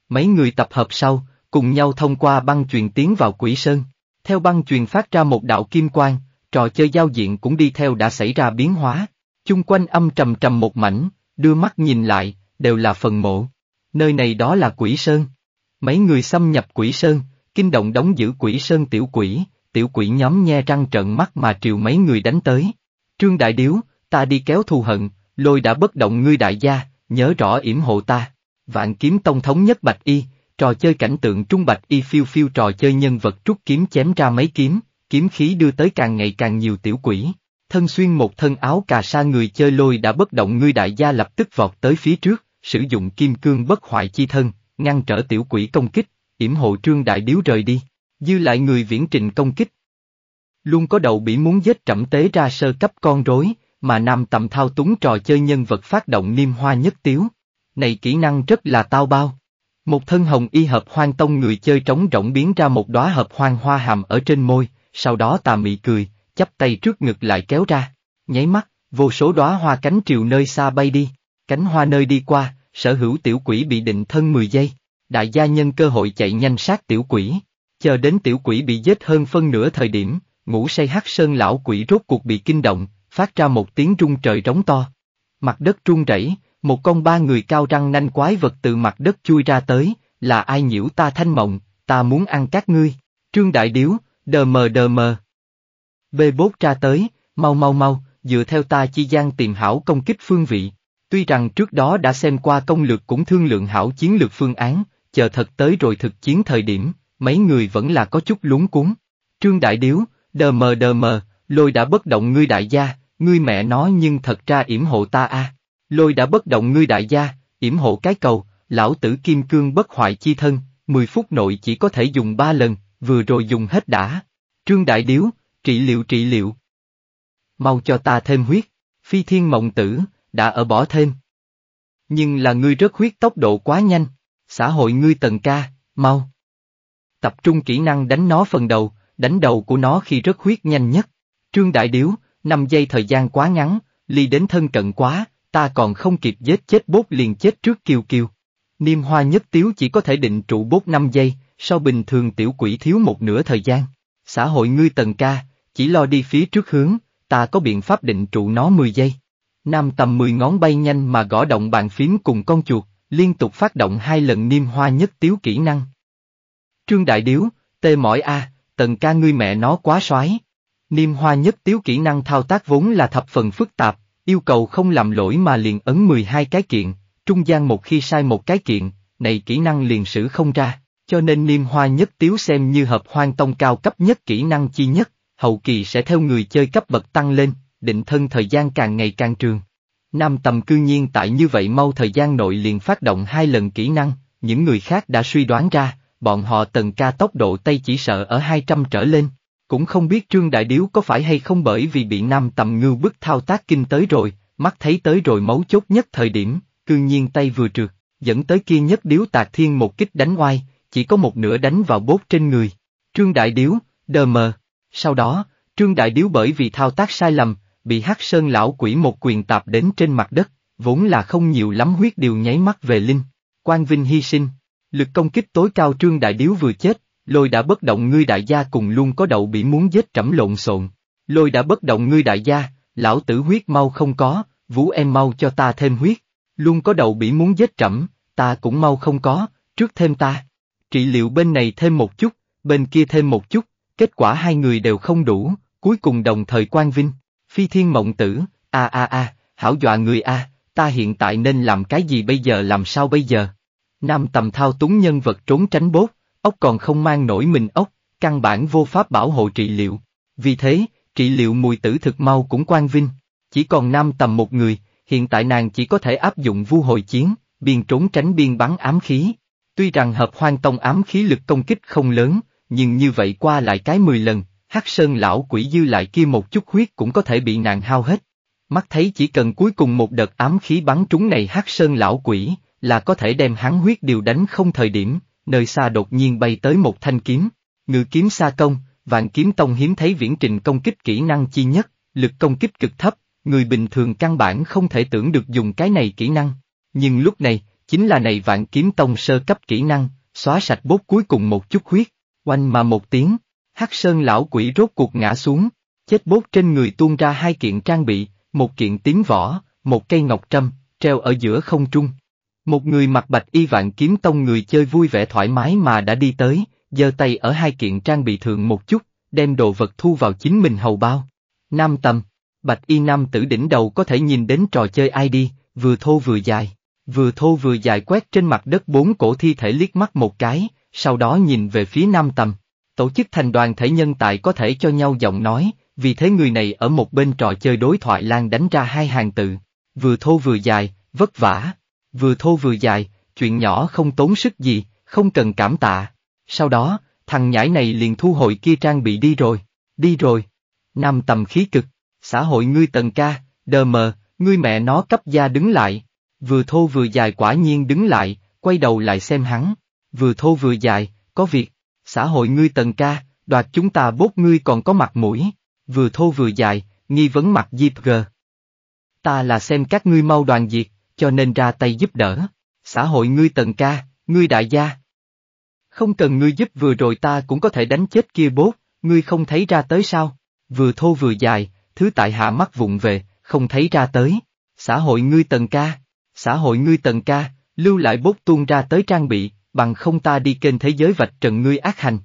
Mấy người tập hợp sau, cùng nhau thông qua băng truyền tiến vào quỷ sơn. Theo băng truyền phát ra một đạo kim quang, trò chơi giao diện cũng đi theo đã xảy ra biến hóa. Chung quanh âm trầm trầm một mảnh, đưa mắt nhìn lại, đều là phần mộ. Nơi này đó là quỷ sơn. Mấy người xâm nhập quỷ sơn, kinh động đóng giữ quỷ sơn tiểu quỷ, tiểu quỷ nhóm nhe răng trận mắt mà triều mấy người đánh tới. Trương Đại Điếu, ta đi kéo thù hận, lôi đã bất động ngươi đại gia, nhớ rõ yểm hộ ta. Vạn kiếm tông thống nhất bạch y, Trò chơi cảnh tượng trung bạch y phiêu phiêu trò chơi nhân vật trúc kiếm chém ra mấy kiếm, kiếm khí đưa tới càng ngày càng nhiều tiểu quỷ. Thân xuyên một thân áo cà sa người chơi lôi đã bất động ngươi đại gia lập tức vọt tới phía trước, sử dụng kim cương bất hoại chi thân, ngăn trở tiểu quỷ công kích, yểm hộ trương đại điếu rời đi, dư lại người viễn trình công kích. Luôn có đầu bỉ muốn giết trẩm tế ra sơ cấp con rối, mà nam tầm thao túng trò chơi nhân vật phát động niêm hoa nhất tiếu. Này kỹ năng rất là tao bao. Một thân hồng y hợp hoang tông người chơi trống rỗng biến ra một đóa hợp hoang hoa hàm ở trên môi, sau đó tà mị cười, chắp tay trước ngực lại kéo ra, nháy mắt, vô số đóa hoa cánh triều nơi xa bay đi, cánh hoa nơi đi qua, sở hữu tiểu quỷ bị định thân 10 giây, đại gia nhân cơ hội chạy nhanh sát tiểu quỷ, chờ đến tiểu quỷ bị giết hơn phân nửa thời điểm, ngủ say hắc sơn lão quỷ rốt cuộc bị kinh động, phát ra một tiếng rung trời trống to. Mặt đất rung rẩy, một con ba người cao răng nanh quái vật từ mặt đất chui ra tới, là ai nhiễu ta thanh mộng, ta muốn ăn các ngươi. Trương Đại Điếu, đờ mờ đờ mờ. Bê bốt ra tới, mau mau mau, dựa theo ta chi gian tìm hảo công kích phương vị. Tuy rằng trước đó đã xem qua công lược cũng thương lượng hảo chiến lược phương án, chờ thật tới rồi thực chiến thời điểm, mấy người vẫn là có chút lúng cuốn. Trương Đại Điếu, đờ mờ đờ mờ, lôi đã bất động ngươi đại gia, ngươi mẹ nó nhưng thật ra yểm hộ ta a. À. Lôi đã bất động ngươi đại gia, yểm hộ cái cầu, lão tử kim cương bất hoại chi thân, 10 phút nội chỉ có thể dùng 3 lần, vừa rồi dùng hết đã. Trương Đại Điếu, trị liệu trị liệu. Mau cho ta thêm huyết, phi thiên mộng tử, đã ở bỏ thêm. Nhưng là ngươi rất huyết tốc độ quá nhanh, xã hội ngươi tần ca, mau. Tập trung kỹ năng đánh nó phần đầu, đánh đầu của nó khi rất huyết nhanh nhất. Trương Đại Điếu, 5 giây thời gian quá ngắn, ly đến thân cận quá, ta còn không kịp giết chết bốt liền chết trước kiều kiều. Niêm hoa nhất tiếu chỉ có thể định trụ bốt 5 giây, sau bình thường tiểu quỷ thiếu một nửa thời gian. Xã hội ngươi tần ca, chỉ lo đi phía trước hướng, ta có biện pháp định trụ nó 10 giây. Nam tầm 10 ngón bay nhanh mà gõ động bàn phím cùng con chuột, liên tục phát động hai lần niêm hoa nhất tiếu kỹ năng. Trương Đại Điếu, tê mỏi a, à, tần ca ngươi mẹ nó quá soái. Niêm hoa nhất tiếu kỹ năng thao tác vốn là thập phần phức tạp, yêu cầu không làm lỗi mà liền ấn 12 cái kiện, trung gian một khi sai một cái kiện, này kỹ năng liền sử không ra, cho nên niêm hoa nhất tiếu xem như hợp hoang tông cao cấp nhất kỹ năng chi nhất, hậu kỳ sẽ theo người chơi cấp bậc tăng lên, định thân thời gian càng ngày càng trường. Nam tầm cư nhiên tại như vậy mau thời gian nội liền phát động hai lần kỹ năng, những người khác đã suy đoán ra, bọn họ tần ca tốc độ tay chỉ sợ ở 200 trở lên. Cũng không biết Trương Đại Điếu có phải hay không bởi vì bị Nam Tầm Ngưu bức thao tác kinh tới rồi, mắt thấy tới rồi mấu chốt nhất thời điểm, cương nhiên tay vừa trượt, dẫn tới kia nhất điếu tạc thiên một kích đánh oai, chỉ có một nửa đánh vào bốt trên người. Trương Đại Điếu, đờ mờ. Sau đó, Trương Đại Điếu bởi vì thao tác sai lầm, bị Hắc Sơn lão quỷ một quyền tạp đến trên mặt đất, vốn là không nhiều lắm huyết điều nháy mắt về linh. Quang Vinh hy sinh, lực công kích tối cao Trương Đại Điếu vừa chết, Lôi đã bất động ngươi đại gia cùng luôn có đậu bị muốn giết trẫm lộn xộn. Lôi đã bất động ngươi đại gia, lão tử huyết mau không có, vũ em mau cho ta thêm huyết. Luôn có đậu bị muốn giết trẫm, ta cũng mau không có, trước thêm ta. Trị liệu bên này thêm một chút, bên kia thêm một chút, kết quả hai người đều không đủ, cuối cùng đồng thời quan vinh. Phi thiên mộng tử, a a a, hảo dọa người a, ta hiện tại nên làm cái gì bây giờ làm sao bây giờ? Nam tầm thao túng nhân vật trốn tránh bốt ốc còn không mang nổi mình ốc, căn bản vô pháp bảo hộ trị liệu. Vì thế, trị liệu mùi tử thực mau cũng quan vinh. Chỉ còn nam tầm một người, hiện tại nàng chỉ có thể áp dụng vu hồi chiến, biên trốn tránh biên bắn ám khí. Tuy rằng hợp hoang tông ám khí lực công kích không lớn, nhưng như vậy qua lại cái 10 lần, hắc sơn lão quỷ dư lại kia một chút huyết cũng có thể bị nàng hao hết. Mắt thấy chỉ cần cuối cùng một đợt ám khí bắn trúng này hắc sơn lão quỷ, là có thể đem hắn huyết điều đánh không thời điểm, nơi xa đột nhiên bay tới một thanh kiếm, ngự kiếm xa công, vạn kiếm tông hiếm thấy viễn trình công kích kỹ năng chi nhất, lực công kích cực thấp, người bình thường căn bản không thể tưởng được dùng cái này kỹ năng. Nhưng lúc này, chính là này vạn kiếm tông sơ cấp kỹ năng, xóa sạch bốt cuối cùng một chút huyết, oanh mà một tiếng, hắc sơn lão quỷ rốt cuộc ngã xuống, chết bốt trên người tuôn ra hai kiện trang bị, một kiện tiếng vỏ, một cây ngọc trâm, treo ở giữa không trung, một người mặc bạch y vạn kiếm tông người chơi vui vẻ thoải mái mà đã đi tới, giơ tay ở hai kiện trang bị thượng một chút, đem đồ vật thu vào chính mình hầu bao. Nam tầm, bạch y nam tử đỉnh đầu có thể nhìn đến trò chơi ai đi, vừa thô vừa dài, vừa thô vừa dài quét trên mặt đất bốn cổ thi thể liếc mắt một cái, sau đó nhìn về phía nam tầm. Tổ chức thành đoàn thể nhân tại có thể cho nhau giọng nói, vì thế người này ở một bên trò chơi đối thoại lan đánh ra hai hàng tự, vừa thô vừa dài, vất vả, vừa thô vừa dài, chuyện nhỏ không tốn sức gì, không cần cảm tạ. Sau đó, thằng nhãi này liền thu hồi kia trang bị đi rồi, đi rồi. Nam tầm khí cực, xã hội ngươi tần ca, đờ mờ, ngươi mẹ nó cấp gia đứng lại. Vừa thô vừa dài quả nhiên đứng lại, quay đầu lại xem hắn. Vừa thô vừa dài, có việc, xã hội ngươi tần ca, đoạt chúng ta bốt ngươi còn có mặt mũi. Vừa thô vừa dài, nghi vấn mặt dịp gờ. Ta là xem các ngươi mau đoàn diệt, cho nên ra tay giúp đỡ. Xã hội ngươi tần ca, ngươi đại gia. Không cần ngươi giúp vừa rồi ta cũng có thể đánh chết kia bốt, ngươi không thấy ra tới sao? Vừa thô vừa dài, thứ tại hạ mắt vụng về, không thấy ra tới. Xã hội ngươi tần ca, xã hội ngươi tần ca, lưu lại bốt tuôn ra tới trang bị, bằng không ta đi kênh thế giới vạch trần ngươi ác hành.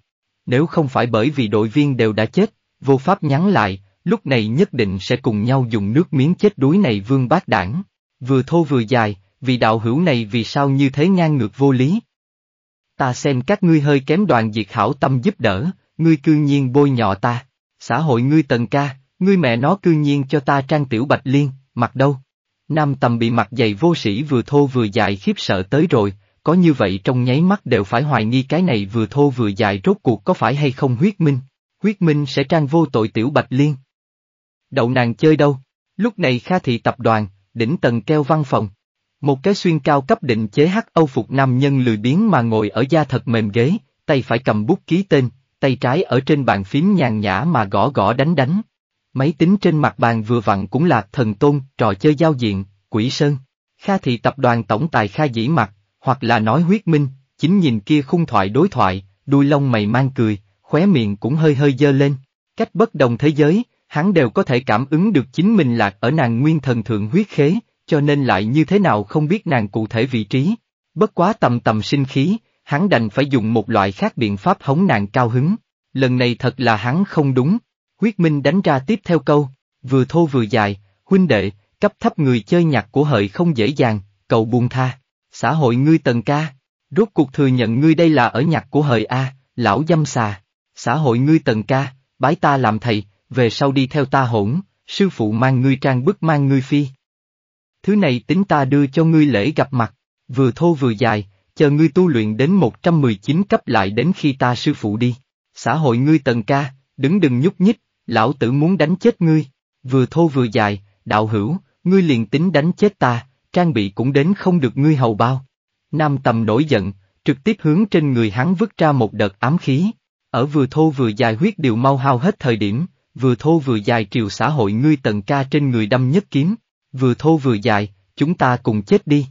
Nếu không phải bởi vì đội viên đều đã chết, vô pháp nhắn lại, lúc này nhất định sẽ cùng nhau dùng nước miếng chết đuối này vương bác đảng vừa thô vừa dài, vì đạo hữu này vì sao như thế ngang ngược vô lý. Ta xem các ngươi hơi kém đoàn diệt hảo tâm giúp đỡ, ngươi cư nhiên bôi nhọ ta, xã hội ngươi tần ca, ngươi mẹ nó cư nhiên cho ta trang tiểu bạch liên, mặt đâu. Nam tầm bị mặt dày vô sĩ vừa thô vừa dài khiếp sợ tới rồi, có như vậy trong nháy mắt đều phải hoài nghi cái này vừa thô vừa dài rốt cuộc có phải hay không huyết minh, huyết minh sẽ trang vô tội tiểu bạch liên. Đậu nàng chơi đâu? Lúc này Kha Thị tập đoàn, đỉnh tầng treo văn phòng. Một cái xuyên cao cấp định chế hắc âu phục nam nhân lười biếng mà ngồi ở da thật mềm ghế, tay phải cầm bút ký tên, tay trái ở trên bàn phím nhàn nhã mà gõ gõ đánh đánh. Máy tính trên mặt bàn vừa vặn cũng là thần tôn, trò chơi giao diện, quỷ sơn. Kha thị tập đoàn tổng tài Kha dĩ mặt, hoặc là nói huyết minh, chính nhìn kia khung thoại đối thoại, đuôi lông mày mang cười, khóe miệng cũng hơi hơi dơ lên. Cách bất đồng thế giới, hắn đều có thể cảm ứng được chính mình lạc ở nàng nguyên thần thượng huyết khế, cho nên lại như thế nào không biết nàng cụ thể vị trí. Bất quá tầm tầm sinh khí, hắn đành phải dùng một loại khác biện pháp hống nàng cao hứng. Lần này thật là hắn không đúng. Huyết Minh đánh ra tiếp theo câu, vừa thô vừa dài, huynh đệ, cấp thấp người chơi nhạc của hợi không dễ dàng, cầu buông tha. Xã hội ngươi tần ca, rốt cuộc thừa nhận ngươi đây là ở nhạc của hợi A, lão dâm xà. Xã hội ngươi tần ca, bái ta làm thầy, về sau đi theo ta hỗn, sư phụ mang ngươi trang bức mang ngươi phi. Thứ này tính ta đưa cho ngươi lễ gặp mặt, vừa thô vừa dài, chờ ngươi tu luyện đến 119 cấp lại đến khi ta sư phụ đi. Xã hội ngươi tần ca, đứng đừng nhúc nhích, lão tử muốn đánh chết ngươi, vừa thô vừa dài, đạo hữu, ngươi liền tính đánh chết ta, trang bị cũng đến không được ngươi hầu bao. Nam tầm nổi giận, trực tiếp hướng trên người hắn vứt ra một đợt ám khí. Ở vừa thô vừa dài huyết đều mau hao hết thời điểm, vừa thô vừa dài triều xã hội ngươi tận ca trên người đâm nhất kiếm, vừa thô vừa dài, chúng ta cùng chết đi.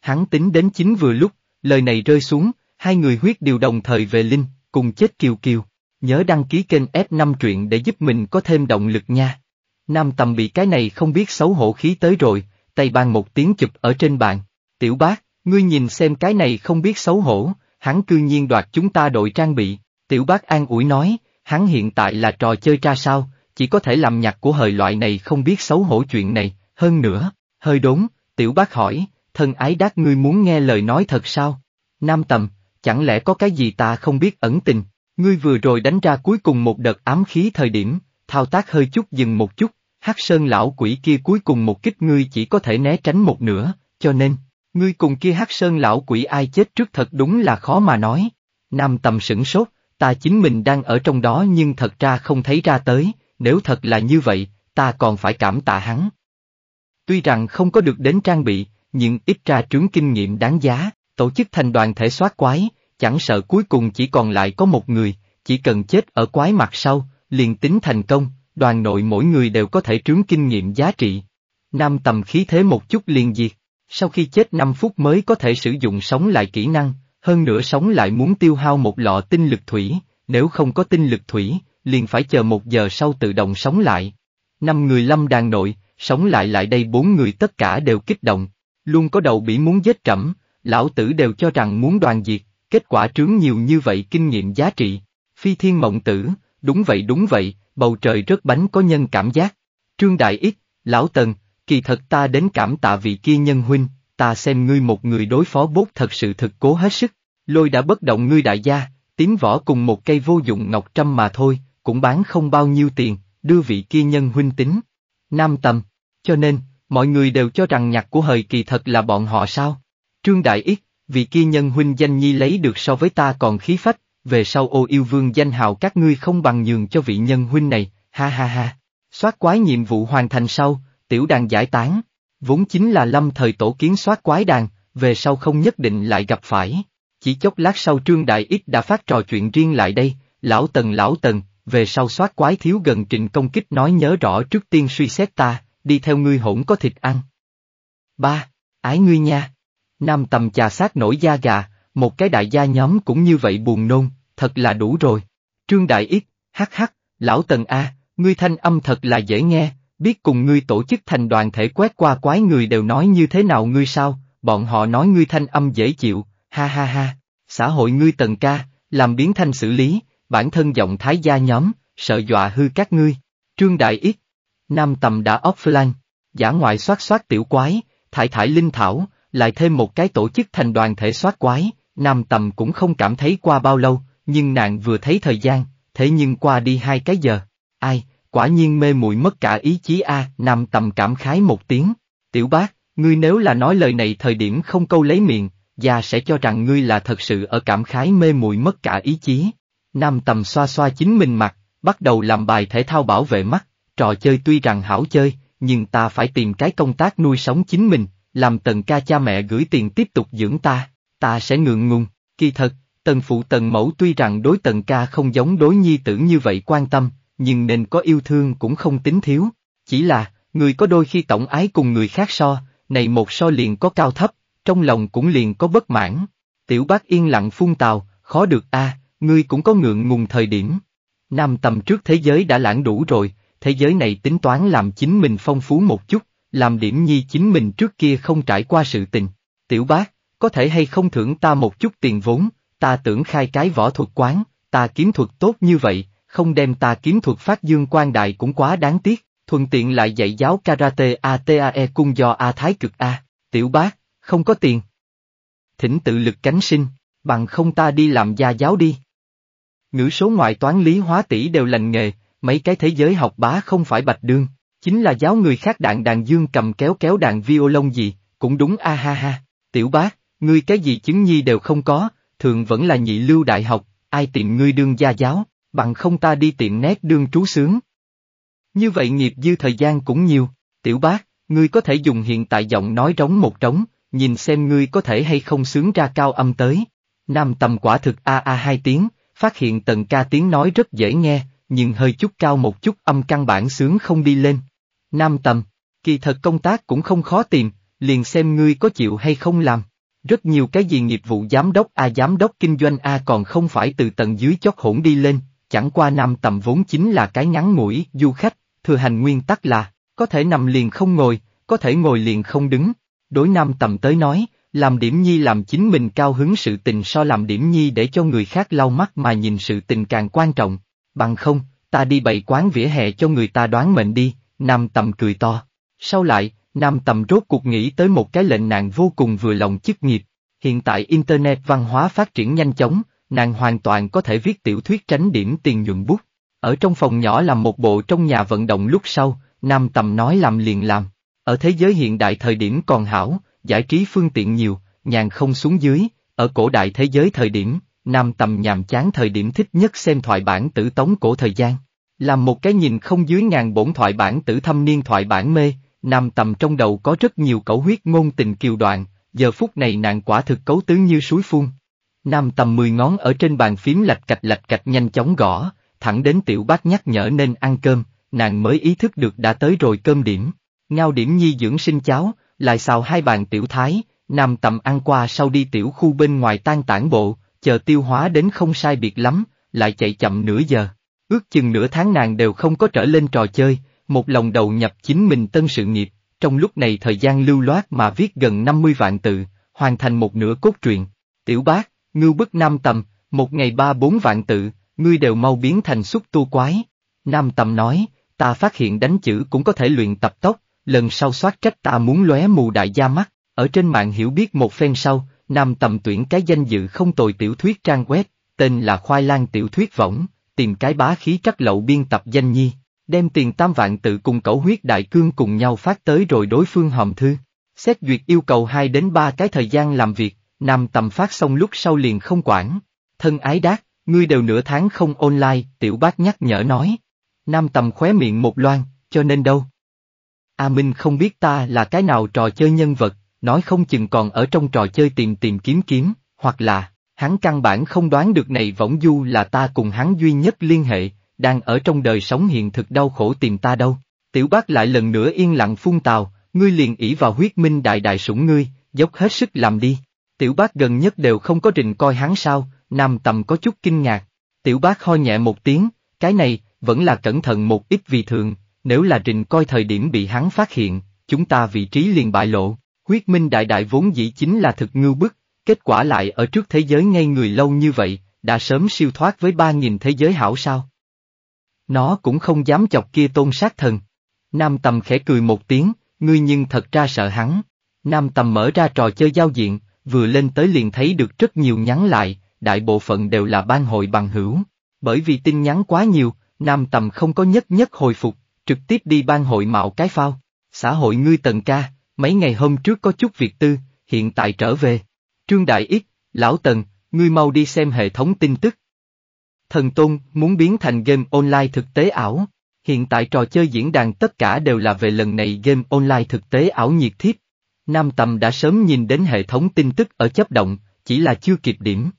Hắn tính đến chính vừa lúc, lời này rơi xuống, hai người huyết điều đồng thời về Linh, cùng chết kiều kiều. Nhớ đăng ký kênh F5 truyện để giúp mình có thêm động lực nha. Nam tầm bị cái này không biết xấu hổ khí tới rồi, tay ban một tiếng chụp ở trên bàn. Tiểu bác, ngươi nhìn xem cái này không biết xấu hổ, hắn cư nhiên đoạt chúng ta đội trang bị. Tiểu bác an ủi nói, Hắn hiện tại là trò chơi ra sao, chỉ có thể làm nhạc của hời loại này không biết xấu hổ chuyện này, hơn nữa, hơi đốn, tiểu bác hỏi, thân ái đát ngươi muốn nghe lời nói thật sao? Nam tầm, chẳng lẽ có cái gì ta không biết ẩn tình, ngươi vừa rồi đánh ra cuối cùng một đợt ám khí thời điểm, thao tác hơi chút dừng một chút, hát sơn lão quỷ kia cuối cùng một kích ngươi chỉ có thể né tránh một nửa, cho nên, ngươi cùng kia hát sơn lão quỷ ai chết trước thật đúng là khó mà nói. Nam tầm sửng sốt, ta chính mình đang ở trong đó nhưng thật ra không thấy ra tới, nếu thật là như vậy, ta còn phải cảm tạ hắn. Tuy rằng không có được đến trang bị, nhưng ít ra trướng kinh nghiệm đáng giá, tổ chức thành đoàn thể soát quái, chẳng sợ cuối cùng chỉ còn lại có một người, chỉ cần chết ở quái mặt sau, liền tính thành công, đoàn nội mỗi người đều có thể trướng kinh nghiệm giá trị. Nam tầm khí thế một chút liền diệt, sau khi chết 5 phút mới có thể sử dụng sống lại kỹ năng, hơn nữa sống lại muốn tiêu hao một lọ tinh lực thủy, nếu không có tinh lực thủy, liền phải chờ một giờ sau tự động sống lại. Năm người lâm đàn nội, sống lại lại đây bốn người tất cả đều kích động, luôn có đầu bỉ muốn giết trẫm, lão tử đều cho rằng muốn đoàn diệt, kết quả trướng nhiều như vậy kinh nghiệm giá trị. Phi thiên mộng tử, đúng vậy đúng vậy, bầu trời rất bánh có nhân cảm giác. Trương Đại Ít, Lão Tần, kỳ thật ta đến cảm tạ vị kia nhân huynh, ta xem ngươi một người đối phó bốt thật sự thực cố hết sức, lôi đã bất động ngươi đại gia, tiếng võ cùng một cây vô dụng ngọc trăm mà thôi, cũng bán không bao nhiêu tiền, đưa vị kia nhân huynh tính. Nam tầm, cho nên, mọi người đều cho rằng nhạc của hời kỳ thật là bọn họ sao. Trương Đại Yết, vị kia nhân huynh danh nhi lấy được so với ta còn khí phách, về sau ô yêu vương danh hào các ngươi không bằng nhường cho vị nhân huynh này, ha ha ha. Xoát quái nhiệm vụ hoàn thành sau, tiểu đàn giải tán vốn chính là lâm thời tổ kiến soát quái đàn, về sau không nhất định lại gặp phải. Chỉ chốc lát sau Trương Đại Ích đã phát trò chuyện riêng lại đây, lão tần lão tần, về sau soát quái thiếu gần trình công kích nói nhớ rõ trước tiên suy xét ta, đi theo ngươi hỗn có thịt ăn. ba Ái ngươi nha. Nam tầm trà sát nổi da gà, một cái đại gia nhóm cũng như vậy buồn nôn, thật là đủ rồi. Trương Đại Ít, hắc hắc, lão tần A, ngươi thanh âm thật là dễ nghe, biết cùng ngươi tổ chức thành đoàn thể quét qua quái người đều nói như thế nào ngươi sao, bọn họ nói ngươi thanh âm dễ chịu, ha ha ha, xã hội ngươi tần ca, làm biến thanh xử lý, bản thân giọng thái gia nhóm, sợ dọa hư các ngươi, trương đại ít, nam tầm đã offline, giả ngoại soát soát tiểu quái, thải thải linh thảo, lại thêm một cái tổ chức thành đoàn thể soát quái, nam tầm cũng không cảm thấy qua bao lâu, nhưng nàng vừa thấy thời gian, thế nhưng qua đi hai cái giờ, ai, Quả nhiên mê muội mất cả ý chí a, à, Nam Tầm cảm khái một tiếng. Tiểu bác, ngươi nếu là nói lời này thời điểm không câu lấy miệng, gia sẽ cho rằng ngươi là thật sự ở cảm khái mê muội mất cả ý chí. Nam Tầm xoa xoa chính mình mặt, bắt đầu làm bài thể thao bảo vệ mắt, trò chơi tuy rằng hảo chơi, nhưng ta phải tìm cái công tác nuôi sống chính mình, làm tần ca cha mẹ gửi tiền tiếp tục dưỡng ta, ta sẽ ngượng ngùng, kỳ thật, tần phụ tần mẫu tuy rằng đối tần ca không giống đối nhi tử như vậy quan tâm, nhưng nên có yêu thương cũng không tính thiếu, chỉ là, người có đôi khi tổng ái cùng người khác so, này một so liền có cao thấp, trong lòng cũng liền có bất mãn. Tiểu bác yên lặng phun tào, khó được a, ngươi cũng có ngượng ngùng thời điểm. Nam tầm trước thế giới đã lãng đủ rồi, thế giới này tính toán làm chính mình phong phú một chút, làm điểm nhi chính mình trước kia không trải qua sự tình. Tiểu bác, có thể hay không thưởng ta một chút tiền vốn, ta tưởng khai cái võ thuật quán, ta kiếm thuật tốt như vậy, không đem ta kiếm thuật phát dương quan đại cũng quá đáng tiếc, thuận tiện lại dạy giáo karate ATAE cung do A Thái cực A, tiểu bác, không có tiền. Thỉnh tự lực cánh sinh, bằng không ta đi làm gia giáo đi. Ngữ số ngoại toán lý hóa tỷ đều lành nghề, mấy cái thế giới học bá không phải bạch đương, chính là giáo người khác đạn đàn dương cầm kéo kéo đàn violon gì, cũng đúng a ha ha, tiểu bác, ngươi cái gì chứng nhi đều không có, thường vẫn là nhị lưu đại học, ai tìm ngươi đương gia giáo bằng không ta đi tiệm nét đương trú sướng. Như vậy nghiệp dư thời gian cũng nhiều, tiểu bác, ngươi có thể dùng hiện tại giọng nói trống một trống, nhìn xem ngươi có thể hay không sướng ra cao âm tới. Nam tầm quả thực a a hai tiếng, phát hiện tần ca tiếng nói rất dễ nghe, nhưng hơi chút cao một chút âm căn bản sướng không đi lên. Nam tầm, kỳ thật công tác cũng không khó tìm, liền xem ngươi có chịu hay không làm. Rất nhiều cái gì nghiệp vụ giám đốc a giám đốc kinh doanh a còn không phải từ tầng dưới chót hỗn đi lên, chẳng qua nam tầm vốn chính là cái ngắn ngủi, du khách, thừa hành nguyên tắc là, có thể nằm liền không ngồi, có thể ngồi liền không đứng. Đối nam tầm tới nói, làm điểm nhi làm chính mình cao hứng sự tình so làm điểm nhi để cho người khác lau mắt mà nhìn sự tình càng quan trọng, bằng không, ta đi bậy quán vỉa hè cho người ta đoán mệnh đi, nam tầm cười to. Sau lại, nam tầm rốt cuộc nghĩ tới một cái lệnh nạn vô cùng vừa lòng chức nghiệp, hiện tại Internet văn hóa phát triển nhanh chóng, nàng hoàn toàn có thể viết tiểu thuyết tránh điểm tiền nhuận bút. Ở trong phòng nhỏ làm một bộ trong nhà vận động lúc sau, nam tầm nói làm liền làm. Ở thế giới hiện đại thời điểm còn hảo, giải trí phương tiện nhiều, nhàn không xuống dưới, ở cổ đại thế giới thời điểm, nam tầm nhàm chán thời điểm thích nhất xem thoại bản tử tống cổ thời gian. Làm một cái nhìn không dưới ngàn bổn thoại bản tử thâm niên thoại bản mê, nam tầm trong đầu có rất nhiều cẩu huyết ngôn tình kiều đoạn, giờ phút này nàng quả thực cấu tứ như suối phun. Nam tầm 10 ngón ở trên bàn phím lạch cạch lạch cạch nhanh chóng gõ, thẳng đến tiểu bác nhắc nhở nên ăn cơm, nàng mới ý thức được đã tới rồi cơm điểm. Ngao điểm nhi dưỡng sinh cháo, lại xào hai bàn tiểu thái, nam tầm ăn qua sau đi tiểu khu bên ngoài tan tản bộ, chờ tiêu hóa đến không sai biệt lắm, lại chạy chậm nửa giờ. Ước chừng nửa tháng nàng đều không có trở lên trò chơi, một lòng đầu nhập chính mình tân sự nghiệp, trong lúc này thời gian lưu loát mà viết gần 50 vạn tự, hoàn thành một nửa cốt truyện. Tiểu bác, ngưu bức nam tầm, một ngày ba bốn vạn tự, ngươi đều mau biến thành xúc tu quái. Nam tầm nói, ta phát hiện đánh chữ cũng có thể luyện tập tốc, lần sau soát trách ta muốn lóe mù đại gia mắt, ở trên mạng hiểu biết một phen sau, Nam tầm tuyển cái danh dự không tồi tiểu thuyết trang web, tên là Khoai Lang Tiểu Thuyết Võng, tìm cái bá khí trắc lậu biên tập danh nhi, đem tiền tam vạn tự cùng cẩu huyết đại cương cùng nhau phát tới rồi đối phương hòm thư. Xét duyệt yêu cầu 2 đến 3 cái thời gian làm việc, Nam tầm phát xong lúc sau liền không quản. Thân ái đác, ngươi đều nửa tháng không online, tiểu bác nhắc nhở nói. Nam tầm khóe miệng một loan, cho nên đâu. A Minh không biết ta là cái nào trò chơi nhân vật, nói không chừng còn ở trong trò chơi tìm tìm kiếm kiếm, hoặc là, hắn căn bản không đoán được này võng du là ta cùng hắn duy nhất liên hệ, đang ở trong đời sống hiện thực đau khổ tìm ta đâu. Tiểu bác lại lần nữa yên lặng phun tào, ngươi liền ỷ vào huyết minh đại đại sủng ngươi, dốc hết sức làm đi. Tiểu bác gần nhất đều không có trình coi hắn sao, nam tầm có chút kinh ngạc. Tiểu bác ho nhẹ một tiếng, cái này, vẫn là cẩn thận một ít vì thường, nếu là trình coi thời điểm bị hắn phát hiện, chúng ta vị trí liền bại lộ. Huyết minh đại đại vốn dĩ chính là thực ngưu bức, kết quả lại ở trước thế giới ngay người lâu như vậy, đã sớm siêu thoát với ba nghìn thế giới hảo sao. Nó cũng không dám chọc kia tôn sát thần. Nam tầm khẽ cười một tiếng, ngươi nhưng thật ra sợ hắn. Nam tầm mở ra trò chơi giao diện, Vừa lên tới liền thấy được rất nhiều nhắn lại, đại bộ phận đều là ban hội bằng hữu. Bởi vì tin nhắn quá nhiều, Nam Tầm không có nhất nhất hồi phục, trực tiếp đi ban hội mạo cái phao. Xã hội ngươi tần ca, mấy ngày hôm trước có chút việc tư, hiện tại trở về. Trương Đại Ít, Lão Tần, ngươi mau đi xem hệ thống tin tức. Thần Tôn muốn biến thành game online thực tế ảo. Hiện tại trò chơi diễn đàn tất cả đều là về lần này game online thực tế ảo nhiệt thiết. Nam Tâm đã sớm nhìn đến hệ thống tin tức ở chấp động, chỉ là chưa kịp điểm.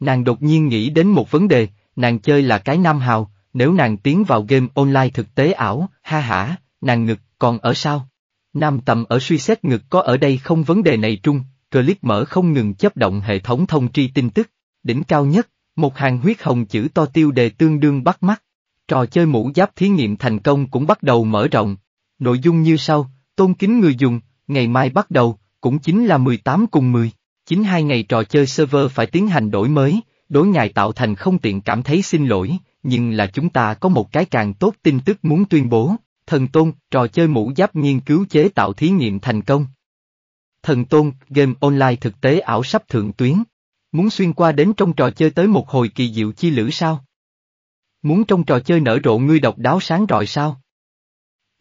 Nàng đột nhiên nghĩ đến một vấn đề, nàng chơi là cái Nam Hào, nếu nàng tiến vào game online thực tế ảo, ha hả, nàng ngực còn ở sao? Nam Tâm ở suy xét ngực có ở đây không vấn đề này trung, click mở không ngừng chấp động hệ thống thông tri tin tức, đỉnh cao nhất, một hàng huyết hồng chữ to tiêu đề tương đương bắt mắt. Trò chơi mũ giáp thí nghiệm thành công cũng bắt đầu mở rộng. Nội dung như sau, tôn kính người dùng, ngày mai bắt đầu, cũng chính là 18 cùng 10. Chính hai ngày trò chơi server phải tiến hành đổi mới, đối ngài tạo thành không tiện cảm thấy xin lỗi, nhưng là chúng ta có một cái càng tốt tin tức muốn tuyên bố. Thần Tôn, trò chơi mũ giáp nghiên cứu chế tạo thí nghiệm thành công. Thần Tôn, game online thực tế ảo sắp thượng tuyến. Muốn xuyên qua đến trong trò chơi tới một hồi kỳ diệu chi lữ sao? Muốn trong trò chơi nở rộ ngươi độc đáo sáng rọi sao?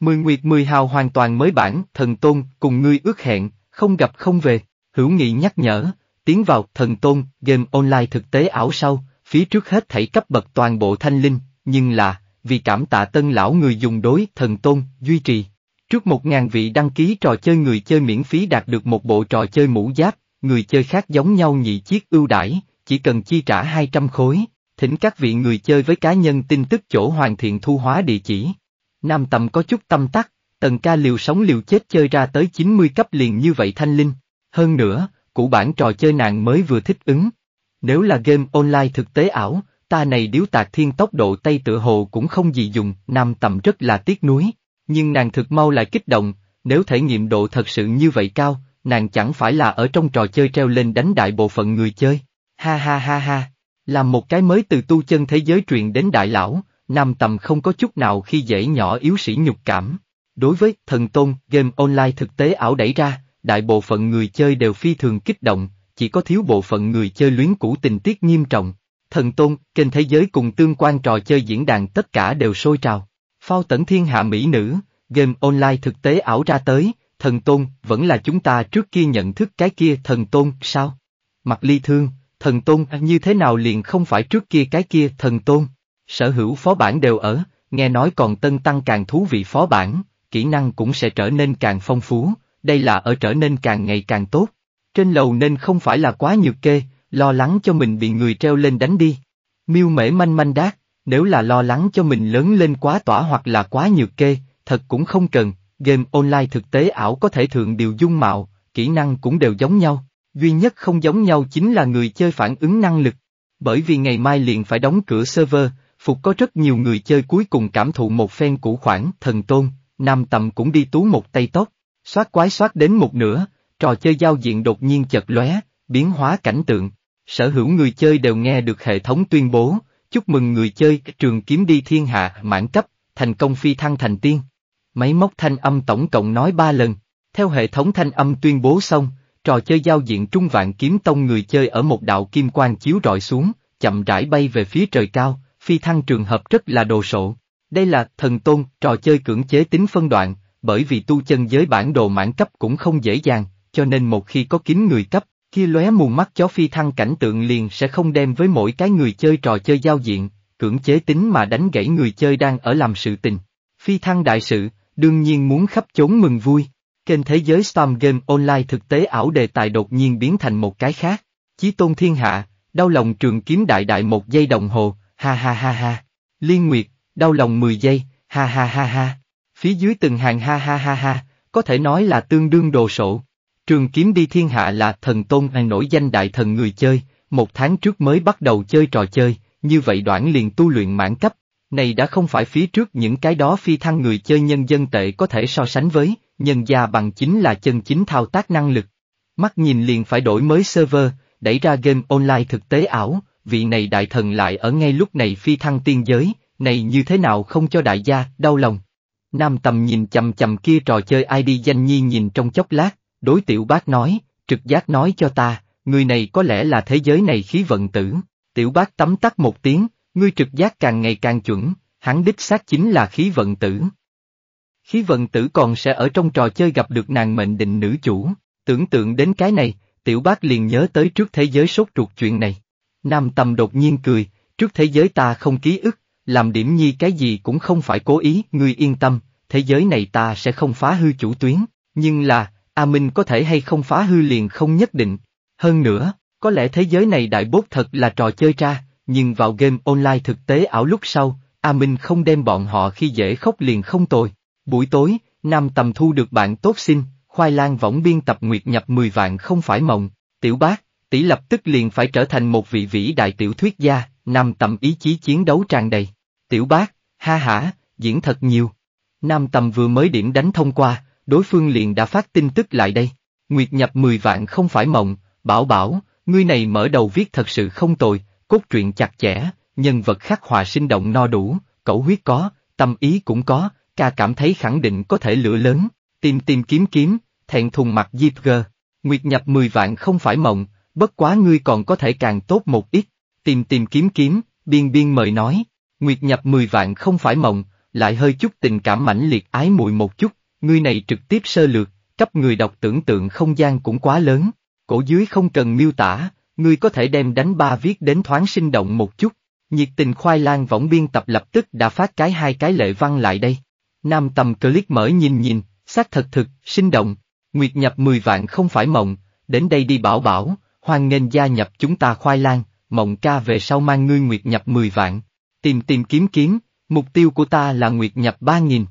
Mười Nguyệt Mười Hào hoàn toàn mới bản, thần tôn, cùng ngươi ước hẹn, không gặp không về, hữu nghị nhắc nhở, tiến vào, thần tôn, game online thực tế ảo sau, phía trước hết thảy cấp bậc toàn bộ thanh linh, nhưng là, vì cảm tạ tân lão người dùng đối, thần tôn, duy trì. Trước một ngàn vị đăng ký trò chơi người chơi miễn phí đạt được một bộ trò chơi mũ giáp, người chơi khác giống nhau nhị chiếc ưu đãi, chỉ cần chi trả 200 khối, thỉnh các vị người chơi với cá nhân tin tức chỗ hoàn thiện thu hóa địa chỉ. Nam Tầm có chút tâm tắc, tần ca liều sống liều chết chơi ra tới 90 cấp liền như vậy thanh linh. Hơn nữa, cũ bản trò chơi nàng mới vừa thích ứng. Nếu là game online thực tế ảo, ta này điếu tạc thiên tốc độ tay tựa hồ cũng không gì dùng, Nam Tầm rất là tiếc nuối. Nhưng nàng thực mau lại kích động, nếu thể nghiệm độ thật sự như vậy cao, nàng chẳng phải là ở trong trò chơi treo lên đánh đại bộ phận người chơi. Ha ha ha ha, Làm một cái mới từ tu chân thế giới truyền đến đại lão, Nam Tầm không có chút nào khi dễ nhỏ yếu sĩ nhục cảm. Đối với thần tôn, game online thực tế ảo đẩy ra, đại bộ phận người chơi đều phi thường kích động, chỉ có thiếu bộ phận người chơi luyến cũ tình tiết nghiêm trọng. Thần tôn, trên thế giới cùng tương quan trò chơi diễn đàn tất cả đều sôi trào. Phao tẩn thiên hạ mỹ nữ, game online thực tế ảo ra tới, thần tôn, vẫn là chúng ta trước kia nhận thức cái kia thần tôn, sao? Mặt ly thương, thần tôn như thế nào liền không phải trước kia cái kia thần tôn? Sở hữu phó bản đều ở, nghe nói còn tân tăng càng thú vị phó bản, kỹ năng cũng sẽ trở nên càng phong phú, đây là ở trở nên càng ngày càng tốt. Trên lầu nên không phải là quá nhược kê, lo lắng cho mình bị người treo lên đánh đi. Miêu mễ manh manh đát, nếu là lo lắng cho mình lớn lên quá tỏa hoặc là quá nhược kê, thật cũng không cần, game online thực tế ảo có thể thượng điều dung mạo, kỹ năng cũng đều giống nhau, duy nhất không giống nhau chính là người chơi phản ứng năng lực. Bởi vì ngày mai liền phải đóng cửa server, Phục có rất nhiều người chơi cuối cùng cảm thụ một phen củ khoảng thần tôn, nam tầm cũng đi tú một tay tóc, xoát quái xoát đến một nửa, trò chơi giao diện đột nhiên chật lóe, biến hóa cảnh tượng. Sở hữu người chơi đều nghe được hệ thống tuyên bố, chúc mừng người chơi trường kiếm đi thiên hạ mãn cấp, thành công phi thăng thành tiên. Máy móc thanh âm tổng cộng nói ba lần, theo hệ thống thanh âm tuyên bố xong, trò chơi giao diện trung vạn kiếm tông người chơi ở một đạo kim quang chiếu rọi xuống, chậm rãi bay về phía trời cao, phi thăng trường hợp rất là đồ sộ. Đây là thần tôn, trò chơi cưỡng chế tính phân đoạn, bởi vì tu chân giới bản đồ mãn cấp cũng không dễ dàng, cho nên một khi có kín người cấp, kia lóe mù mắt chó phi thăng cảnh tượng liền sẽ không đem với mỗi cái người chơi trò chơi giao diện, cưỡng chế tính mà đánh gãy người chơi đang ở làm sự tình. Phi thăng đại sự, đương nhiên muốn khắp chốn mừng vui. Kênh thế giới Storm Game Online thực tế ảo đề tài đột nhiên biến thành một cái khác. Chí tôn thiên hạ, đau lòng trường kiếm đại đại một giây đồng hồ, ha ha ha ha. Liên Nguyệt, đau lòng 10 giây, ha ha ha ha. Phía dưới từng hàng ha ha ha ha, có thể nói là tương đương đồ sộ. Trường kiếm đi thiên hạ là thần tôn hay nổi danh đại thần người chơi, một tháng trước mới bắt đầu chơi trò chơi, như vậy đoạn liền tu luyện mãn cấp. Này đã không phải phía trước những cái đó phi thăng người chơi nhân dân tệ có thể so sánh với, nhân gia bằng chính là chân chính thao tác năng lực. Mắt nhìn liền phải đổi mới server, đẩy ra game online thực tế ảo, vị này đại thần lại ở ngay lúc này phi thăng tiên giới, này như thế nào không cho đại gia, đau lòng. Nam tầm nhìn chầm chầm kia trò chơi ai đi danh nhi nhìn trong chốc lát, đối tiểu bác nói, trực giác nói cho ta, người này có lẽ là thế giới này khí vận tử. Tiểu bác tắm tắt một tiếng, ngươi trực giác càng ngày càng chuẩn, hắn đích xác chính là khí vận tử. Khí vận tử còn sẽ ở trong trò chơi gặp được nàng mệnh định nữ chủ, tưởng tượng đến cái này, tiểu bác liền nhớ tới trước thế giới sốt ruột chuyện này. Nam Tâm đột nhiên cười, trước thế giới ta không ký ức, làm điểm nhi cái gì cũng không phải cố ý, ngươi yên tâm, thế giới này ta sẽ không phá hư chủ tuyến, nhưng là, A Minh có thể hay không phá hư liền không nhất định. Hơn nữa, có lẽ thế giới này đại bốt thật là trò chơi ra, nhưng vào game online thực tế ảo lúc sau, A Minh không đem bọn họ khi dễ khóc liền không tồi. Buổi tối, Nam Tâm thu được bạn tốt xin, khoai lang võng biên tập nguyệt nhập 10 vạn không phải mộng, tiểu bác, tỷ lập tức liền phải trở thành một vị vĩ đại tiểu thuyết gia, Nam Tầm ý chí chiến đấu tràn đầy. Tiểu bác, ha hả, diễn thật nhiều. Nam Tầm vừa mới điểm đánh thông qua, đối phương liền đã phát tin tức lại đây. Nguyệt nhập 10 vạn không phải mộng, bảo bảo, ngươi này mở đầu viết thật sự không tồi, cốt truyện chặt chẽ, nhân vật khắc họa sinh động no đủ, cẩu huyết có, tâm ý cũng có, ca cảm thấy khẳng định có thể lửa lớn, tìm tìm kiếm kiếm, thẹn thùng mặt Diệp G. Nguyệt nhập 10 vạn không phải mộng, bất quá ngươi còn có thể càng tốt một ít, tìm tìm kiếm kiếm, biên biên mời nói, nguyệt nhập 10 vạn không phải mộng, lại hơi chút tình cảm mãnh liệt ái muội một chút, ngươi này trực tiếp sơ lược, cấp người đọc tưởng tượng không gian cũng quá lớn, cổ dưới không cần miêu tả, ngươi có thể đem đánh ba viết đến thoáng sinh động một chút. Nhiệt tình khoai lang võng biên tập lập tức đã phát cái hai cái lệ văn lại đây. Nam tầm click mở nhìn nhìn, xác thật thực, sinh động. Nguyệt nhập 10 vạn không phải mộng, đến đây đi bảo bảo, hoan nghênh gia nhập chúng ta khoai lang, mộng ca về sau mang ngươi nguyệt nhập 10 vạn. Tìm tìm kiếm kiếm, mục tiêu của ta là nguyệt nhập 3.000.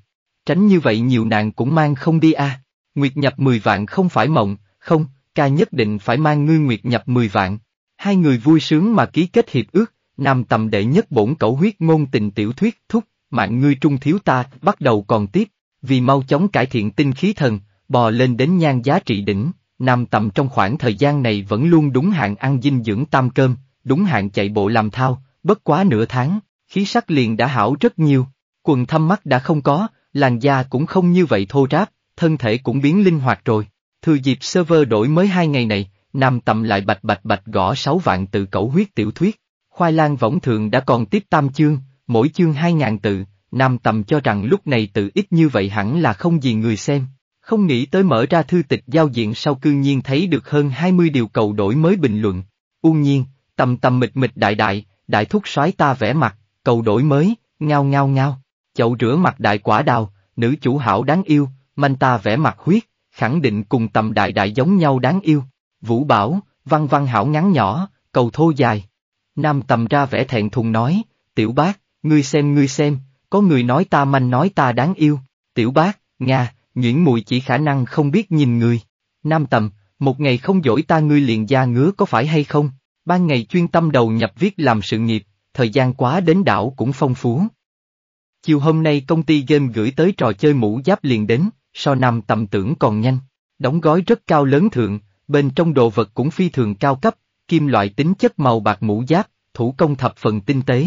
Tránh như vậy nhiều nạn cũng mang không đi a. À. Nguyệt nhập 10 vạn không phải mộng, không, ca nhất định phải mang ngươi nguyệt nhập 10 vạn. Hai người vui sướng mà ký kết hiệp ước, nam tầm đệ nhất bổn cẩu huyết ngôn tình tiểu thuyết thúc, mạng ngươi trung thiếu ta, bắt đầu còn tiếp, vì mau chóng cải thiện tinh khí thần, bò lên đến nhan giá trị đỉnh. Nam Tầm trong khoảng thời gian này vẫn luôn đúng hạn ăn dinh dưỡng tam cơm, đúng hạn chạy bộ làm thao, bất quá nửa tháng, khí sắc liền đã hảo rất nhiều, quần thâm mắt đã không có, làn da cũng không như vậy thô ráp, thân thể cũng biến linh hoạt rồi. Thừa dịp server đổi mới hai ngày này, Nam Tầm lại bạch bạch bạch gõ 6 vạn từ cẩu huyết tiểu thuyết. Khoai lang võng thường đã còn tiếp tam chương, mỗi chương 2.000 tự, Nam Tầm cho rằng lúc này tự ít như vậy hẳn là không gì người xem, không nghĩ tới mở ra thư tịch giao diện sau cương nhiên thấy được hơn 20 điều cầu đổi mới bình luận. Uông nhiên, tầm tầm mịch mịch đại đại, đại thúc soái ta vẽ mặt, cầu đổi mới, ngao ngao ngao, chậu rửa mặt đại quả đào, nữ chủ hảo đáng yêu, manh ta vẽ mặt huyết, khẳng định cùng tầm đại đại giống nhau đáng yêu. Vũ bảo, văn văn hảo ngắn nhỏ, cầu thô dài. Nam tầm ra vẽ thẹn thùng nói, tiểu bác, ngươi xem ngươi xem, có người nói ta manh nói ta đáng yêu, tiểu bác, nga, Nguyễn Mùi chỉ khả năng không biết nhìn người. Nam tầm, một ngày không dỗi ta ngươi liền da ngứa có phải hay không? Ban ngày chuyên tâm đầu nhập viết làm sự nghiệp, thời gian quá đến đảo cũng phong phú. Chiều hôm nay công ty game gửi tới trò chơi mũ giáp liền đến, so nam tầm tưởng còn nhanh. Đóng gói rất cao lớn thượng, bên trong đồ vật cũng phi thường cao cấp, kim loại tính chất màu bạc mũ giáp, thủ công thập phần tinh tế.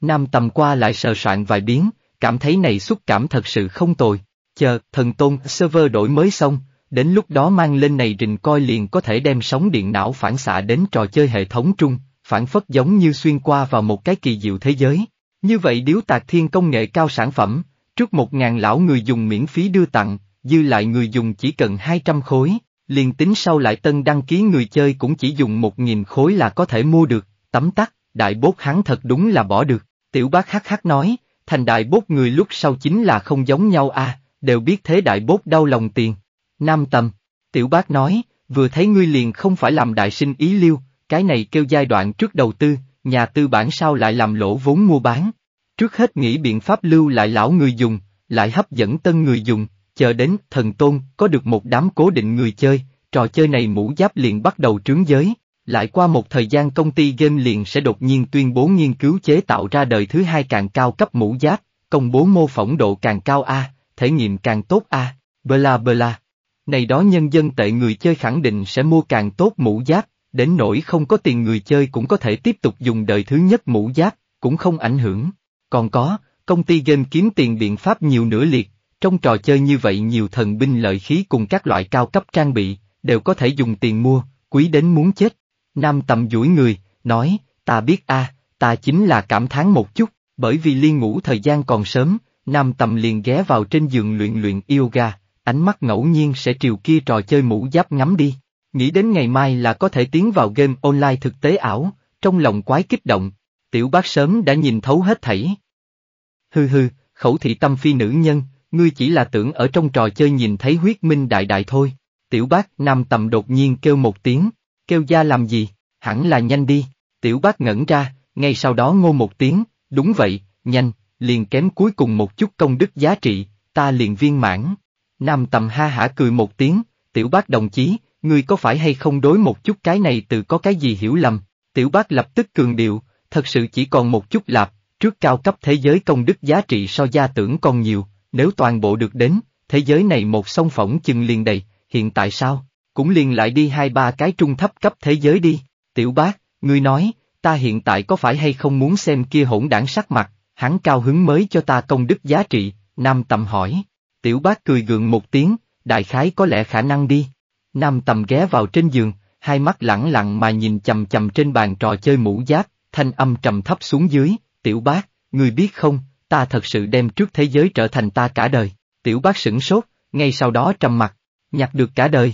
Nam tầm qua lại sờ soạn vài biến, cảm thấy này xúc cảm thật sự không tồi. Chờ, thần tôn server đổi mới xong, đến lúc đó mang lên này rình coi liền có thể đem sóng điện não phản xạ đến trò chơi hệ thống trung, phản phất giống như xuyên qua vào một cái kỳ diệu thế giới. Như vậy điếu tạc thiên công nghệ cao sản phẩm, trước một ngàn lão người dùng miễn phí đưa tặng, dư lại người dùng chỉ cần hai trăm khối, liền tính sau lại tân đăng ký người chơi cũng chỉ dùng một nghìn khối là có thể mua được, tấm tắc, đại bốt hắn thật đúng là bỏ được, tiểu bác hắc hắc nói, thành đại bốt người lúc sau chính là không giống nhau à, đều biết thế đại bốt đau lòng tiền. Nam tâm tiểu bác nói, vừa thấy ngươi liền không phải làm đại sinh ý liêu, cái này kêu giai đoạn trước đầu tư, nhà tư bản sao lại làm lỗ vốn mua bán. Trước hết nghĩ biện pháp lưu lại lão người dùng, lại hấp dẫn tân người dùng, chờ đến thần tôn có được một đám cố định người chơi, trò chơi này mũ giáp liền bắt đầu trướng giới. Lại qua một thời gian công ty game liền sẽ đột nhiên tuyên bố nghiên cứu chế tạo ra đời thứ hai càng cao cấp mũ giáp, công bố mô phỏng độ càng cao A, thể nghiệm càng tốt a à, bla bla. Này đó nhân dân tệ người chơi khẳng định sẽ mua càng tốt mũ giáp, đến nỗi không có tiền người chơi cũng có thể tiếp tục dùng đời thứ nhất mũ giáp, cũng không ảnh hưởng. Còn có, công ty game kiếm tiền biện pháp nhiều nửa liệt, trong trò chơi như vậy nhiều thần binh lợi khí cùng các loại cao cấp trang bị, đều có thể dùng tiền mua, quý đến muốn chết. Nam tầm duỗi người, nói, ta biết a, à, ta chính là cảm thán một chút, bởi vì liên ngủ thời gian còn sớm, Nam Tâm liền ghé vào trên giường luyện luyện yoga, ánh mắt ngẫu nhiên sẽ triều kia trò chơi mũ giáp ngắm đi. Nghĩ đến ngày mai là có thể tiến vào game online thực tế ảo, trong lòng quái kích động, tiểu bác sớm đã nhìn thấu hết thảy. Hư hư, khẩu thị tâm phi nữ nhân, ngươi chỉ là tưởng ở trong trò chơi nhìn thấy huyết minh đại đại thôi. Tiểu bác nam Tâm đột nhiên kêu một tiếng, kêu ra làm gì, hẳn là nhanh đi, tiểu bác ngẩn ra, ngay sau đó ngô một tiếng, đúng vậy, nhanh, liền kém cuối cùng một chút công đức giá trị, ta liền viên mãn. Nam tầm ha hả cười một tiếng, tiểu bác đồng chí, ngươi có phải hay không đối một chút cái này từ có cái gì hiểu lầm, tiểu bác lập tức cường điệu, thật sự chỉ còn một chút lạp, trước cao cấp thế giới công đức giá trị so gia tưởng còn nhiều, nếu toàn bộ được đến, thế giới này một sông phỏng chừng liền đầy, hiện tại sao, cũng liền lại đi hai ba cái trung thấp cấp thế giới đi, tiểu bác, ngươi nói, ta hiện tại có phải hay không muốn xem kia hỗn đảng sắc mặt, hắn cao hứng mới cho ta công đức giá trị, Nam Tầm hỏi. Tiểu bác cười gượng một tiếng, đại khái có lẽ khả năng đi. Nam Tầm ghé vào trên giường, hai mắt lẳng lặng mà nhìn chầm chầm trên bàn trò chơi mũ giáp, thanh âm trầm thấp xuống dưới, tiểu bác, người biết không, ta thật sự đem trước thế giới trở thành ta cả đời. Tiểu bác sửng sốt, ngay sau đó trầm mặt, nhặt được cả đời.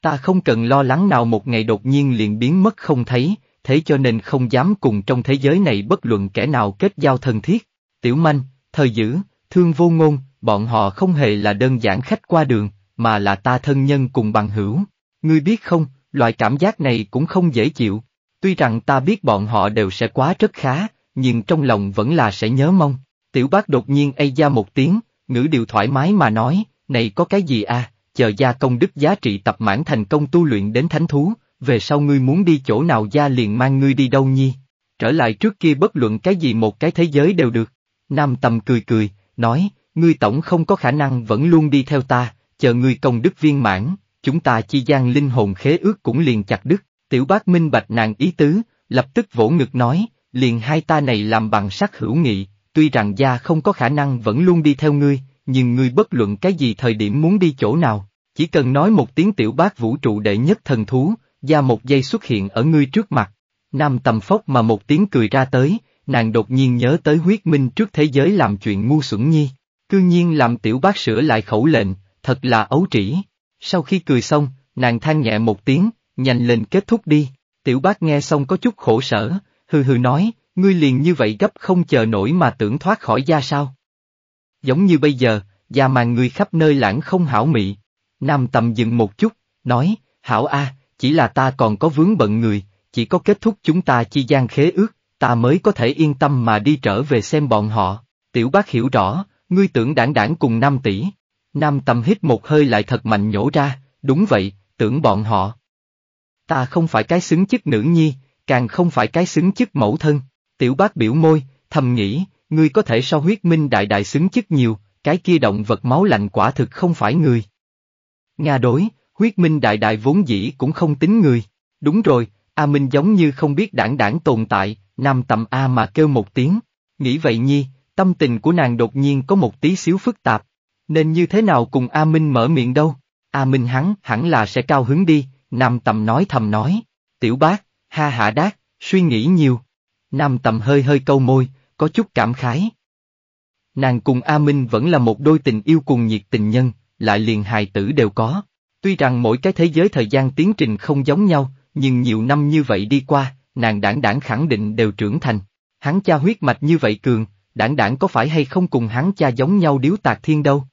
Ta không cần lo lắng nào một ngày đột nhiên liền biến mất không thấy, thế cho nên không dám cùng trong thế giới này bất luận kẻ nào kết giao thân thiết. Tiểu manh, thời dữ, thương vô ngôn, bọn họ không hề là đơn giản khách qua đường, mà là ta thân nhân cùng bằng hữu. Ngươi biết không, loại cảm giác này cũng không dễ chịu. Tuy rằng ta biết bọn họ đều sẽ quá rất khá, nhưng trong lòng vẫn là sẽ nhớ mong. Tiểu bác đột nhiên ây ra một tiếng, ngữ điều thoải mái mà nói, này có cái gì à, chờ gia công đức giá trị tập mãn thành công tu luyện đến thánh thú, về sau ngươi muốn đi chỗ nào gia liền mang ngươi đi đâu nhi. Trở lại trước kia bất luận cái gì một cái thế giới đều được. Nam Tầm cười cười, nói, ngươi tổng không có khả năng vẫn luôn đi theo ta, chờ ngươi công đức viên mãn, chúng ta chi gian linh hồn khế ước cũng liền chặt đứt. Tiểu bác minh bạch nàng ý tứ, lập tức vỗ ngực nói, liền hai ta này làm bằng sắc hữu nghị, tuy rằng gia không có khả năng vẫn luôn đi theo ngươi, nhưng ngươi bất luận cái gì thời điểm muốn đi chỗ nào, chỉ cần nói một tiếng tiểu bác vũ trụ đệ nhất thần thú, da một giây xuất hiện ở ngươi trước mặt. Nam tầm phốc mà một tiếng cười ra tới, nàng đột nhiên nhớ tới huyết minh trước thế giới làm chuyện ngu xuẩn nhi. Cư nhiên làm tiểu bác sửa lại khẩu lệnh, thật là ấu trĩ. Sau khi cười xong, nàng than nhẹ một tiếng, nhanh lên kết thúc đi. Tiểu bác nghe xong có chút khổ sở, hừ hừ nói, ngươi liền như vậy gấp không chờ nổi mà tưởng thoát khỏi da sao. Giống như bây giờ, da màn người khắp nơi lãng không hảo mị. Nam tầm dừng một chút, nói, hảo a, à, chỉ là ta còn có vướng bận người, chỉ có kết thúc chúng ta chi gian khế ước, ta mới có thể yên tâm mà đi trở về xem bọn họ. Tiểu bác hiểu rõ, ngươi tưởng đảng đảng cùng Nam tỷ. Nam Tâm hít một hơi lại thật mạnh nhổ ra, đúng vậy, tưởng bọn họ. Ta không phải cái xứng chức nữ nhi, càng không phải cái xứng chức mẫu thân. Tiểu bác biểu môi, thầm nghĩ, ngươi có thể so huyết minh đại đại xứng chức nhiều, cái kia động vật máu lạnh quả thực không phải người. Nga đối, Quyết Minh Đại Đại vốn dĩ cũng không tính người. Đúng rồi, A Minh giống như không biết đảng đảng tồn tại, nam tầm A mà kêu một tiếng. Nghĩ vậy nhi, tâm tình của nàng đột nhiên có một tí xíu phức tạp. Nên như thế nào cùng A Minh mở miệng đâu? A Minh hắn hẳn là sẽ cao hứng đi, nam tầm nói thầm nói. Tiểu bác, ha hạ đát, suy nghĩ nhiều. Nam tầm hơi hơi câu môi, có chút cảm khái. Nàng cùng A Minh vẫn là một đôi tình yêu cùng nhiệt tình nhân, lại liền hài tử đều có. Tuy rằng mỗi cái thế giới thời gian tiến trình không giống nhau, nhưng nhiều năm như vậy đi qua, nàng đảng đảng khẳng định đều trưởng thành. Hắn cha huyết mạch như vậy cường, đảng đảng có phải hay không cùng hắn cha giống nhau điếu tạc thiên đâu.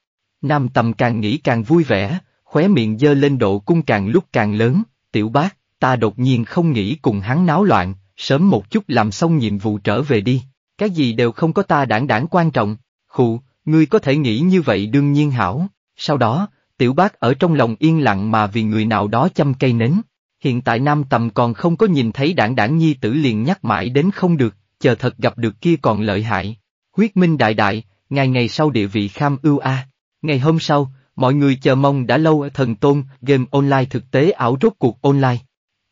Nam tầm càng nghĩ càng vui vẻ, khóe miệng dơ lên độ cung càng lúc càng lớn, tiểu bác, ta đột nhiên không nghĩ cùng hắn náo loạn, sớm một chút làm xong nhiệm vụ trở về đi, cái gì đều không có ta đảng đảng quan trọng, khụ, ngươi có thể nghĩ như vậy đương nhiên hảo, sau đó, Tiểu bác ở trong lòng yên lặng mà vì người nào đó chăm cây nến. Hiện tại nam tầm còn không có nhìn thấy đảng đảng nhi tử liền nhắc mãi đến không được, chờ thật gặp được kia còn lợi hại. Huyết minh đại đại, ngày ngày sau địa vị kham ưu a. Ngày hôm sau, mọi người chờ mong đã lâu ở thần tôn, game online thực tế ảo rốt cuộc online.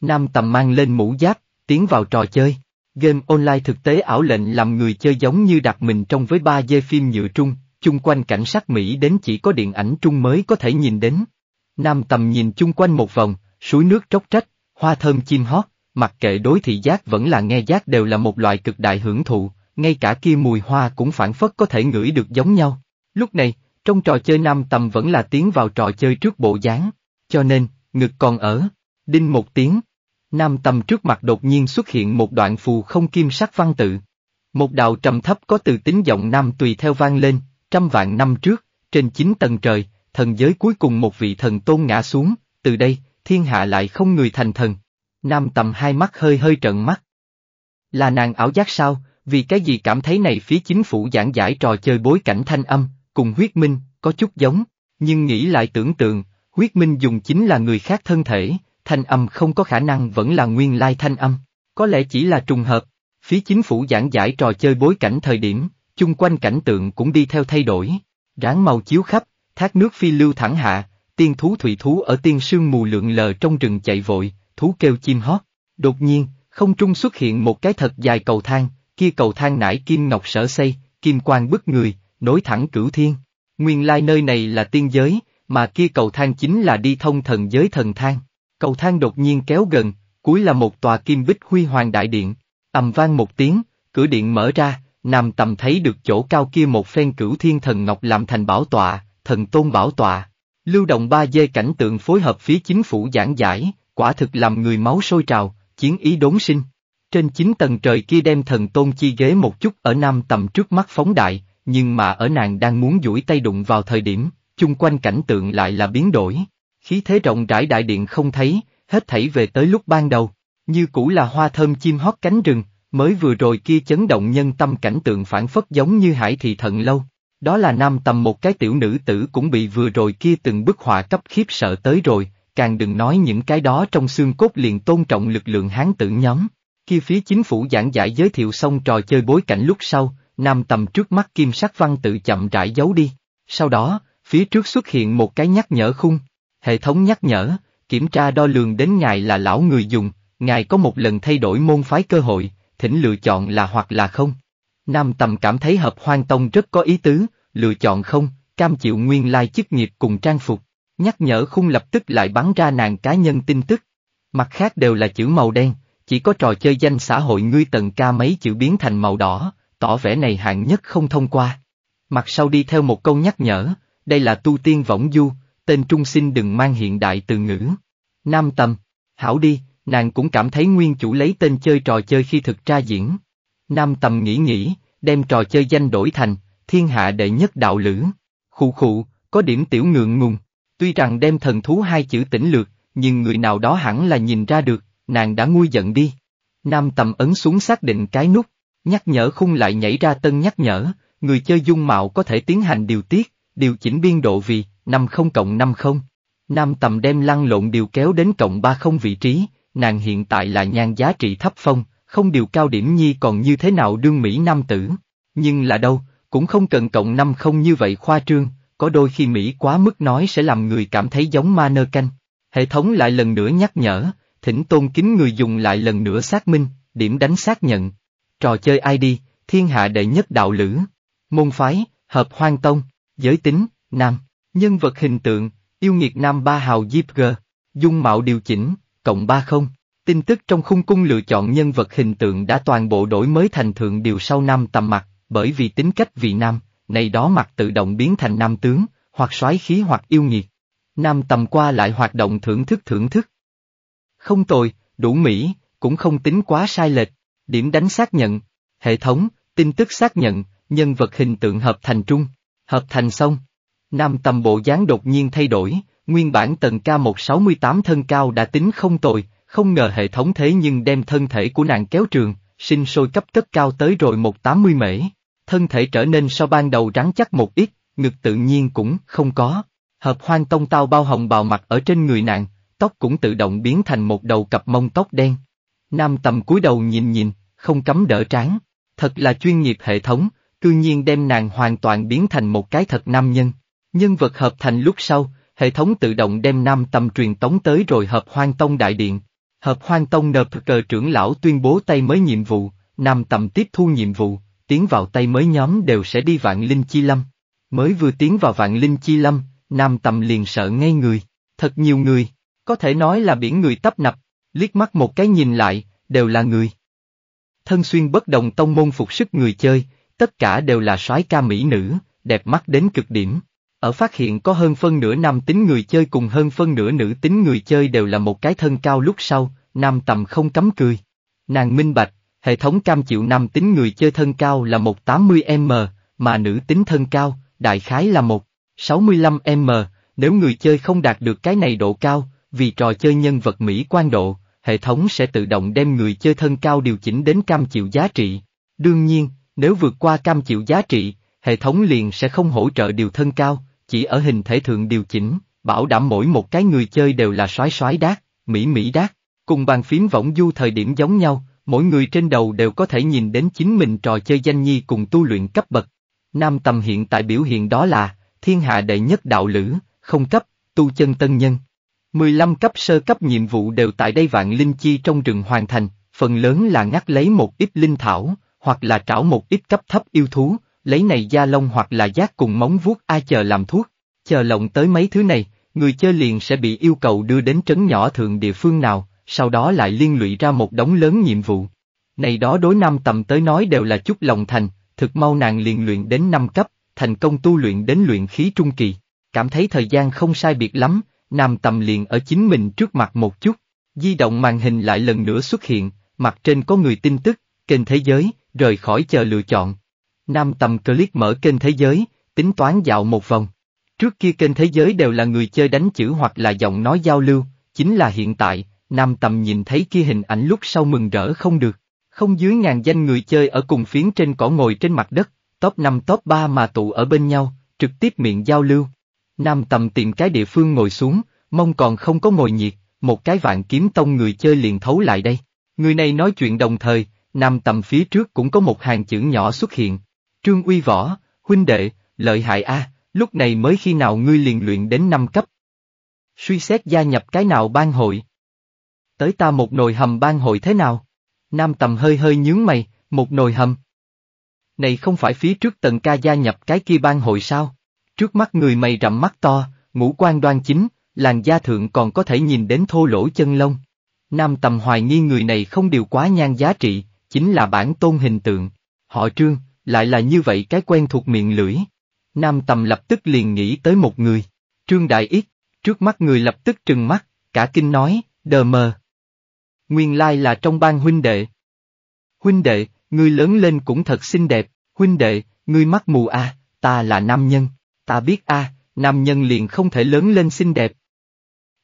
Nam tầm mang lên mũ giáp, tiến vào trò chơi. Game online thực tế ảo lệnh làm người chơi giống như đặt mình trong với ba dê phim nhựa trung, chung quanh cảnh sát Mỹ đến chỉ có điện ảnh Trung mới có thể nhìn đến. Nam tầm nhìn chung quanh một vòng, suối nước tróc trách, hoa thơm chim hót, mặc kệ đối thị giác vẫn là nghe giác đều là một loại cực đại hưởng thụ, ngay cả kia mùi hoa cũng phản phất có thể ngửi được giống nhau. Lúc này, trong trò chơi nam tầm vẫn là tiến vào trò chơi trước bộ dáng, cho nên, ngực còn ở, đinh một tiếng. Nam tầm trước mặt đột nhiên xuất hiện một đoạn phù không kim sắc văn tự. Một đạo trầm thấp có từ tính giọng nam tùy theo vang lên, trăm vạn năm trước, trên chín tầng trời, thần giới cuối cùng một vị thần tôn ngã xuống, từ đây, thiên hạ lại không người thành thần. Nam tầm hai mắt hơi hơi trợn mắt. Là nàng ảo giác sao, vì cái gì cảm thấy này phía chính phủ giảng giải trò chơi bối cảnh thanh âm, cùng huyết minh, có chút giống, nhưng nghĩ lại tưởng tượng, huyết minh dùng chính là người khác thân thể, thanh âm không có khả năng vẫn là nguyên lai thanh âm, có lẽ chỉ là trùng hợp. Phía chính phủ giảng giải trò chơi bối cảnh thời điểm, chung quanh cảnh tượng cũng đi theo thay đổi. Ráng màu chiếu khắp, thác nước phi lưu thẳng hạ, tiên thú thủy thú ở tiên sương mù lượn lờ trong rừng chạy vội, thú kêu chim hót. Đột nhiên, không trung xuất hiện một cái thật dài cầu thang, kia cầu thang nải kim ngọc sở xây, kim quang bức người, nối thẳng cửu thiên. Nguyên lai nơi này là tiên giới, mà kia cầu thang chính là đi thông thần giới thần thang. Cầu thang đột nhiên kéo gần, cuối là một tòa kim bích huy hoàng đại điện. ầm vang một tiếng, cửa điện mở ra, Nam Tầm thấy được chỗ cao kia một phen cửu thiên thần ngọc làm thành bảo tọa, thần tôn bảo tọa. Lưu động ba dê cảnh tượng phối hợp phía chính phủ giảng giải, quả thực làm người máu sôi trào, chiến ý đốn sinh. Trên chín tầng trời kia đem thần tôn chi ghế một chút ở Nam Tầm trước mắt phóng đại, nhưng mà ở nàng đang muốn duỗi tay đụng vào thời điểm, chung quanh cảnh tượng lại là biến đổi. Khí thế rộng rãi đại điện không thấy, hết thảy về tới lúc ban đầu, như cũ là hoa thơm chim hót cánh rừng, Mới vừa rồi kia chấn động nhân tâm cảnh tượng phản phất giống như hải thị thận lâu. Đó là nam tầm một cái tiểu nữ tử cũng bị vừa rồi kia từng bức họa cấp khiếp sợ tới rồi, càng đừng nói những cái đó trong xương cốt liền tôn trọng lực lượng hán tử nhóm. kia phía chính phủ giảng giải giới thiệu xong trò chơi bối cảnh lúc sau, nam tầm trước mắt kim sắc văn tự chậm rãi giấu đi. Sau đó, phía trước xuất hiện một cái nhắc nhở khung. Hệ thống nhắc nhở, kiểm tra đo lường đến ngài là lão người dùng, ngài có một lần thay đổi môn phái cơ hội, thỉnh lựa chọn là hoặc là không. Nam Tầm cảm thấy hợp hoang tông rất có ý tứ, lựa chọn không, cam chịu nguyên lai chức nghiệp cùng trang phục. Nhắc nhở khung lập tức lại bắn ra nàng cá nhân tin tức. Mặt khác đều là chữ màu đen, chỉ có trò chơi danh xã hội ngươi tầng ca mấy chữ biến thành màu đỏ, tỏ vẻ này hạng nhất không thông qua. Mặt sau đi theo một câu nhắc nhở, đây là tu tiên võng du, tên trung sinh đừng mang hiện đại từ ngữ. Nam Tầm, hảo đi, nàng cũng cảm thấy nguyên chủ lấy tên chơi trò chơi khi thực ra diễn. Nam tầm nghĩ nghĩ, đem trò chơi danh đổi thành, thiên hạ đệ nhất đạo lữ. Khụ khụ, có điểm tiểu ngượng ngùng, tuy rằng đem thần thú hai chữ tỉnh lược, nhưng người nào đó hẳn là nhìn ra được, nàng đã nguôi giận đi. Nam tầm ấn xuống xác định cái nút, nhắc nhở khung lại nhảy ra tân nhắc nhở, người chơi dung mạo có thể tiến hành điều tiết, điều chỉnh biên độ vì 50 cộng 50. Nam tầm đem lăn lộn điều kéo đến cộng 30 vị trí, nàng hiện tại là nhan giá trị thấp phong, không điều cao điểm nhi còn như thế nào đương Mỹ Nam tử. Nhưng là đâu, cũng không cần cộng năm không như vậy khoa trương, có đôi khi Mỹ quá mức nói sẽ làm người cảm thấy giống ma nơ canh. Hệ thống lại lần nữa nhắc nhở, thỉnh tôn kính người dùng lại lần nữa xác minh, điểm đánh xác nhận. Trò chơi ID, thiên hạ đệ nhất đạo lữ. Môn phái, hợp hoang tông, giới tính, nam, nhân vật hình tượng, yêu nghiệt nam ba hào Jeep G, dung mạo điều chỉnh, cộng ba không. Tin tức trong khung cung lựa chọn nhân vật hình tượng đã toàn bộ đổi mới thành thượng điều sau nam tầm mặt, bởi vì tính cách vị nam, này đó mặt tự động biến thành nam tướng, hoặc soái khí hoặc yêu nghiệt. Nam tầm qua lại hoạt động thưởng thức thưởng thức. Không tồi, đủ mỹ, cũng không tính quá sai lệch. Điểm đánh xác nhận, hệ thống, tin tức xác nhận, nhân vật hình tượng hợp thành trung, hợp thành xong. Nam tầm bộ dáng đột nhiên thay đổi, nguyên bản tần ca 168 thân cao đã tính không tồi, không ngờ hệ thống thế nhưng đem thân thể của nàng kéo trường, sinh sôi cấp cất cao tới rồi 180 mễ. Thân thể trở nên so ban đầu rắn chắc một ít, ngực tự nhiên cũng không có. Hợp hoang tông tao bao hồng bào mặt ở trên người nàng, tóc cũng tự động biến thành một đầu cặp mông tóc đen. Nam tầm cúi đầu nhìn nhìn, không cấm đỡ trán. Thật là chuyên nghiệp hệ thống, cư nhiên đem nàng hoàn toàn biến thành một cái thật nam nhân. Nhân vật hợp thành lúc sau, hệ thống tự động đem nam Tâm truyền tống tới rồi hợp hoang tông đại điện. Hợp hoang tông cờ trưởng lão tuyên bố tay mới nhiệm vụ, nam Tâm tiếp thu nhiệm vụ, tiến vào tay mới nhóm đều sẽ đi vạn linh chi lâm. Mới vừa tiến vào vạn linh chi lâm, nam Tâm liền sợ ngay người, thật nhiều người, có thể nói là biển người tấp nập, liếc mắt một cái nhìn lại, đều là người. Thân xuyên bất đồng tông môn phục sức người chơi, tất cả đều là soái ca mỹ nữ, đẹp mắt đến cực điểm ở phát hiện có hơn phân nửa nam tính người chơi cùng hơn phân nửa nữ tính người chơi đều là một cái thân cao lúc sau, nam tầm không cấm cười. Nàng minh bạch, hệ thống cam chịu nam tính người chơi thân cao là 180m, mà nữ tính thân cao, đại khái là 165m, nếu người chơi không đạt được cái này độ cao, vì trò chơi nhân vật Mỹ quan độ, hệ thống sẽ tự động đem người chơi thân cao điều chỉnh đến cam chịu giá trị. Đương nhiên, nếu vượt qua cam chịu giá trị, hệ thống liền sẽ không hỗ trợ điều thân cao, chỉ ở hình thể thượng điều chỉnh, bảo đảm mỗi một cái người chơi đều là soái soái đát, mỹ mỹ đát, cùng bàn phím võng du thời điểm giống nhau, mỗi người trên đầu đều có thể nhìn đến chính mình trò chơi danh nhi cùng tu luyện cấp bậc. Nam tầm hiện tại biểu hiện đó là, thiên hạ đệ nhất đạo lữ, không cấp, tu chân tân nhân. 15 cấp sơ cấp nhiệm vụ đều tại đây vạn linh chi trong rừng hoàn thành, phần lớn là ngắt lấy một ít linh thảo, hoặc là trảo một ít cấp thấp yêu thú, lấy này da lông hoặc là giác cùng móng vuốt ai chờ làm thuốc, chờ lộng tới mấy thứ này, người chơi liền sẽ bị yêu cầu đưa đến trấn nhỏ thượng địa phương nào, sau đó lại liên lụy ra một đống lớn nhiệm vụ. Này đó đối năm tầm tới nói đều là chút lòng thành, thực mau nàng liền luyện đến năm cấp, thành công tu luyện đến luyện khí trung kỳ, cảm thấy thời gian không sai biệt lắm, nam tầm liền ở chính mình trước mặt một chút, di động màn hình lại lần nữa xuất hiện, mặt trên có người tin tức, kênh thế giới, rời khỏi chờ lựa chọn. Nam tầm click mở kênh thế giới, tính toán dạo một vòng. Trước kia kênh thế giới đều là người chơi đánh chữ hoặc là giọng nói giao lưu, chính là hiện tại, Nam tầm nhìn thấy kia hình ảnh lúc sau mừng rỡ không được. Không dưới ngàn danh người chơi ở cùng phiến trên cỏ ngồi trên mặt đất, top 5 top 3 mà tụ ở bên nhau, trực tiếp miệng giao lưu. Nam tầm tìm cái địa phương ngồi xuống, mong còn không có ngồi nhiệt, một cái vạn kiếm tông người chơi liền thấu lại đây. Người này nói chuyện đồng thời, nam tầm phía trước cũng có một hàng chữ nhỏ xuất hiện, Trương Uy Võ, huynh đệ, lợi hại a, lúc này mới khi nào ngươi liền luyện đến năm cấp. Suy xét gia nhập cái nào ban hội. Tới ta một nồi hầm ban hội thế nào? Nam tầm hơi hơi nhướng mày, một nồi hầm. Này không phải phía trước tần ca gia nhập cái kia ban hội sao? Trước mắt người mày rậm mắt to, ngũ quan đoan chính, làn da thượng còn có thể nhìn đến thô lỗ chân lông. Nam tầm hoài nghi người này không điều quá nhan giá trị, chính là bản tôn hình tượng. Họ trương, lại là như vậy cái quen thuộc miệng lưỡi. Nam Tầm lập tức liền nghĩ tới một người, Trương Đại Yết, trước mắt người lập tức trừng mắt, cả kinh nói, đờ mờ. Nguyên lai là trong ban huynh đệ. Huynh đệ, người lớn lên cũng thật xinh đẹp, huynh đệ, người mắt mù à, ta là nam nhân, ta biết a, à, nam nhân liền không thể lớn lên xinh đẹp.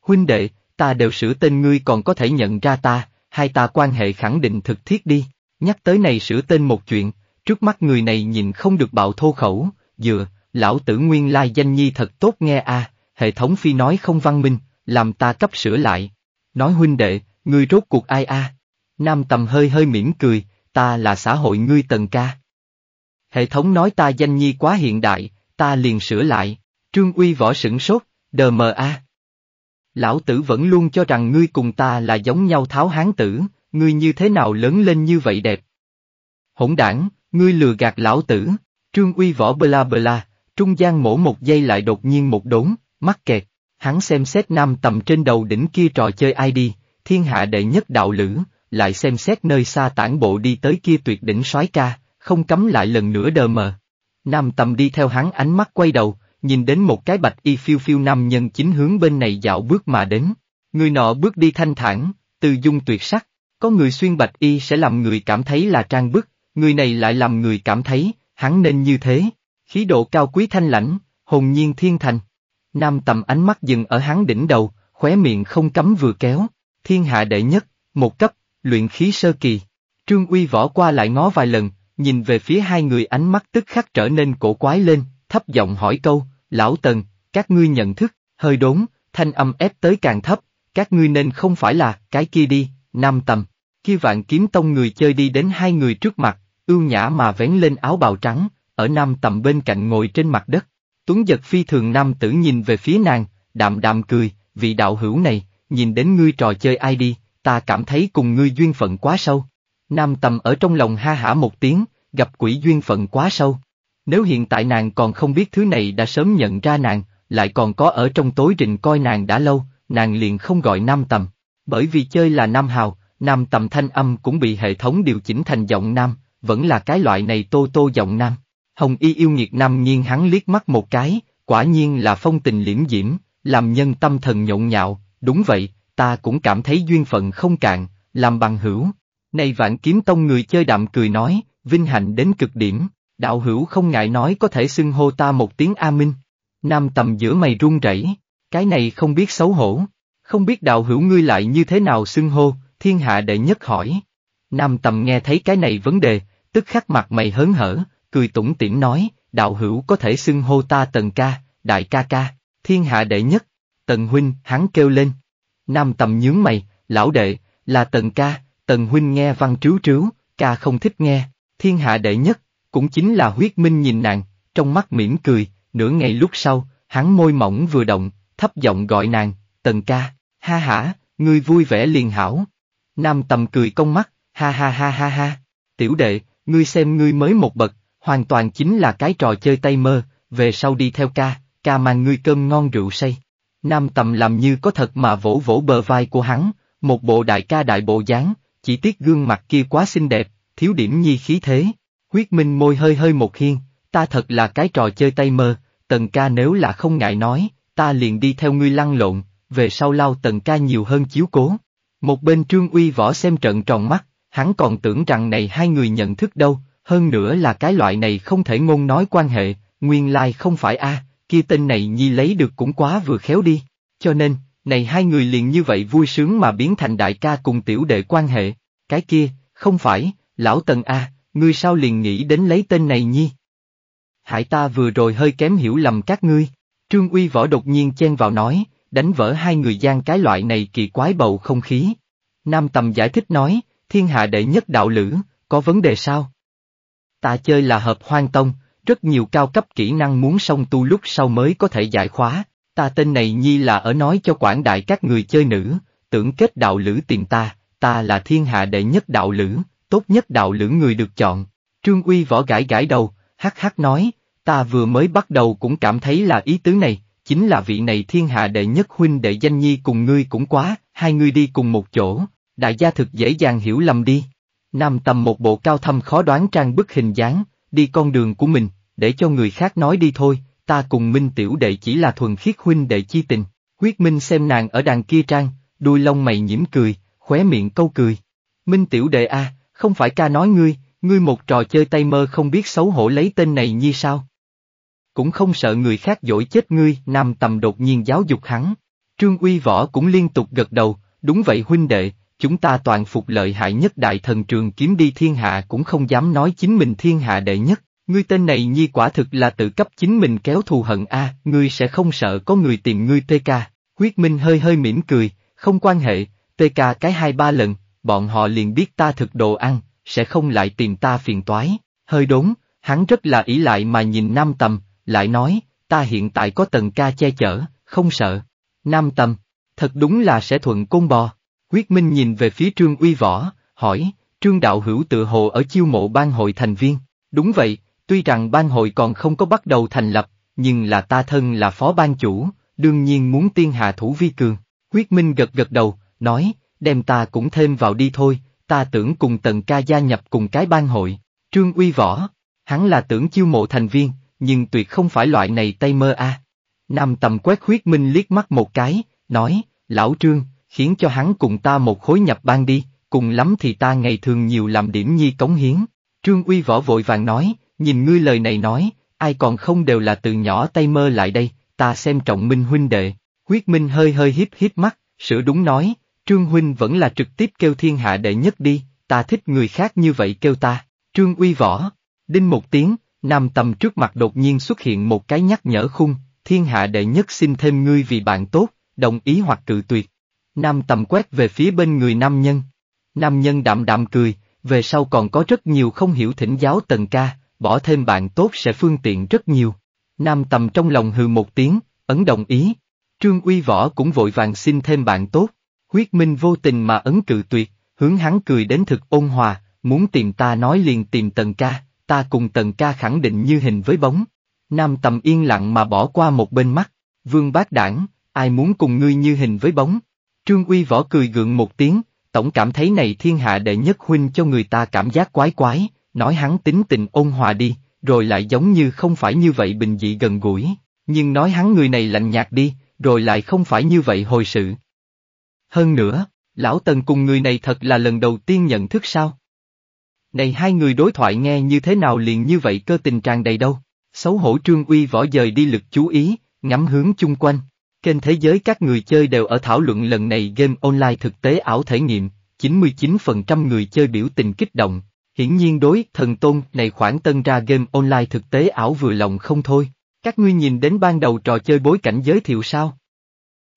Huynh đệ, ta đều sửa tên ngươi còn có thể nhận ra ta, hai ta quan hệ khẳng định thực thiết đi, nhắc tới này sửa tên một chuyện, trước mắt người này nhìn không được bạo thô khẩu, dựa, lão tử nguyên lai danh nhi thật tốt nghe a hệ thống phi nói không văn minh, làm ta cấp sửa lại. Nói huynh đệ, ngươi rốt cuộc ai a Nam tầm hơi hơi mỉm cười, ta là xã hội ngươi tần ca. Hệ thống nói ta danh nhi quá hiện đại, ta liền sửa lại, trương uy võ sửng sốt, đờ mờ a. Lão tử vẫn luôn cho rằng ngươi cùng ta là giống nhau tháo hán tử, ngươi như thế nào lớn lên như vậy đẹp. Hỗn đảng, Ngươi lừa gạt lão tử, trương uy võ bla bla, trung gian mổ một giây lại đột nhiên một đốn, mắc kẹt, hắn xem xét nam tầm trên đầu đỉnh kia trò chơi ai đi, thiên hạ đệ nhất đạo lữ, lại xem xét nơi xa tản bộ đi tới kia tuyệt đỉnh soái ca, không cấm lại lần nữa đờ mờ. Nam tầm đi theo hắn ánh mắt quay đầu, nhìn đến một cái bạch y phiêu phiêu nam nhân chính hướng bên này dạo bước mà đến. Người nọ bước đi thanh thản, từ dung tuyệt sắc, có người xuyên bạch y sẽ làm người cảm thấy là trang bức, người này lại làm người cảm thấy, hắn nên như thế, khí độ cao quý thanh lãnh, hồn nhiên thiên thành. Nam tầm ánh mắt dừng ở hắn đỉnh đầu, khóe miệng không cấm vừa kéo, thiên hạ đệ nhất, một cấp, luyện khí sơ kỳ. Trương Uy võ qua lại ngó vài lần, nhìn về phía hai người ánh mắt tức khắc trở nên cổ quái lên, thấp giọng hỏi câu, lão tần, các ngươi nhận thức, hơi đốn, thanh âm ép tới càng thấp, các ngươi nên không phải là, cái kia đi, nam tầm, kia vạn kiếm tông người chơi đi đến hai người trước mặt, ưu nhã mà vén lên áo bào trắng, ở nam tầm bên cạnh ngồi trên mặt đất. Tuấn giật phi thường nam tử nhìn về phía nàng, đạm đạm cười, vị đạo hữu này, nhìn đến ngươi trò chơi ai đi, ta cảm thấy cùng ngươi duyên phận quá sâu. Nam tầm ở trong lòng ha hả một tiếng, gặp quỷ duyên phận quá sâu. Nếu hiện tại nàng còn không biết thứ này đã sớm nhận ra nàng, lại còn có ở trong tối rình coi nàng đã lâu, nàng liền không gọi nam tầm. Bởi vì chơi là nam hào, nam tầm thanh âm cũng bị hệ thống điều chỉnh thành giọng nam, vẫn là cái loại này tô tô giọng nam. Hồng y yêu nghiệt nam nhiên hắn liếc mắt một cái, quả nhiên là phong tình liễm diễm, làm nhân tâm thần nhộn nhạo, đúng vậy, ta cũng cảm thấy duyên phận không cạn, làm bằng hữu. Này vạn kiếm tông người chơi đạm cười nói, vinh hạnh đến cực điểm, đạo hữu không ngại nói có thể xưng hô ta một tiếng A Minh. Nam tầm giữa mày run rẩy, cái này không biết xấu hổ, không biết đạo hữu ngươi lại như thế nào xưng hô, thiên hạ đệ nhất hỏi. Nam tầm nghe thấy cái này vấn đề, tức khắc mặt mày hớn hở, cười tủm tỉm nói, đạo hữu có thể xưng hô ta tần ca, đại ca ca, thiên hạ đệ nhất, tần huynh, hắn kêu lên. Nam tầm nhướng mày, lão đệ, là tần ca, tần huynh nghe văn trứu trứu, ca không thích nghe, thiên hạ đệ nhất, cũng chính là huyết minh nhìn nàng, trong mắt mỉm cười, nửa ngày lúc sau, hắn môi mỏng vừa động, thấp giọng gọi nàng, tần ca, ha ha, người vui vẻ liền hảo. Nam tầm cười cong mắt, ha ha ha ha ha, tiểu đệ, ngươi xem ngươi mới một bậc, hoàn toàn chính là cái trò chơi tay mơ, về sau đi theo ca, ca mang ngươi cơm ngon rượu say. Nam tầm làm như có thật mà vỗ vỗ bờ vai của hắn, một bộ đại ca đại bộ dáng, chỉ tiếc gương mặt kia quá xinh đẹp, thiếu điểm nhi khí thế. Huyết Minh môi hơi hơi một hiên, ta thật là cái trò chơi tay mơ, tần ca nếu là không ngại nói, ta liền đi theo ngươi lăn lộn, về sau lao tần ca nhiều hơn chiếu cố. Một bên trương uy võ xem trận tròn mắt, hắn còn tưởng rằng này hai người nhận thức đâu, hơn nữa là cái loại này không thể ngôn nói quan hệ, nguyên lai không phải a, kia tên này nhi lấy được cũng quá vừa khéo đi, cho nên, này hai người liền như vậy vui sướng mà biến thành đại ca cùng tiểu đệ quan hệ, cái kia, không phải, lão tần a, ngươi sao liền nghĩ đến lấy tên này nhi. Hải ta vừa rồi hơi kém hiểu lầm các ngươi, Trương Uy Võ đột nhiên chen vào nói, đánh vỡ hai người gian cái loại này kỳ quái bầu không khí. Nam Tầm giải thích nói, thiên hạ đệ nhất đạo lữ, có vấn đề sao? Ta chơi là hợp hoang tông, rất nhiều cao cấp kỹ năng muốn xong tu lúc sau mới có thể giải khóa, ta tên này nhi là ở nói cho quảng đại các người chơi nữ, tưởng kết đạo lữ tìm ta, ta là thiên hạ đệ nhất đạo lữ, tốt nhất đạo lữ người được chọn. Trương Uy võ gãi gãi đầu, hắc hắc nói, ta vừa mới bắt đầu cũng cảm thấy là ý tứ này, chính là vị này thiên hạ đệ nhất huynh đệ danh nhi cùng ngươi cũng quá, hai ngươi đi cùng một chỗ, đại gia thực dễ dàng hiểu lầm đi. Nam tầm một bộ cao thâm khó đoán trang bức hình dáng, đi con đường của mình, để cho người khác nói đi thôi, ta cùng Minh Tiểu Đệ chỉ là thuần khiết huynh đệ chi tình. Quyết Minh xem nàng ở đàn kia trang, đuôi lông mày nhiễm cười, khóe miệng câu cười. Minh Tiểu Đệ a, à, không phải ca nói ngươi, ngươi một trò chơi tay mơ không biết xấu hổ lấy tên này như sao. Cũng không sợ người khác dỗi chết ngươi, Nam Tầm đột nhiên giáo dục hắn. Trương Uy Võ cũng liên tục gật đầu, đúng vậy huynh đệ, chúng ta toàn phục lợi hại nhất đại thần trường kiếm đi thiên hạ cũng không dám nói chính mình thiên hạ đệ nhất. Ngươi tên này nhi quả thực là tự cấp chính mình kéo thù hận a, à, ngươi sẽ không sợ có người tìm ngươi TK. quyết Minh hơi hơi mỉm cười, không quan hệ, TK cái hai ba lần, bọn họ liền biết ta thực đồ ăn, sẽ không lại tìm ta phiền toái. Hơi đốn, hắn rất là ý lại mà nhìn Nam Tầm, lại nói, ta hiện tại có tầng ca che chở, không sợ. Nam Tầm, thật đúng là sẽ thuận côn bò. Quyết Minh nhìn về phía Trương Uy Võ, hỏi, Trương Đạo Hữu tự hồ ở chiêu mộ ban hội thành viên. Đúng vậy, tuy rằng ban hội còn không có bắt đầu thành lập, nhưng là ta thân là phó ban chủ, đương nhiên muốn tiên hạ thủ vi cường. Quyết Minh gật gật đầu, nói, đem ta cũng thêm vào đi thôi, ta tưởng cùng tần ca gia nhập cùng cái ban hội. Trương Uy Võ, hắn là tưởng chiêu mộ thành viên, nhưng tuyệt không phải loại này tay mơ a. Nam tầm quét huyết minh liếc mắt một cái, nói, lão Trương, khiến cho hắn cùng ta một khối nhập ban đi, cùng lắm thì ta ngày thường nhiều làm điểm nhi cống hiến. Trương Uy Võ vội vàng nói, nhìn ngươi lời này nói, ai còn không đều là từ nhỏ tay mơ lại đây, ta xem trọng Minh huynh đệ. Quyết Minh hơi hơi hiếp hiếp mắt, sửa đúng nói, Trương huynh vẫn là trực tiếp kêu thiên hạ đệ nhất đi, ta thích người khác như vậy kêu ta. Trương Uy Võ, đinh một tiếng, nam tầm trước mặt đột nhiên xuất hiện một cái nhắc nhở khung, thiên hạ đệ nhất xin thêm ngươi vì bạn tốt, đồng ý hoặc cự tuyệt. Nam tầm quét về phía bên người nam nhân. Nam nhân đạm đạm cười, về sau còn có rất nhiều không hiểu thỉnh giáo tần ca, bỏ thêm bạn tốt sẽ phương tiện rất nhiều. Nam tầm trong lòng hừ một tiếng, ấn đồng ý. Trương uy võ cũng vội vàng xin thêm bạn tốt. Huyết minh vô tình mà ấn cự tuyệt, hướng hắn cười đến thực ôn hòa, muốn tìm ta nói liền tìm tần ca, ta cùng tần ca khẳng định như hình với bóng. Nam tầm yên lặng mà bỏ qua một bên mắt, vương bác đảng, ai muốn cùng ngươi như hình với bóng. Trương Uy Võ cười gượng một tiếng, tổng cảm thấy này thiên hạ đệ nhất huynh cho người ta cảm giác quái quái, nói hắn tính tình ôn hòa đi, rồi lại giống như không phải như vậy bình dị gần gũi, nhưng nói hắn người này lạnh nhạt đi, rồi lại không phải như vậy hồi sự. Hơn nữa, lão tần cùng người này thật là lần đầu tiên nhận thức sao? Này hai người đối thoại nghe như thế nào liền như vậy cơ tình tràn đầy đâu, xấu hổ trương uy võ dời đi lực chú ý, ngắm hướng chung quanh, Kênh thế giới các người chơi đều ở thảo luận lần này game online thực tế ảo thể nghiệm, 99% người chơi biểu tình kích động, hiển nhiên đối thần tôn này khoảng tân ra game online thực tế ảo vừa lòng không thôi. Các ngươi nhìn đến ban đầu trò chơi bối cảnh giới thiệu sao?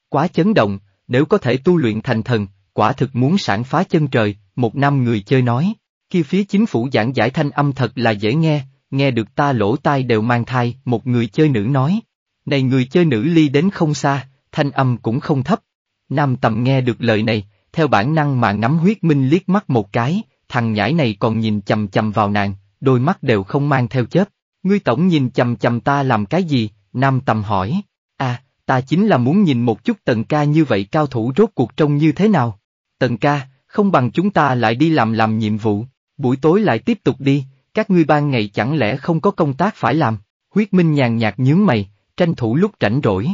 Quá chấn động, nếu có thể tu luyện thành thần, quả thực muốn sản phá chân trời, một năm người chơi nói. kia phía chính phủ giảng giải thanh âm thật là dễ nghe, nghe được ta lỗ tai đều mang thai, một người chơi nữ nói. Này người chơi nữ ly đến không xa, thanh âm cũng không thấp. Nam tầm nghe được lời này, theo bản năng mà ngắm huyết minh liếc mắt một cái, thằng nhãi này còn nhìn chầm chầm vào nàng, đôi mắt đều không mang theo chớp. Ngươi tổng nhìn chầm chầm ta làm cái gì? Nam tầm hỏi. À, ta chính là muốn nhìn một chút tần ca như vậy cao thủ rốt cuộc trông như thế nào. Tần ca, không bằng chúng ta lại đi làm làm nhiệm vụ, buổi tối lại tiếp tục đi, các ngươi ban ngày chẳng lẽ không có công tác phải làm. Huyết Minh nhàn nhạt nhướng mày, tranh thủ lúc rảnh rỗi.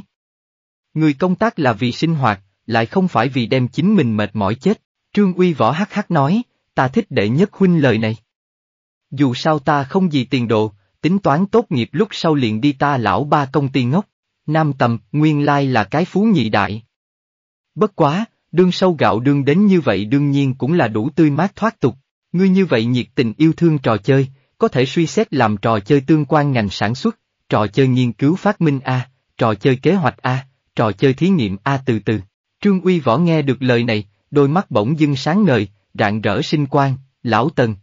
Người công tác là vì sinh hoạt, lại không phải vì đem chính mình mệt mỏi chết, Trương Uy Võ hắc hắc nói, ta thích đệ nhất huynh lời này. Dù sao ta không gì tiền đồ, tính toán tốt nghiệp lúc sau liền đi ta lão ba công ty ngốc, nam tầm, nguyên lai là cái phú nhị đại. Bất quá, đương sâu gạo đương đến như vậy đương nhiên cũng là đủ tươi mát thoát tục, ngươi như vậy nhiệt tình yêu thương trò chơi, có thể suy xét làm trò chơi tương quan ngành sản xuất, trò chơi nghiên cứu phát minh A, trò chơi kế hoạch A, trò chơi thí nghiệm A từ từ. Trương Uy Võ nghe được lời này, đôi mắt bỗng dưng sáng ngời, rạng rỡ sinh quan, lão Tần.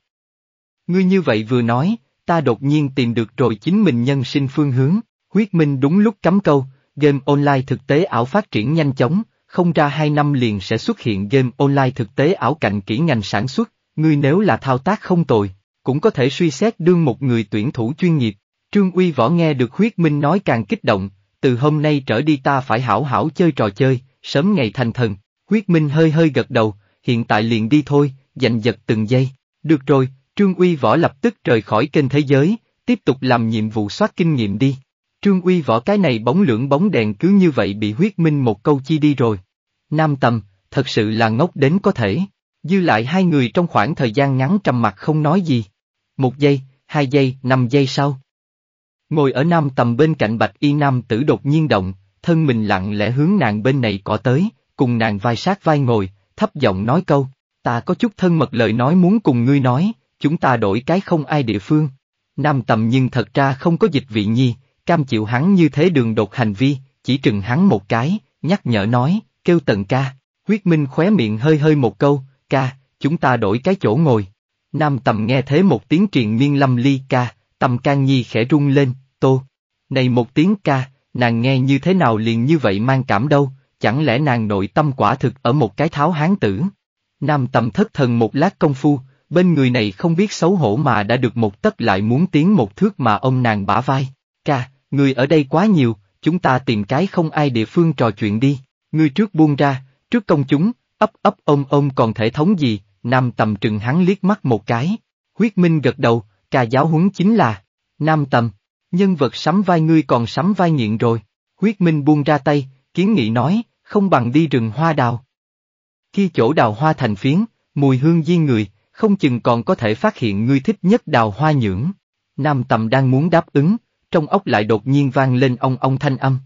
Ngươi như vậy vừa nói, ta đột nhiên tìm được rồi chính mình nhân sinh phương hướng, huyết minh đúng lúc cắm câu, game online thực tế ảo phát triển nhanh chóng, không ra hai năm liền sẽ xuất hiện game online thực tế ảo cạnh kỹ ngành sản xuất, ngươi nếu là thao tác không tồi, cũng có thể suy xét đương một người tuyển thủ chuyên nghiệp. Trương Uy Võ nghe được huyết minh nói càng kích động, từ hôm nay trở đi ta phải hảo hảo chơi trò chơi, sớm ngày thành thần. Huyết minh hơi hơi gật đầu, hiện tại liền đi thôi, giành giật từng giây. Được rồi, Trương Uy Võ lập tức rời khỏi kênh thế giới, tiếp tục làm nhiệm vụ soát kinh nghiệm đi. Trương Uy Võ cái này bóng lưỡng bóng đèn cứ như vậy bị huyết minh một câu chi đi rồi. Nam Tầm, thật sự là ngốc đến có thể. Dư lại hai người trong khoảng thời gian ngắn trầm mặt không nói gì. Một giây, hai giây, năm giây sau, Ngồi ở nam tầm bên cạnh bạch y nam tử đột nhiên động, thân mình lặng lẽ hướng nàng bên này cỏ tới, cùng nàng vai sát vai ngồi, thấp giọng nói câu, ta có chút thân mật lời nói muốn cùng ngươi nói, chúng ta đổi cái không ai địa phương. Nam tầm nhưng thật ra không có dịch vị nhi, cam chịu hắn như thế đường đột hành vi, chỉ trừng hắn một cái, nhắc nhở nói, kêu tần ca, huyết minh khóe miệng hơi hơi một câu, ca, chúng ta đổi cái chỗ ngồi. Nam tầm nghe thế một tiếng truyền miên lâm ly ca, Tầm can nhi khẽ run lên, tô. Này một tiếng ca, nàng nghe như thế nào liền như vậy mang cảm đâu, chẳng lẽ nàng nội tâm quả thực ở một cái tháo hán tử. Nam tầm thất thần một lát công phu, bên người này không biết xấu hổ mà đã được một tấc lại muốn tiến một thước mà ông nàng bả vai. Ca, người ở đây quá nhiều, chúng ta tìm cái không ai địa phương trò chuyện đi, ngươi trước buông ra, trước công chúng, ấp ấp ôm ôm còn thể thống gì, nam tầm trừng hắn liếc mắt một cái. Huyết Minh gật đầu, Cà giáo huấn chính là, nam tầm, nhân vật sắm vai ngươi còn sắm vai nghiện rồi. Huyết Minh buông ra tay, kiến nghị nói, không bằng đi rừng hoa đào. Khi chỗ đào hoa thành phiến, mùi hương diên người, không chừng còn có thể phát hiện ngươi thích nhất đào hoa nhưỡng. Nam tầm đang muốn đáp ứng, trong ốc lại đột nhiên vang lên ông ông thanh âm.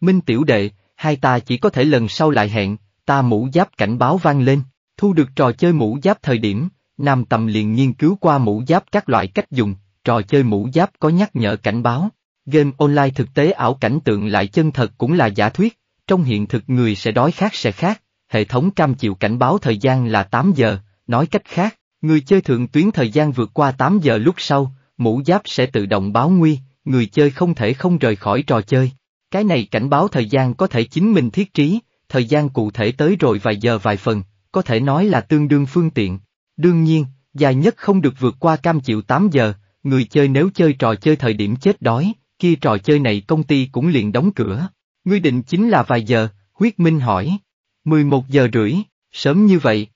Minh tiểu đệ, hai ta chỉ có thể lần sau lại hẹn, ta mũ giáp cảnh báo vang lên, thu được trò chơi mũ giáp thời điểm, Nam Tâm liền nghiên cứu qua mũ giáp các loại cách dùng, trò chơi mũ giáp có nhắc nhở cảnh báo. Game online thực tế ảo cảnh tượng lại chân thật cũng là giả thuyết, trong hiện thực người sẽ đói khác sẽ khác, hệ thống cam chịu cảnh báo thời gian là 8 giờ, nói cách khác, người chơi thượng tuyến thời gian vượt qua 8 giờ lúc sau, mũ giáp sẽ tự động báo nguy, người chơi không thể không rời khỏi trò chơi. Cái này cảnh báo thời gian có thể chính mình thiết trí, thời gian cụ thể tới rồi vài giờ vài phần, có thể nói là tương đương phương tiện. Đương nhiên, dài nhất không được vượt qua cam chịu 8 giờ, người chơi nếu chơi trò chơi thời điểm chết đói, kia trò chơi này công ty cũng liền đóng cửa. Ngươi định chính là vài giờ, huyết minh hỏi. 11 giờ rưỡi, sớm như vậy.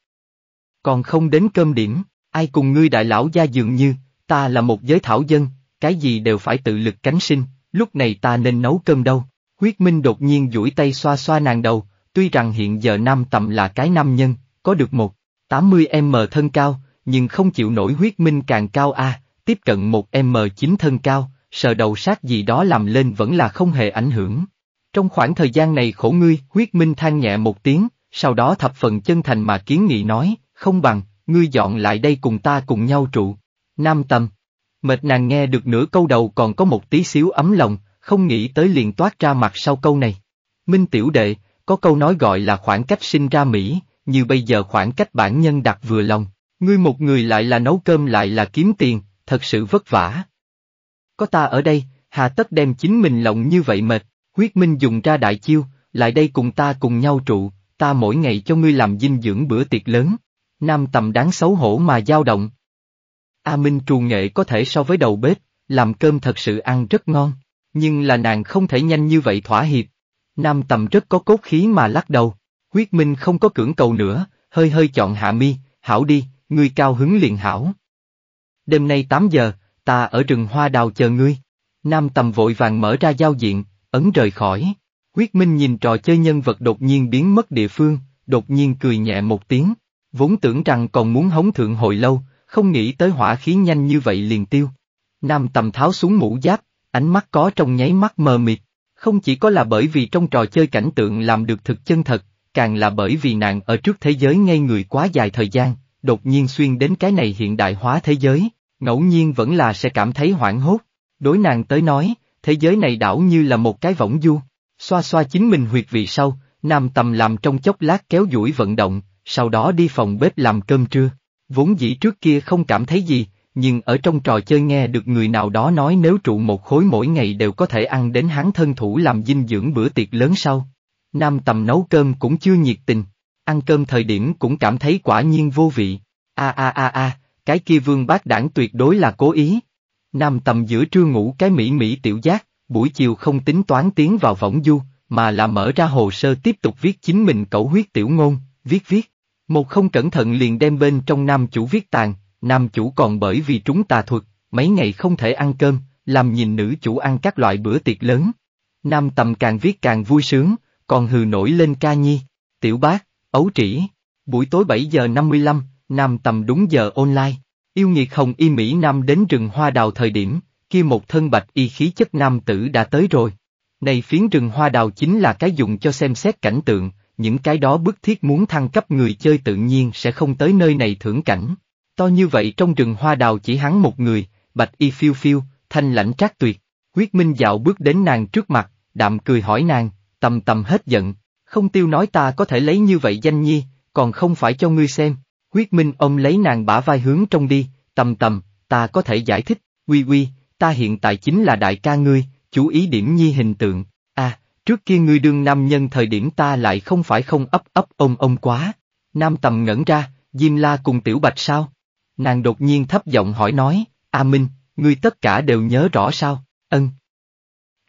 Còn không đến cơm điểm, ai cùng ngươi đại lão gia dường như, ta là một giới thảo dân, cái gì đều phải tự lực cánh sinh, lúc này ta nên nấu cơm đâu. Huyết minh đột nhiên duỗi tay xoa xoa nàng đầu, tuy rằng hiện giờ nam tầm là cái nam nhân, có được một 80m thân cao, nhưng không chịu nổi huyết minh càng cao a, tiếp cận 1m9 thân cao, sờ đầu sát gì đó làm lên vẫn là không hề ảnh hưởng. Trong khoảng thời gian này khổ ngươi, huyết minh than nhẹ một tiếng, sau đó thập phần chân thành mà kiến nghị nói, không bằng, ngươi dọn lại đây cùng ta cùng nhau trụ. Nam tâm. Mệt nàng nghe được nửa câu đầu còn có một tí xíu ấm lòng, không nghĩ tới liền toát ra mặt sau câu này. Minh tiểu đệ, có câu nói gọi là khoảng cách sinh ra Mỹ, như bây giờ khoảng cách bản nhân đặt vừa lòng, ngươi một người lại là nấu cơm lại là kiếm tiền, thật sự vất vả. Có ta ở đây, hà tất đem chính mình lòng như vậy mệt, huyết minh dùng ra đại chiêu, lại đây cùng ta cùng nhau trụ, ta mỗi ngày cho ngươi làm dinh dưỡng bữa tiệc lớn, nam tầm đáng xấu hổ mà dao động. A Minh trù nghệ có thể so với đầu bếp, làm cơm thật sự ăn rất ngon, nhưng là nàng không thể nhanh như vậy thỏa hiệp. Nam tầm rất có cốt khí mà lắc đầu. Huyết Minh không có cưỡng cầu nữa, hơi hơi chọn hạ mi, hảo đi, ngươi cao hứng liền hảo. Đêm nay 8 giờ, ta ở rừng hoa đào chờ ngươi. Nam tầm vội vàng mở ra giao diện, ấn rời khỏi. Huyết Minh nhìn trò chơi nhân vật đột nhiên biến mất địa phương, đột nhiên cười nhẹ một tiếng. Vốn tưởng rằng còn muốn hống thượng hồi lâu, không nghĩ tới hỏa khí nhanh như vậy liền tiêu. Nam tầm tháo xuống mũ giáp, ánh mắt có trong nháy mắt mờ mịt. Không chỉ có là bởi vì trong trò chơi cảnh tượng làm được thực chân thật, càng là bởi vì nàng ở trước thế giới ngây người quá dài thời gian, đột nhiên xuyên đến cái này hiện đại hóa thế giới, ngẫu nhiên vẫn là sẽ cảm thấy hoảng hốt. Đối nàng tới nói, thế giới này đảo như là một cái võng du, xoa xoa chính mình huyệt vị sau, nam tầm làm trong chốc lát kéo duỗi vận động, sau đó đi phòng bếp làm cơm trưa. Vốn dĩ trước kia không cảm thấy gì, nhưng ở trong trò chơi nghe được người nào đó nói nếu trụ một khối mỗi ngày đều có thể ăn đến hắn thân thủ làm dinh dưỡng bữa tiệc lớn sau, Nam tầm nấu cơm cũng chưa nhiệt tình, ăn cơm thời điểm cũng cảm thấy quả nhiên vô vị. A a a a, cái kia vương bác đảng tuyệt đối là cố ý. Nam tầm giữa trưa ngủ cái mỹ mỹ tiểu giác, buổi chiều không tính toán tiến vào võng du, mà là mở ra hồ sơ tiếp tục viết chính mình cẩu huyết tiểu ngôn, viết viết. Một không cẩn thận liền đem bên trong nam chủ viết tàn, nam chủ còn bởi vì trúng tà thuật, mấy ngày không thể ăn cơm, làm nhìn nữ chủ ăn các loại bữa tiệc lớn. Nam tầm càng viết càng vui sướng, còn hừ nổi lên ca nhi, tiểu bác, ấu trĩ, buổi tối 7 giờ 55, nam tầm đúng giờ online, yêu nghiệt hồng y Mỹ Nam đến rừng hoa đào thời điểm, kia một thân bạch y khí chất nam tử đã tới rồi. Này phiến rừng hoa đào chính là cái dùng cho xem xét cảnh tượng, những cái đó bức thiết muốn thăng cấp người chơi tự nhiên sẽ không tới nơi này thưởng cảnh. To như vậy trong rừng hoa đào chỉ hắn một người, bạch y phiêu phiêu, thanh lãnh trác tuyệt. Huyết Minh dạo bước đến nàng trước mặt, đạm cười hỏi nàng, Tầm tầm hết giận, không tiêu nói ta có thể lấy như vậy danh nhi, còn không phải cho ngươi xem. Huyết Minh ông lấy nàng bả vai hướng trong đi, tầm tầm, ta có thể giải thích, quy quy, ta hiện tại chính là đại ca ngươi, chú ý điểm nhi hình tượng, à, trước kia ngươi đương nam nhân thời điểm ta lại không phải không ấp ấp ông ông quá. Nam tầm ngẩn ra, Diêm La cùng Tiểu Bạch sao? Nàng đột nhiên thấp giọng hỏi nói, A Minh, ngươi tất cả đều nhớ rõ sao, ân.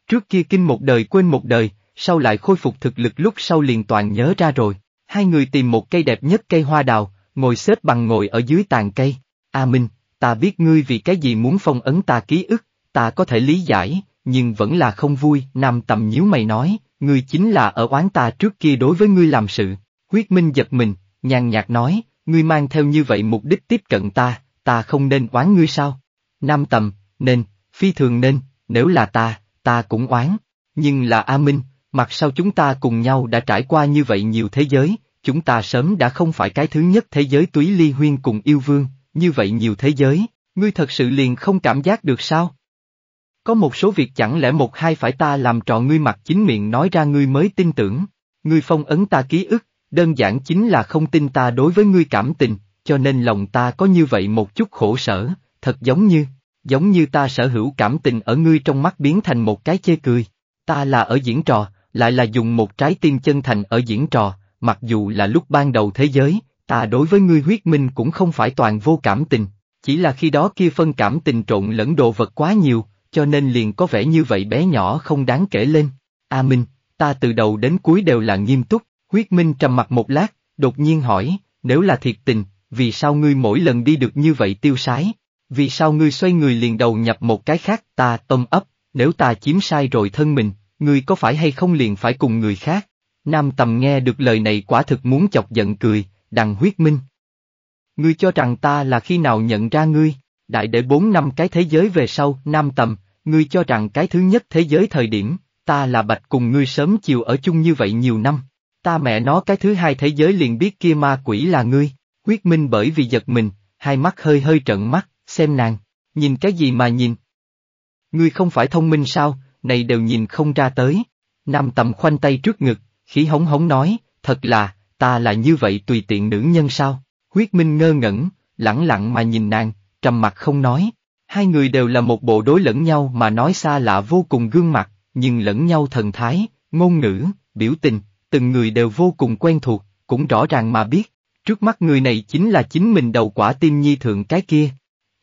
Trước kia kinh một đời quên một đời, sau lại khôi phục thực lực lúc sau liền toàn nhớ ra rồi. Hai người tìm một cây đẹp nhất cây hoa đào, ngồi xếp bằng ngồi ở dưới tàn cây. A Minh, ta biết ngươi vì cái gì muốn phong ấn ta ký ức, ta có thể lý giải, nhưng vẫn là không vui. Nam tầm nhíu mày nói, ngươi chính là ở oán ta trước kia đối với ngươi làm sự. Huyết Minh giật mình, nhàn nhạt nói, ngươi mang theo như vậy mục đích tiếp cận ta, ta không nên oán ngươi sao? Nam tầm, nên, phi thường nên, nếu là ta, ta cũng oán. Nhưng là A Minh, Mặt sau chúng ta cùng nhau đã trải qua như vậy nhiều thế giới, chúng ta sớm đã không phải cái thứ nhất thế giới túy ly huyên cùng yêu vương, như vậy nhiều thế giới, ngươi thật sự liền không cảm giác được sao? Có một số việc chẳng lẽ một hai phải ta làm trò ngươi mặt chính miệng nói ra ngươi mới tin tưởng, ngươi phong ấn ta ký ức, đơn giản chính là không tin ta đối với ngươi cảm tình, cho nên lòng ta có như vậy một chút khổ sở, thật giống như, giống như ta sở hữu cảm tình ở ngươi trong mắt biến thành một cái chê cười. Ta là ở diễn trò, lại là dùng một trái tim chân thành ở diễn trò, mặc dù là lúc ban đầu thế giới, ta đối với ngươi huyết minh cũng không phải toàn vô cảm tình, chỉ là khi đó kia phân cảm tình trộn lẫn đồ vật quá nhiều, cho nên liền có vẻ như vậy bé nhỏ không đáng kể lên. A Minh, ta từ đầu đến cuối đều là nghiêm túc, huyết minh trầm mặt một lát, đột nhiên hỏi, nếu là thiệt tình, vì sao ngươi mỗi lần đi được như vậy tiêu sái? Vì sao ngươi xoay người liền đầu nhập một cái khác ta tâm ấp, nếu ta chiếm sai rồi thân mình, ngươi có phải hay không liền phải cùng người khác. Nam tầm nghe được lời này quả thực muốn chọc giận cười, đằng huyết minh. Ngươi cho rằng ta là khi nào nhận ra ngươi, đại để bốn năm cái thế giới về sau, nam tầm, ngươi cho rằng cái thứ nhất thế giới thời điểm, ta là bạch cùng ngươi sớm chiều ở chung như vậy nhiều năm, ta mẹ nó cái thứ hai thế giới liền biết kia ma quỷ là ngươi, huyết minh bởi vì giật mình, hai mắt hơi hơi trợn mắt, xem nàng, nhìn cái gì mà nhìn. Ngươi không phải thông minh sao, này đều nhìn không ra tới. Nam tầm khoanh tay trước ngực, khí hống hống nói, thật là, ta là như vậy tùy tiện nữ nhân sao? Huyết Minh ngơ ngẩn, lẳng lặng mà nhìn nàng, trầm mặt không nói. Hai người đều là một bộ đối lẫn nhau mà nói xa lạ vô cùng gương mặt, nhưng lẫn nhau thần thái, ngôn ngữ, biểu tình, từng người đều vô cùng quen thuộc, cũng rõ ràng mà biết, trước mắt người này chính là chính mình đầu quả tim nhi thượng cái kia.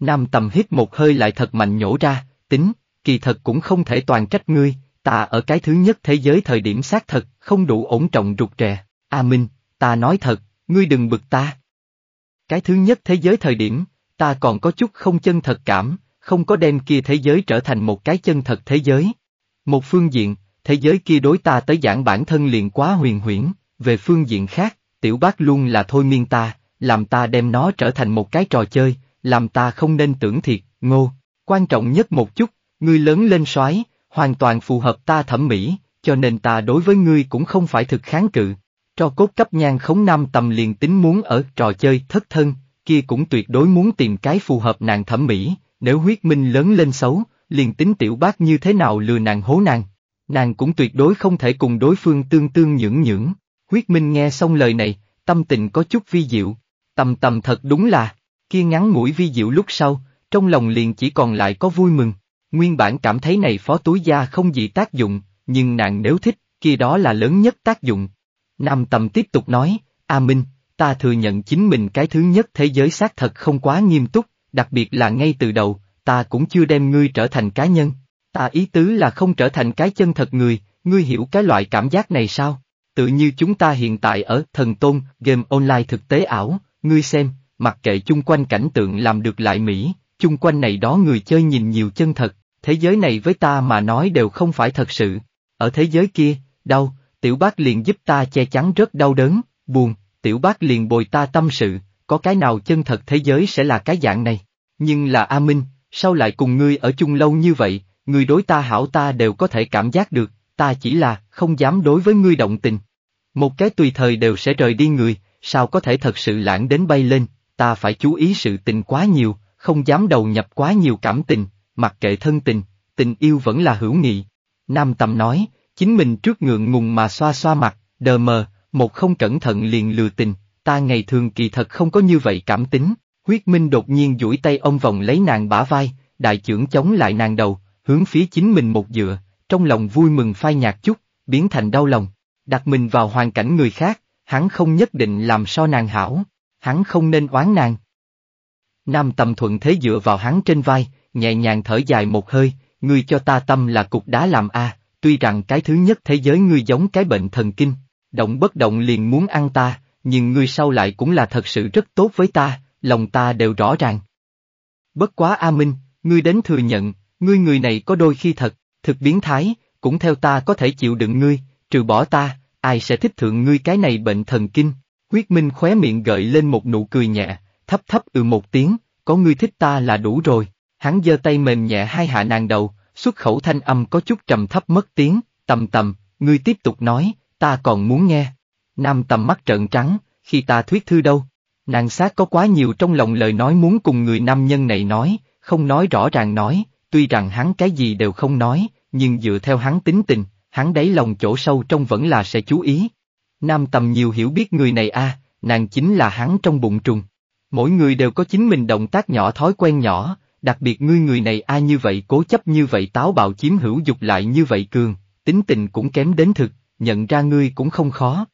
Nam tầm hít một hơi lại thật mạnh nhổ ra, tính, kỳ thật cũng không thể toàn trách ngươi, ta ở cái thứ nhất thế giới thời điểm xác thật, không đủ ổn trọng rụt rè, A à Minh, ta nói thật, ngươi đừng bực ta. Cái thứ nhất thế giới thời điểm, ta còn có chút không chân thật cảm, không có đem kia thế giới trở thành một cái chân thật thế giới. Một phương diện, thế giới kia đối ta tới giảng bản thân liền quá huyền huyễn, về phương diện khác, tiểu bác luôn là thôi miên ta, làm ta đem nó trở thành một cái trò chơi, làm ta không nên tưởng thiệt, ngô. Quan trọng nhất một chút, Ngươi lớn lên soái, hoàn toàn phù hợp ta thẩm mỹ, cho nên ta đối với ngươi cũng không phải thực kháng cự. Cho cốt cấp nhan khống nam tầm liền tính muốn ở trò chơi thất thân, kia cũng tuyệt đối muốn tìm cái phù hợp nàng thẩm mỹ, nếu huyết minh lớn lên xấu, liền tính tiểu bác như thế nào lừa nàng hố nàng. Nàng cũng tuyệt đối không thể cùng đối phương tương tương nhưỡng nhưỡng. Huyết minh nghe xong lời này, tâm tình có chút vi diệu. Tầm tầm thật đúng là, kia ngắn mũi vi diệu lúc sau, trong lòng liền chỉ còn lại có vui mừng. Nguyên bản cảm thấy này phó túi da không gì tác dụng, nhưng nàng nếu thích, kia đó là lớn nhất tác dụng. Nam Tầm tiếp tục nói, A Minh, ta thừa nhận chính mình cái thứ nhất thế giới xác thật không quá nghiêm túc, đặc biệt là ngay từ đầu, ta cũng chưa đem ngươi trở thành cá nhân. Ta ý tứ là không trở thành cái chân thật người, ngươi hiểu cái loại cảm giác này sao? Tự như chúng ta hiện tại ở thần tôn, game online thực tế ảo, ngươi xem, mặc kệ chung quanh cảnh tượng làm được lại Mỹ, chung quanh này đó người chơi nhìn nhiều chân thật, thế giới này với ta mà nói đều không phải thật sự. Ở thế giới kia, đau, tiểu bác liền giúp ta che chắn rất đau đớn, buồn, tiểu bác liền bồi ta tâm sự, có cái nào chân thật thế giới sẽ là cái dạng này. Nhưng là A Minh, sao lại cùng ngươi ở chung lâu như vậy, ngươi đối ta hảo ta đều có thể cảm giác được, ta chỉ là không dám đối với ngươi động tình. Một cái tùy thời đều sẽ rời đi người, sao có thể thật sự lãng đến bay lên, ta phải chú ý sự tình quá nhiều, không dám đầu nhập quá nhiều cảm tình, mặc kệ thân tình, tình yêu vẫn là hữu nghị. Nam Tâm nói, chính mình trước ngượng ngùng mà xoa xoa mặt, đờ mờ, một không cẩn thận liền lừa tình, ta ngày thường kỳ thật không có như vậy cảm tính. Huyết Minh đột nhiên duỗi tay ông vòng lấy nàng bả vai, đại trưởng chống lại nàng đầu, hướng phía chính mình một dựa, trong lòng vui mừng phai nhạt chút, biến thành đau lòng, đặt mình vào hoàn cảnh người khác, hắn không nhất định làm so nàng hảo, hắn không nên oán nàng. Nam Tâm thuận thế dựa vào hắn trên vai, nhẹ nhàng thở dài một hơi, ngươi cho ta tâm là cục đá làm a, tuy rằng cái thứ nhất thế giới ngươi giống cái bệnh thần kinh, động bất động liền muốn ăn ta, nhưng ngươi sau lại cũng là thật sự rất tốt với ta, lòng ta đều rõ ràng. Bất quá A Minh, ngươi đến thừa nhận, ngươi người này có đôi khi thật, thực biến thái, cũng theo ta có thể chịu đựng ngươi, trừ bỏ ta, ai sẽ thích thượng ngươi cái này bệnh thần kinh. quyết Minh khóe miệng gợi lên một nụ cười nhẹ, thấp thấp ừ một tiếng, có ngươi thích ta là đủ rồi. Hắn giơ tay mềm nhẹ hai hạ nàng đầu, xuất khẩu thanh âm có chút trầm thấp mất tiếng, tầm tầm, ngươi tiếp tục nói, ta còn muốn nghe. Nam tầm mắt trợn trắng, khi ta thuyết thư đâu, nàng sát có quá nhiều trong lòng lời nói muốn cùng người nam nhân này nói, không nói rõ ràng nói, tuy rằng hắn cái gì đều không nói, nhưng dựa theo hắn tính tình, hắn đáy lòng chỗ sâu trong vẫn là sẽ chú ý. Nam tầm nhiều hiểu biết người này a, nàng chính là hắn trong bụng trùng. Mỗi người đều có chính mình động tác nhỏ thói quen nhỏ, đặc biệt ngươi người này ai như vậy cố chấp như vậy táo bạo chiếm hữu dục lại như vậy cường, tính tình cũng kém đến thực, nhận ra ngươi cũng không khó.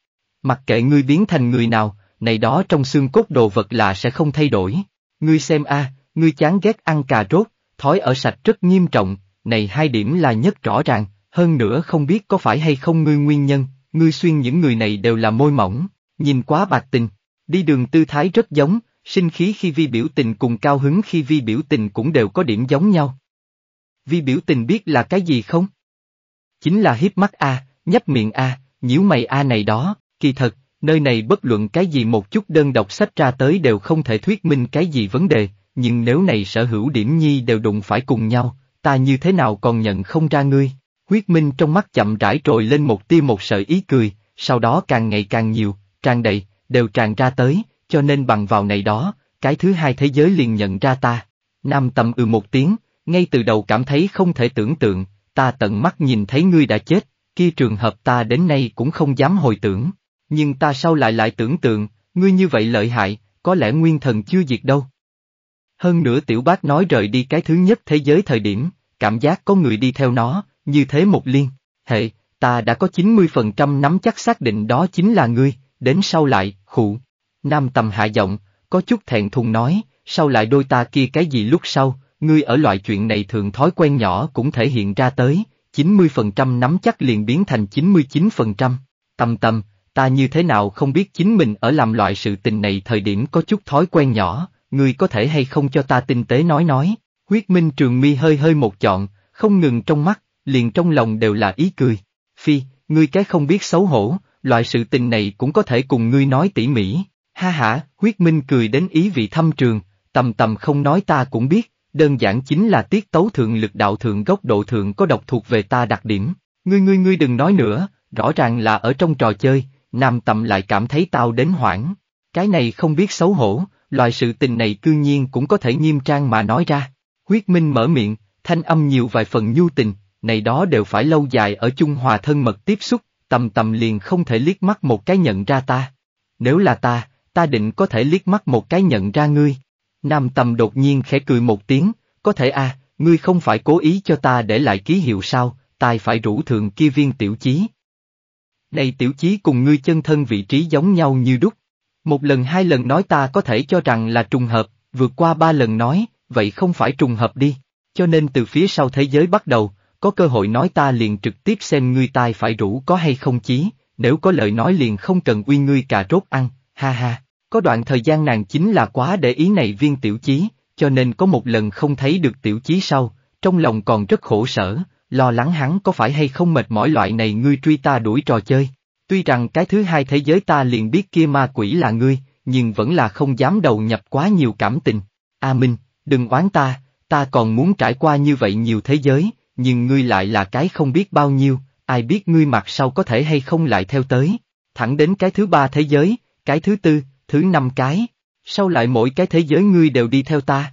Mặc kệ ngươi biến thành người nào, này đó trong xương cốt đồ vật là sẽ không thay đổi. Ngươi xem a, ngươi chán ghét ăn cà rốt, thói ở sạch rất nghiêm trọng, này hai điểm là nhất rõ ràng, hơn nữa không biết có phải hay không ngươi nguyên nhân, ngươi xuyên những người này đều là môi mỏng, nhìn quá bạc tình. Đi đường tư thái rất giống, Sinh khí khi vi biểu tình cùng cao hứng khi vi biểu tình cũng đều có điểm giống nhau. Vi biểu tình biết là cái gì không? Chính là hiếp mắt A, nhấp miệng A, nhíu mày A này đó, kỳ thật, nơi này bất luận cái gì một chút đơn độc sách ra tới đều không thể thuyết minh cái gì vấn đề, nhưng nếu này sở hữu điểm nhi đều đụng phải cùng nhau, ta như thế nào còn nhận không ra ngươi? Huyết Minh trong mắt chậm rãi trồi lên một tia một sợi ý cười, sau đó càng ngày càng nhiều, tràn đầy, đều tràn ra tới, cho nên bằng vào này đó, cái thứ hai thế giới liền nhận ra ta. Nam tầm ừ một tiếng, ngay từ đầu cảm thấy không thể tưởng tượng, ta tận mắt nhìn thấy ngươi đã chết, kia trường hợp ta đến nay cũng không dám hồi tưởng. Nhưng ta sau lại lại tưởng tượng, ngươi như vậy lợi hại, có lẽ nguyên thần chưa diệt đâu. Hơn nữa tiểu bác nói rời đi cái thứ nhất thế giới thời điểm, cảm giác có người đi theo nó, như thế một liên, hệ, ta đã có 90% nắm chắc xác định đó chính là ngươi, đến sau lại, khụ, Nam Tầm hạ giọng, có chút thẹn thùng nói, sau lại đôi ta kia cái gì lúc sau, ngươi ở loại chuyện này thường thói quen nhỏ cũng thể hiện ra tới, 90% nắm chắc liền biến thành 99%. Tầm tầm, ta như thế nào không biết chính mình ở làm loại sự tình này thời điểm có chút thói quen nhỏ, ngươi có thể hay không cho ta tinh tế nói nói. Huyết Minh Trường Mi hơi hơi một chọn, không ngừng trong mắt, liền trong lòng đều là ý cười. Phi, ngươi cái không biết xấu hổ, loại sự tình này cũng có thể cùng ngươi nói tỉ mỉ, Ha hả, huyết minh cười đến ý vị thâm trường, tầm tầm không nói ta cũng biết, đơn giản chính là tiết tấu thượng lực đạo thượng gốc độ thượng có độc thuộc về ta đặc điểm. Ngươi ngươi ngươi đừng nói nữa, rõ ràng là ở trong trò chơi, nam tầm lại cảm thấy tao đến hoảng. Cái này không biết xấu hổ, loại sự tình này cư nhiên cũng có thể nghiêm trang mà nói ra. Huyết minh mở miệng, thanh âm nhiều vài phần nhu tình, này đó đều phải lâu dài ở chung hòa thân mật tiếp xúc, tầm tầm liền không thể liếc mắt một cái nhận ra ta. Nếu là ta, ta định có thể liếc mắt một cái nhận ra ngươi. Nam Tầm đột nhiên khẽ cười một tiếng, có thể a, à, ngươi không phải cố ý cho ta để lại ký hiệu sao, tài phải rủ thường kia viên tiểu chí. Này tiểu chí cùng ngươi chân thân vị trí giống nhau như đúc. Một lần hai lần nói ta có thể cho rằng là trùng hợp, vượt qua ba lần nói, vậy không phải trùng hợp đi. Cho nên từ phía sau thế giới bắt đầu, có cơ hội nói ta liền trực tiếp xem ngươi tai phải rủ có hay không chí, nếu có lời nói liền không cần uy ngươi cà rốt ăn, ha ha. Có đoạn thời gian nàng chính là quá để ý này viên tiểu chí, cho nên có một lần không thấy được tiểu chí sau, trong lòng còn rất khổ sở, lo lắng hắn có phải hay không mệt mỏi loại này ngươi truy ta đuổi trò chơi. Tuy rằng cái thứ hai thế giới ta liền biết kia ma quỷ là ngươi, nhưng vẫn là không dám đầu nhập quá nhiều cảm tình. A Minh, đừng oán ta, ta còn muốn trải qua như vậy nhiều thế giới, nhưng ngươi lại là cái không biết bao nhiêu, ai biết ngươi mặt sau có thể hay không lại theo tới. Thẳng đến cái thứ ba thế giới, cái thứ tư, thứ năm cái, sau lại mỗi cái thế giới ngươi đều đi theo ta?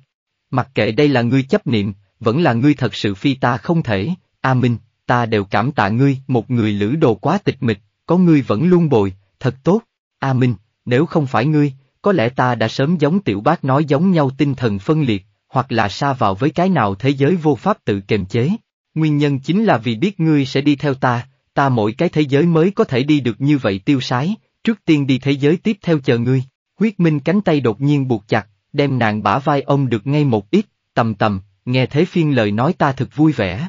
Mặc kệ đây là ngươi chấp niệm, vẫn là ngươi thật sự phi ta không thể, A Minh, ta đều cảm tạ ngươi, một người lữ đồ quá tịch mịch, có ngươi vẫn luôn bồi, thật tốt, A Minh, nếu không phải ngươi, có lẽ ta đã sớm giống tiểu bác nói giống nhau tinh thần phân liệt, hoặc là xa vào với cái nào thế giới vô pháp tự kềm chế. Nguyên nhân chính là vì biết ngươi sẽ đi theo ta, ta mỗi cái thế giới mới có thể đi được như vậy tiêu sái, Trước tiên đi thế giới tiếp theo chờ ngươi, huyết minh cánh tay đột nhiên buộc chặt, đem nàng bả vai ông được ngay một ít, tầm tầm, nghe thế phiên lời nói ta thật vui vẻ.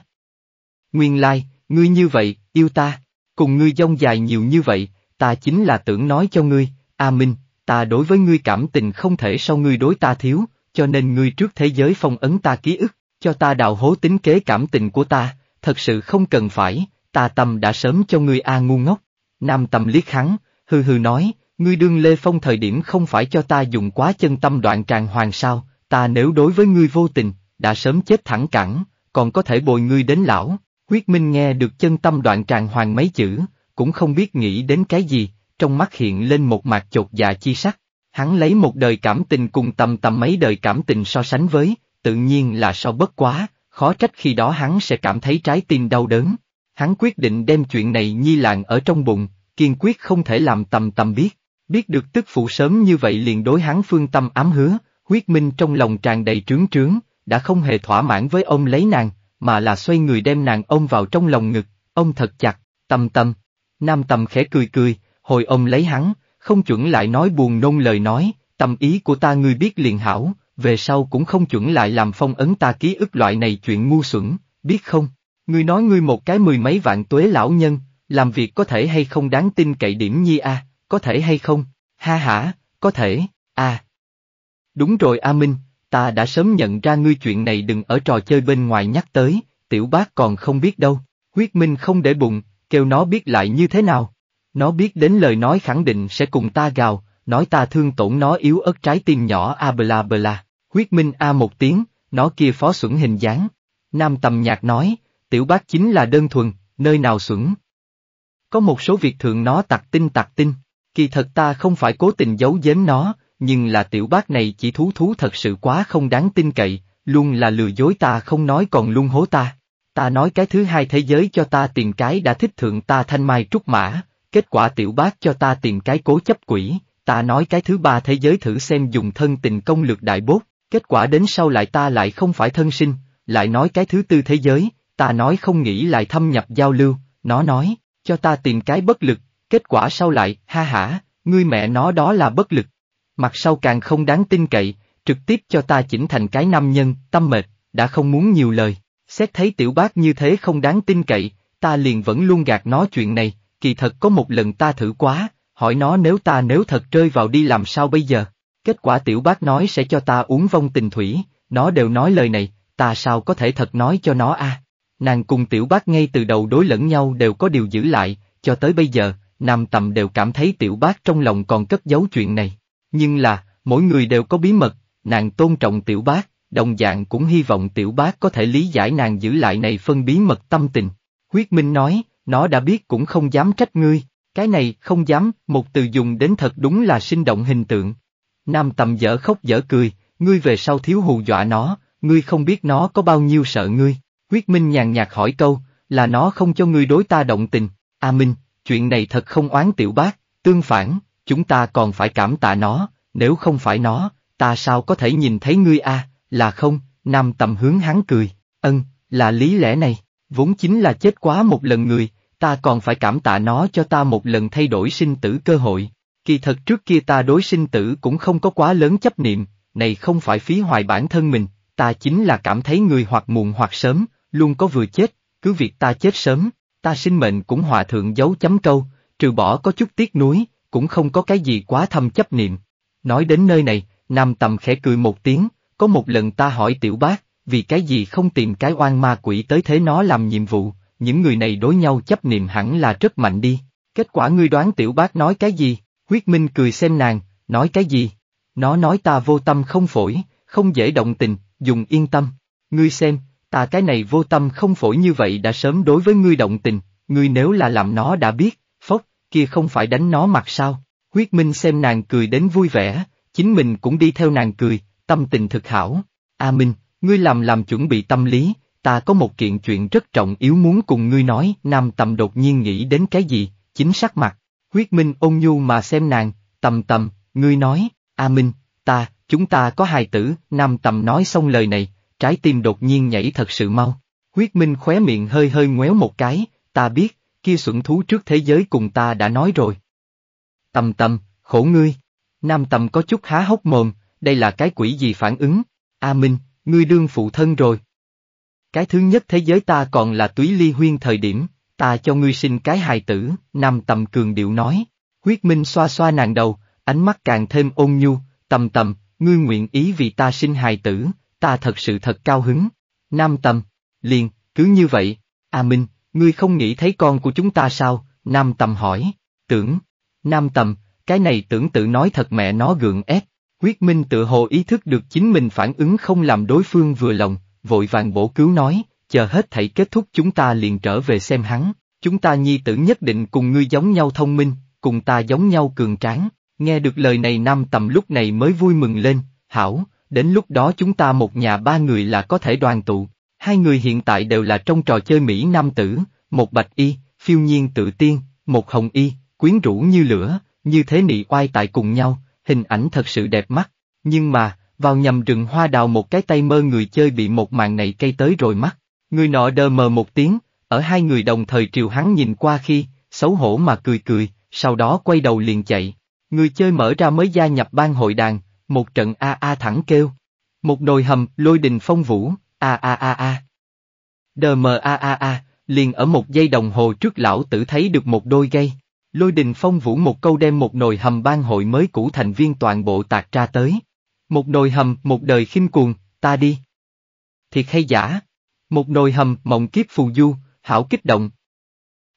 Nguyên lai, like, ngươi như vậy, yêu ta, cùng ngươi dông dài nhiều như vậy, ta chính là tưởng nói cho ngươi, A Minh, ta đối với ngươi cảm tình không thể sau ngươi đối ta thiếu, cho nên ngươi trước thế giới phong ấn ta ký ức, cho ta đào hố tính kế cảm tình của ta, thật sự không cần phải, ta tầm đã sớm cho ngươi A ngu ngốc. Nam tầm liếc hắn, hừ hừ nói, ngươi đương Lê Phong thời điểm không phải cho ta dùng quá chân tâm đoạn tràng hoàng sao, ta nếu đối với ngươi vô tình, đã sớm chết thẳng cẳng, còn có thể bồi ngươi đến lão. Quyết Minh nghe được chân tâm đoạn tràng hoàng mấy chữ, cũng không biết nghĩ đến cái gì, trong mắt hiện lên một mặt chột dạ chi sắc. Hắn lấy một đời cảm tình cùng tầm tầm mấy đời cảm tình so sánh với, tự nhiên là so bất quá, khó trách khi đó hắn sẽ cảm thấy trái tim đau đớn. Hắn quyết định đem chuyện này nhi lạng ở trong bụng, kiên quyết không thể làm tầm tầm biết. Biết được tức phụ sớm như vậy liền đối hắn phương tâm ám hứa, huyết minh trong lòng tràn đầy trướng trướng, đã không hề thỏa mãn với ông lấy nàng, mà là xoay người đem nàng ông vào trong lòng ngực, ông thật chặt, tầm tầm, Nam tầm khẽ cười cười, hồi ông lấy hắn, không chuẩn lại nói buồn nôn lời nói, tâm ý của ta ngươi biết liền hảo, về sau cũng không chuẩn lại làm phong ấn ta ký ức loại này chuyện ngu xuẩn, biết không? Ngươi nói ngươi một cái mười mấy vạn tuế lão nhân, làm việc có thể hay không đáng tin cậy điểm nhi a, có thể hay không, ha hả, có thể, a Đúng rồi A Minh, ta đã sớm nhận ra ngươi chuyện này đừng ở trò chơi bên ngoài nhắc tới, tiểu bác còn không biết đâu, huyết minh không để bụng, kêu nó biết lại như thế nào. Nó biết đến lời nói khẳng định sẽ cùng ta gào, nói ta thương tổn nó yếu ớt trái tim nhỏ a bla bla, huyết minh a một tiếng, nó kia phó xuẩn hình dáng. Nam tầm nhạc nói, tiểu bác chính là đơn thuần, nơi nào xuẩn, có một số việc thường nó tặc tin tặc tin, kỳ thật ta không phải cố tình giấu giếm nó, nhưng là tiểu bác này chỉ thú thú thật sự quá không đáng tin cậy, luôn là lừa dối ta không nói còn luôn hố ta. Ta nói cái thứ hai thế giới cho ta tiền cái đã thích thượng ta thanh mai trúc mã, kết quả tiểu bác cho ta tiền cái cố chấp quỷ, ta nói cái thứ ba thế giới thử xem dùng thân tình công lược đại bốt, kết quả đến sau lại ta lại không phải thân sinh, lại nói cái thứ tư thế giới, ta nói không nghĩ lại thâm nhập giao lưu, nó nói, cho ta tìm cái bất lực, kết quả sau lại, ha hả, ngươi mẹ nó đó là bất lực. Mặt sau càng không đáng tin cậy, trực tiếp cho ta chỉnh thành cái nam nhân, tâm mệt, đã không muốn nhiều lời. Xét thấy tiểu bác như thế không đáng tin cậy, ta liền vẫn luôn gạt nó chuyện này, kỳ thật có một lần ta thử quá, hỏi nó nếu ta nếu thật rơi vào đi làm sao bây giờ. Kết quả tiểu bác nói sẽ cho ta uống vong tình thủy, nó đều nói lời này, ta sao có thể thật nói cho nó a? Nàng cùng tiểu bác ngay từ đầu đối lẫn nhau đều có điều giữ lại, cho tới bây giờ, nam tầm đều cảm thấy tiểu bác trong lòng còn cất giấu chuyện này. Nhưng là, mỗi người đều có bí mật, nàng tôn trọng tiểu bác, đồng dạng cũng hy vọng tiểu bác có thể lý giải nàng giữ lại này phân bí mật tâm tình. Huyết Minh nói, nó đã biết cũng không dám trách ngươi, cái này không dám, một từ dùng đến thật đúng là sinh động hình tượng. Nam tầm dở khóc dở cười, ngươi về sau thiếu hù dọa nó, ngươi không biết nó có bao nhiêu sợ ngươi. Quyết Minh nhàn nhạt hỏi câu, là nó không cho ngươi đối ta động tình, A Minh, chuyện này thật không oán tiểu bác, tương phản, chúng ta còn phải cảm tạ nó, nếu không phải nó, ta sao có thể nhìn thấy ngươi a à? là không, nam tầm hướng hắn cười, ân, là lý lẽ này, vốn chính là chết quá một lần người, ta còn phải cảm tạ nó cho ta một lần thay đổi sinh tử cơ hội. Kỳ thật trước kia ta đối sinh tử cũng không có quá lớn chấp niệm, này không phải phí hoài bản thân mình, ta chính là cảm thấy người hoặc muộn hoặc sớm, luôn có vừa chết, cứ việc ta chết sớm, ta sinh mệnh cũng hòa thượng giấu chấm câu, trừ bỏ có chút tiếc nuối, cũng không có cái gì quá thâm chấp niệm. Nói đến nơi này, Nam Tầm khẽ cười một tiếng, có một lần ta hỏi tiểu bác, vì cái gì không tìm cái oan ma quỷ tới thế nó làm nhiệm vụ, những người này đối nhau chấp niệm hẳn là rất mạnh đi. Kết quả ngươi đoán tiểu bác nói cái gì, huyết minh cười xem nàng, nói cái gì. Nó nói ta vô tâm không phổi, không dễ động tình, dùng yên tâm. Ngươi xem, ta cái này vô tâm không phổi như vậy đã sớm đối với ngươi động tình, ngươi nếu là làm nó đã biết, phốc, kia không phải đánh nó mặt sao, huyết minh xem nàng cười đến vui vẻ, chính mình cũng đi theo nàng cười, tâm tình thực hảo, a minh, ngươi làm làm chuẩn bị tâm lý, ta có một kiện chuyện rất trọng yếu muốn cùng ngươi nói, nam tầm đột nhiên nghĩ đến cái gì, chính sắc mặt, huyết minh ôn nhu mà xem nàng, tầm tầm, ngươi nói, a minh, ta, chúng ta có hài tử, nam tầm nói xong lời này, trái tim đột nhiên nhảy thật sự mau. Huyết Minh khóe miệng hơi hơi ngoéo một cái, ta biết, kia xuẩn thú trước thế giới cùng ta đã nói rồi. Tầm tầm, khổ ngươi. Nam tầm có chút há hốc mồm, đây là cái quỷ gì phản ứng, A Minh, ngươi đương phụ thân rồi. Cái thứ nhất thế giới ta còn là túy ly huyên thời điểm, ta cho ngươi sinh cái hài tử, Nam tầm cường điệu nói. Huyết Minh xoa xoa nàng đầu, ánh mắt càng thêm ôn nhu, tầm tầm, ngươi nguyện ý vì ta sinh hài tử, ta thật sự thật cao hứng. Nam Tâm liền, cứ như vậy, A Minh, ngươi không nghĩ thấy con của chúng ta sao, Nam Tâm hỏi, tưởng, Nam Tâm, cái này tưởng tự nói thật mẹ nó gượng ép, Quyết minh tự hồ ý thức được chính mình phản ứng không làm đối phương vừa lòng, vội vàng bổ cứu nói, chờ hết thảy kết thúc chúng ta liền trở về xem hắn, chúng ta nhi tử nhất định cùng ngươi giống nhau thông minh, cùng ta giống nhau cường tráng, nghe được lời này Nam Tâm lúc này mới vui mừng lên, hảo, đến lúc đó chúng ta một nhà ba người là có thể đoàn tụ. Hai người hiện tại đều là trong trò chơi Mỹ Nam Tử, một bạch y, phiêu nhiên tự tiên, một hồng y, quyến rũ như lửa, như thế nị oai tại cùng nhau, hình ảnh thật sự đẹp mắt. Nhưng mà, vào nhầm rừng hoa đào một cái tay mơ người chơi bị một màn này cây tới rồi mắt. Người nọ đờ mờ một tiếng, ở hai người đồng thời triều hắn nhìn qua khi, xấu hổ mà cười cười, sau đó quay đầu liền chạy. Người chơi mở ra mới gia nhập ban hội đàn, một trận a a thẳng kêu. Một nồi hầm, lôi đình phong vũ, a a a a. Đờ mờ a a a, liền ở một giây đồng hồ trước lão tử thấy được một đôi gây. Lôi đình phong vũ một câu đem một nồi hầm ban hội mới cũ thành viên toàn bộ tạc ra tới. Một nồi hầm, một đời khinh cuồng, ta đi. Thiệt hay giả? Một nồi hầm, mộng kiếp phù du, hảo kích động.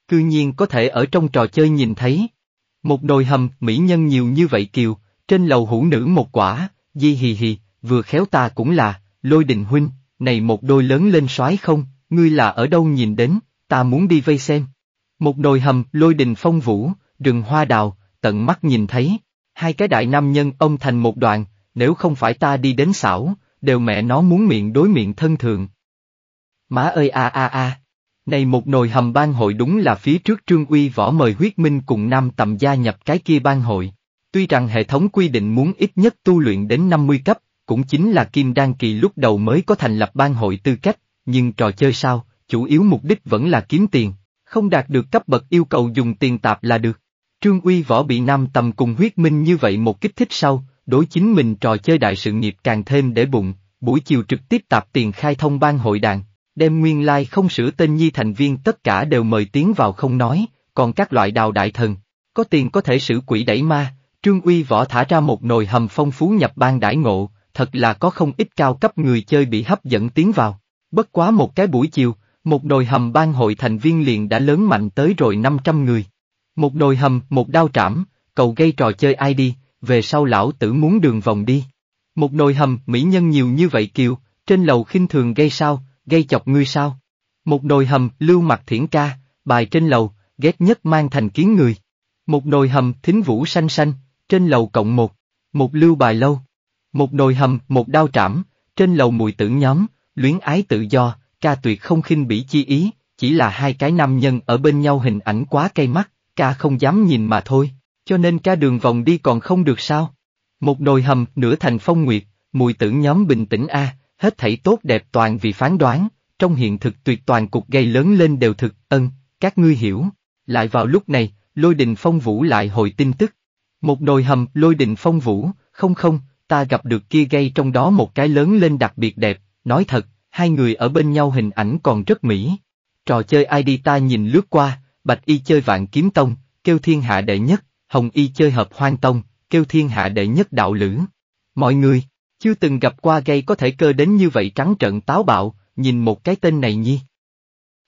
Cư nhiên có thể ở trong trò chơi nhìn thấy. Một nồi hầm, mỹ nhân nhiều như vậy kiều, trên lầu hữu nữ một quả, di hì hì, vừa khéo ta cũng là, lôi đình huynh, này một đôi lớn lên soái không, ngươi là ở đâu nhìn đến, ta muốn đi vây xem. Một đồi hầm, lôi đình phong vũ, rừng hoa đào, tận mắt nhìn thấy, hai cái đại nam nhân ông thành một đoàn, nếu không phải ta đi đến xảo, đều mẹ nó muốn miệng đối miệng thân thường Má ơi a a a, này một nồi hầm ban hội đúng là phía trước trương uy võ mời huyết minh cùng nam tầm gia nhập cái kia ban hội. Tuy rằng hệ thống quy định muốn ít nhất tu luyện đến 50 cấp, cũng chính là kim đan kỳ lúc đầu mới có thành lập ban hội tư cách, nhưng trò chơi sao, chủ yếu mục đích vẫn là kiếm tiền, không đạt được cấp bậc yêu cầu dùng tiền tạp là được. Trương Uy võ bị nam tầm cùng huyết minh như vậy một kích thích sau, đối chính mình trò chơi đại sự nghiệp càng thêm để bụng, buổi chiều trực tiếp tạp tiền khai thông ban hội đàn, đem nguyên lai like không sửa tên nhi thành viên tất cả đều mời tiến vào không nói, còn các loại đào đại thần, có tiền có thể sử quỷ đẩy ma, Trương Uy Võ thả ra một nồi hầm phong phú nhập ban đãi ngộ, thật là có không ít cao cấp người chơi bị hấp dẫn tiến vào. Bất quá một cái buổi chiều, một nồi hầm ban hội thành viên liền đã lớn mạnh tới rồi 500 người. Một nồi hầm, một đao trảm, cầu gây trò chơi ai đi, về sau lão tử muốn đường vòng đi. Một nồi hầm, mỹ nhân nhiều như vậy kiều, trên lầu khinh thường gây sao, gây chọc ngươi sao. Một nồi hầm, lưu mặt thiển ca, bài trên lầu, ghét nhất mang thành kiến người. Một nồi hầm, thính vũ xanh xanh, trên lầu cộng một, một lưu bài lâu, một nồi hầm, một đao trảm, trên lầu mùi tử nhóm, luyến ái tự do, ca tuyệt không khinh bỉ chi ý, chỉ là hai cái nam nhân ở bên nhau hình ảnh quá cay mắt, ca không dám nhìn mà thôi, cho nên ca đường vòng đi còn không được sao. Một nồi hầm, nửa thành phong nguyệt, mùi tử nhóm bình tĩnh a, hết thảy tốt đẹp toàn vì phán đoán, trong hiện thực tuyệt toàn cục gây lớn lên đều thực, ân, các ngươi hiểu. Lại vào lúc này, lôi đình phong vũ lại hồi tin tức. Một nồi hầm, lôi đình phong vũ, không không, ta gặp được kia gây trong đó một cái lớn lên đặc biệt đẹp, nói thật, hai người ở bên nhau hình ảnh còn rất mỹ. Trò chơi ID ta nhìn lướt qua, Bạch Y chơi vạn kiếm tông, kêu thiên hạ đệ nhất, Hồng Y chơi hợp hoang tông, kêu thiên hạ đệ nhất đạo lữ. Mọi người, chưa từng gặp qua gây có thể cơ đến như vậy trắng trận táo bạo, nhìn một cái tên này nhi.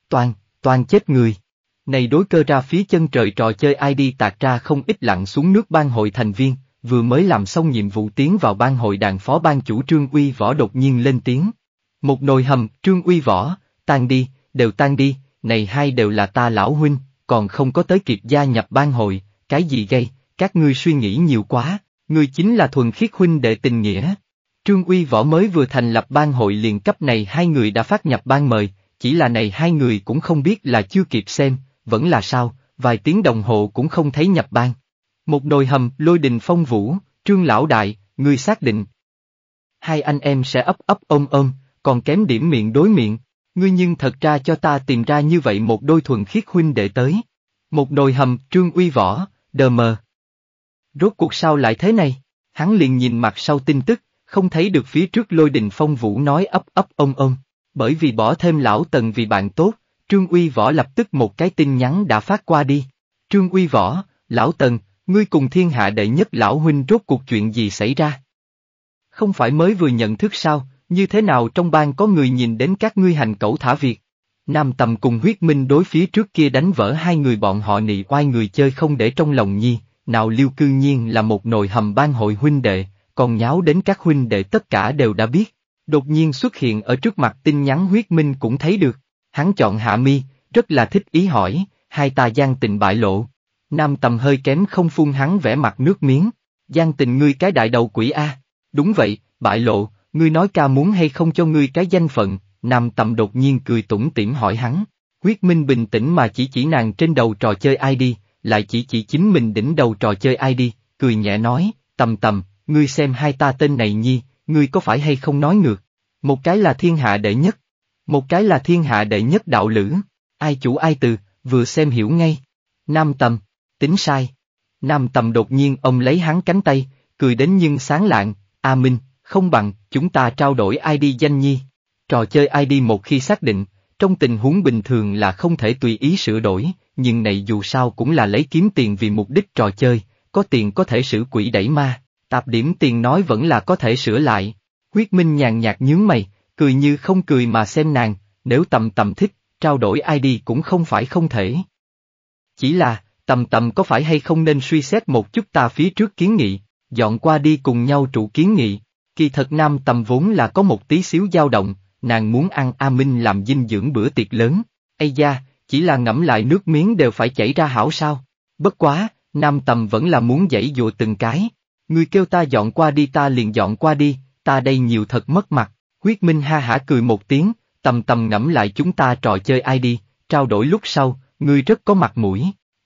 Toàn, toàn chết người. Này đối cơ ra phía chân trời trò chơi ID tạc ra không ít lặng xuống nước ban hội thành viên, vừa mới làm xong nhiệm vụ tiến vào ban hội đàn phó ban chủ Trương Uy Võ đột nhiên lên tiếng. Một nồi hầm, Trương Uy Võ, tan đi, đều tan đi, này hai đều là ta lão huynh, còn không có tới kịp gia nhập ban hội, cái gì gây, các ngươi suy nghĩ nhiều quá, ngươi chính là thuần khiết huynh đệ tình nghĩa. Trương Uy Võ mới vừa thành lập ban hội liền cấp này hai người đã phát nhập ban mời, chỉ là này hai người cũng không biết là chưa kịp xem, vẫn là sao, vài tiếng đồng hồ cũng không thấy nhập ban. Một nồi hầm, lôi đình phong vũ, trương lão đại, người xác định. Hai anh em sẽ ấp ấp ôm ôm, còn kém điểm miệng đối miệng. Ngươi nhưng thật ra cho ta tìm ra như vậy một đôi thuần khiết huynh đệ tới. Một nồi hầm, trương uy võ, đờ mờ. Rốt cuộc sao lại thế này? Hắn liền nhìn mặt sau tin tức, không thấy được phía trước lôi đình phong vũ nói ấp ấp ôm ôm. Bởi vì bỏ thêm lão tần vì bạn tốt, Trương Uy Võ lập tức một cái tin nhắn đã phát qua đi. Trương Uy Võ, Lão Tần, ngươi cùng thiên hạ đệ nhất Lão Huynh rốt cuộc chuyện gì xảy ra? Không phải mới vừa nhận thức sao, như thế nào trong bang có người nhìn đến các ngươi hành cẩu thả việc? Nam Tầm cùng huyết minh đối phía trước kia đánh vỡ hai người bọn họ nị oai người chơi không để trong lòng nhi, nào liêu cư nhiên là một nồi hầm ban hội huynh đệ, còn nháo đến các huynh đệ tất cả đều đã biết. Đột nhiên xuất hiện ở trước mặt tin nhắn huyết minh cũng thấy được. Hắn chọn hạ mi, rất là thích ý hỏi, hai ta gian tình bại lộ. Nam tầm hơi kém không phun hắn vẻ mặt nước miếng. Gian tình ngươi cái đại đầu quỷ A. Đúng vậy, bại lộ, ngươi nói ca muốn hay không cho ngươi cái danh phận. Nam tầm đột nhiên cười tủm tỉm hỏi hắn. quyết Minh bình tĩnh mà chỉ chỉ nàng trên đầu trò chơi ai đi, lại chỉ chỉ chính mình đỉnh đầu trò chơi ai đi, cười nhẹ nói, tầm tầm, ngươi xem hai ta tên này nhi, ngươi có phải hay không nói ngược. Một cái là thiên hạ đệ nhất, một cái là thiên hạ đệ nhất đạo lữ, ai chủ ai từ, vừa xem hiểu ngay. Nam tầm, tính sai. Nam tầm đột nhiên ông lấy hắn cánh tay, cười đến nhưng sáng lạng, a minh, không bằng, chúng ta trao đổi ID danh nhi. Trò chơi ID một khi xác định, trong tình huống bình thường là không thể tùy ý sửa đổi, nhưng này dù sao cũng là lấy kiếm tiền vì mục đích trò chơi, có tiền có thể xử quỷ đẩy ma, tạp điểm tiền nói vẫn là có thể sửa lại. Huyết Minh nhàn nhạt nhướng mày, cười như không cười mà xem nàng, nếu tầm tầm thích, trao đổi ID cũng không phải không thể. Chỉ là, tầm tầm có phải hay không nên suy xét một chút ta phía trước kiến nghị, dọn qua đi cùng nhau trụ kiến nghị, kỳ thật nam tầm vốn là có một tí xíu dao động, nàng muốn ăn A Minh làm dinh dưỡng bữa tiệc lớn, ây da, chỉ là ngẫm lại nước miếng đều phải chảy ra hảo sao, bất quá, nam tầm vẫn là muốn dãy dụa từng cái, người kêu ta dọn qua đi ta liền dọn qua đi, ta đây nhiều thật mất mặt. Quyết Minh ha hả cười một tiếng, tầm tầm ngẫm lại chúng ta trò chơi ai đi, trao đổi lúc sau, ngươi rất có mặt mũi.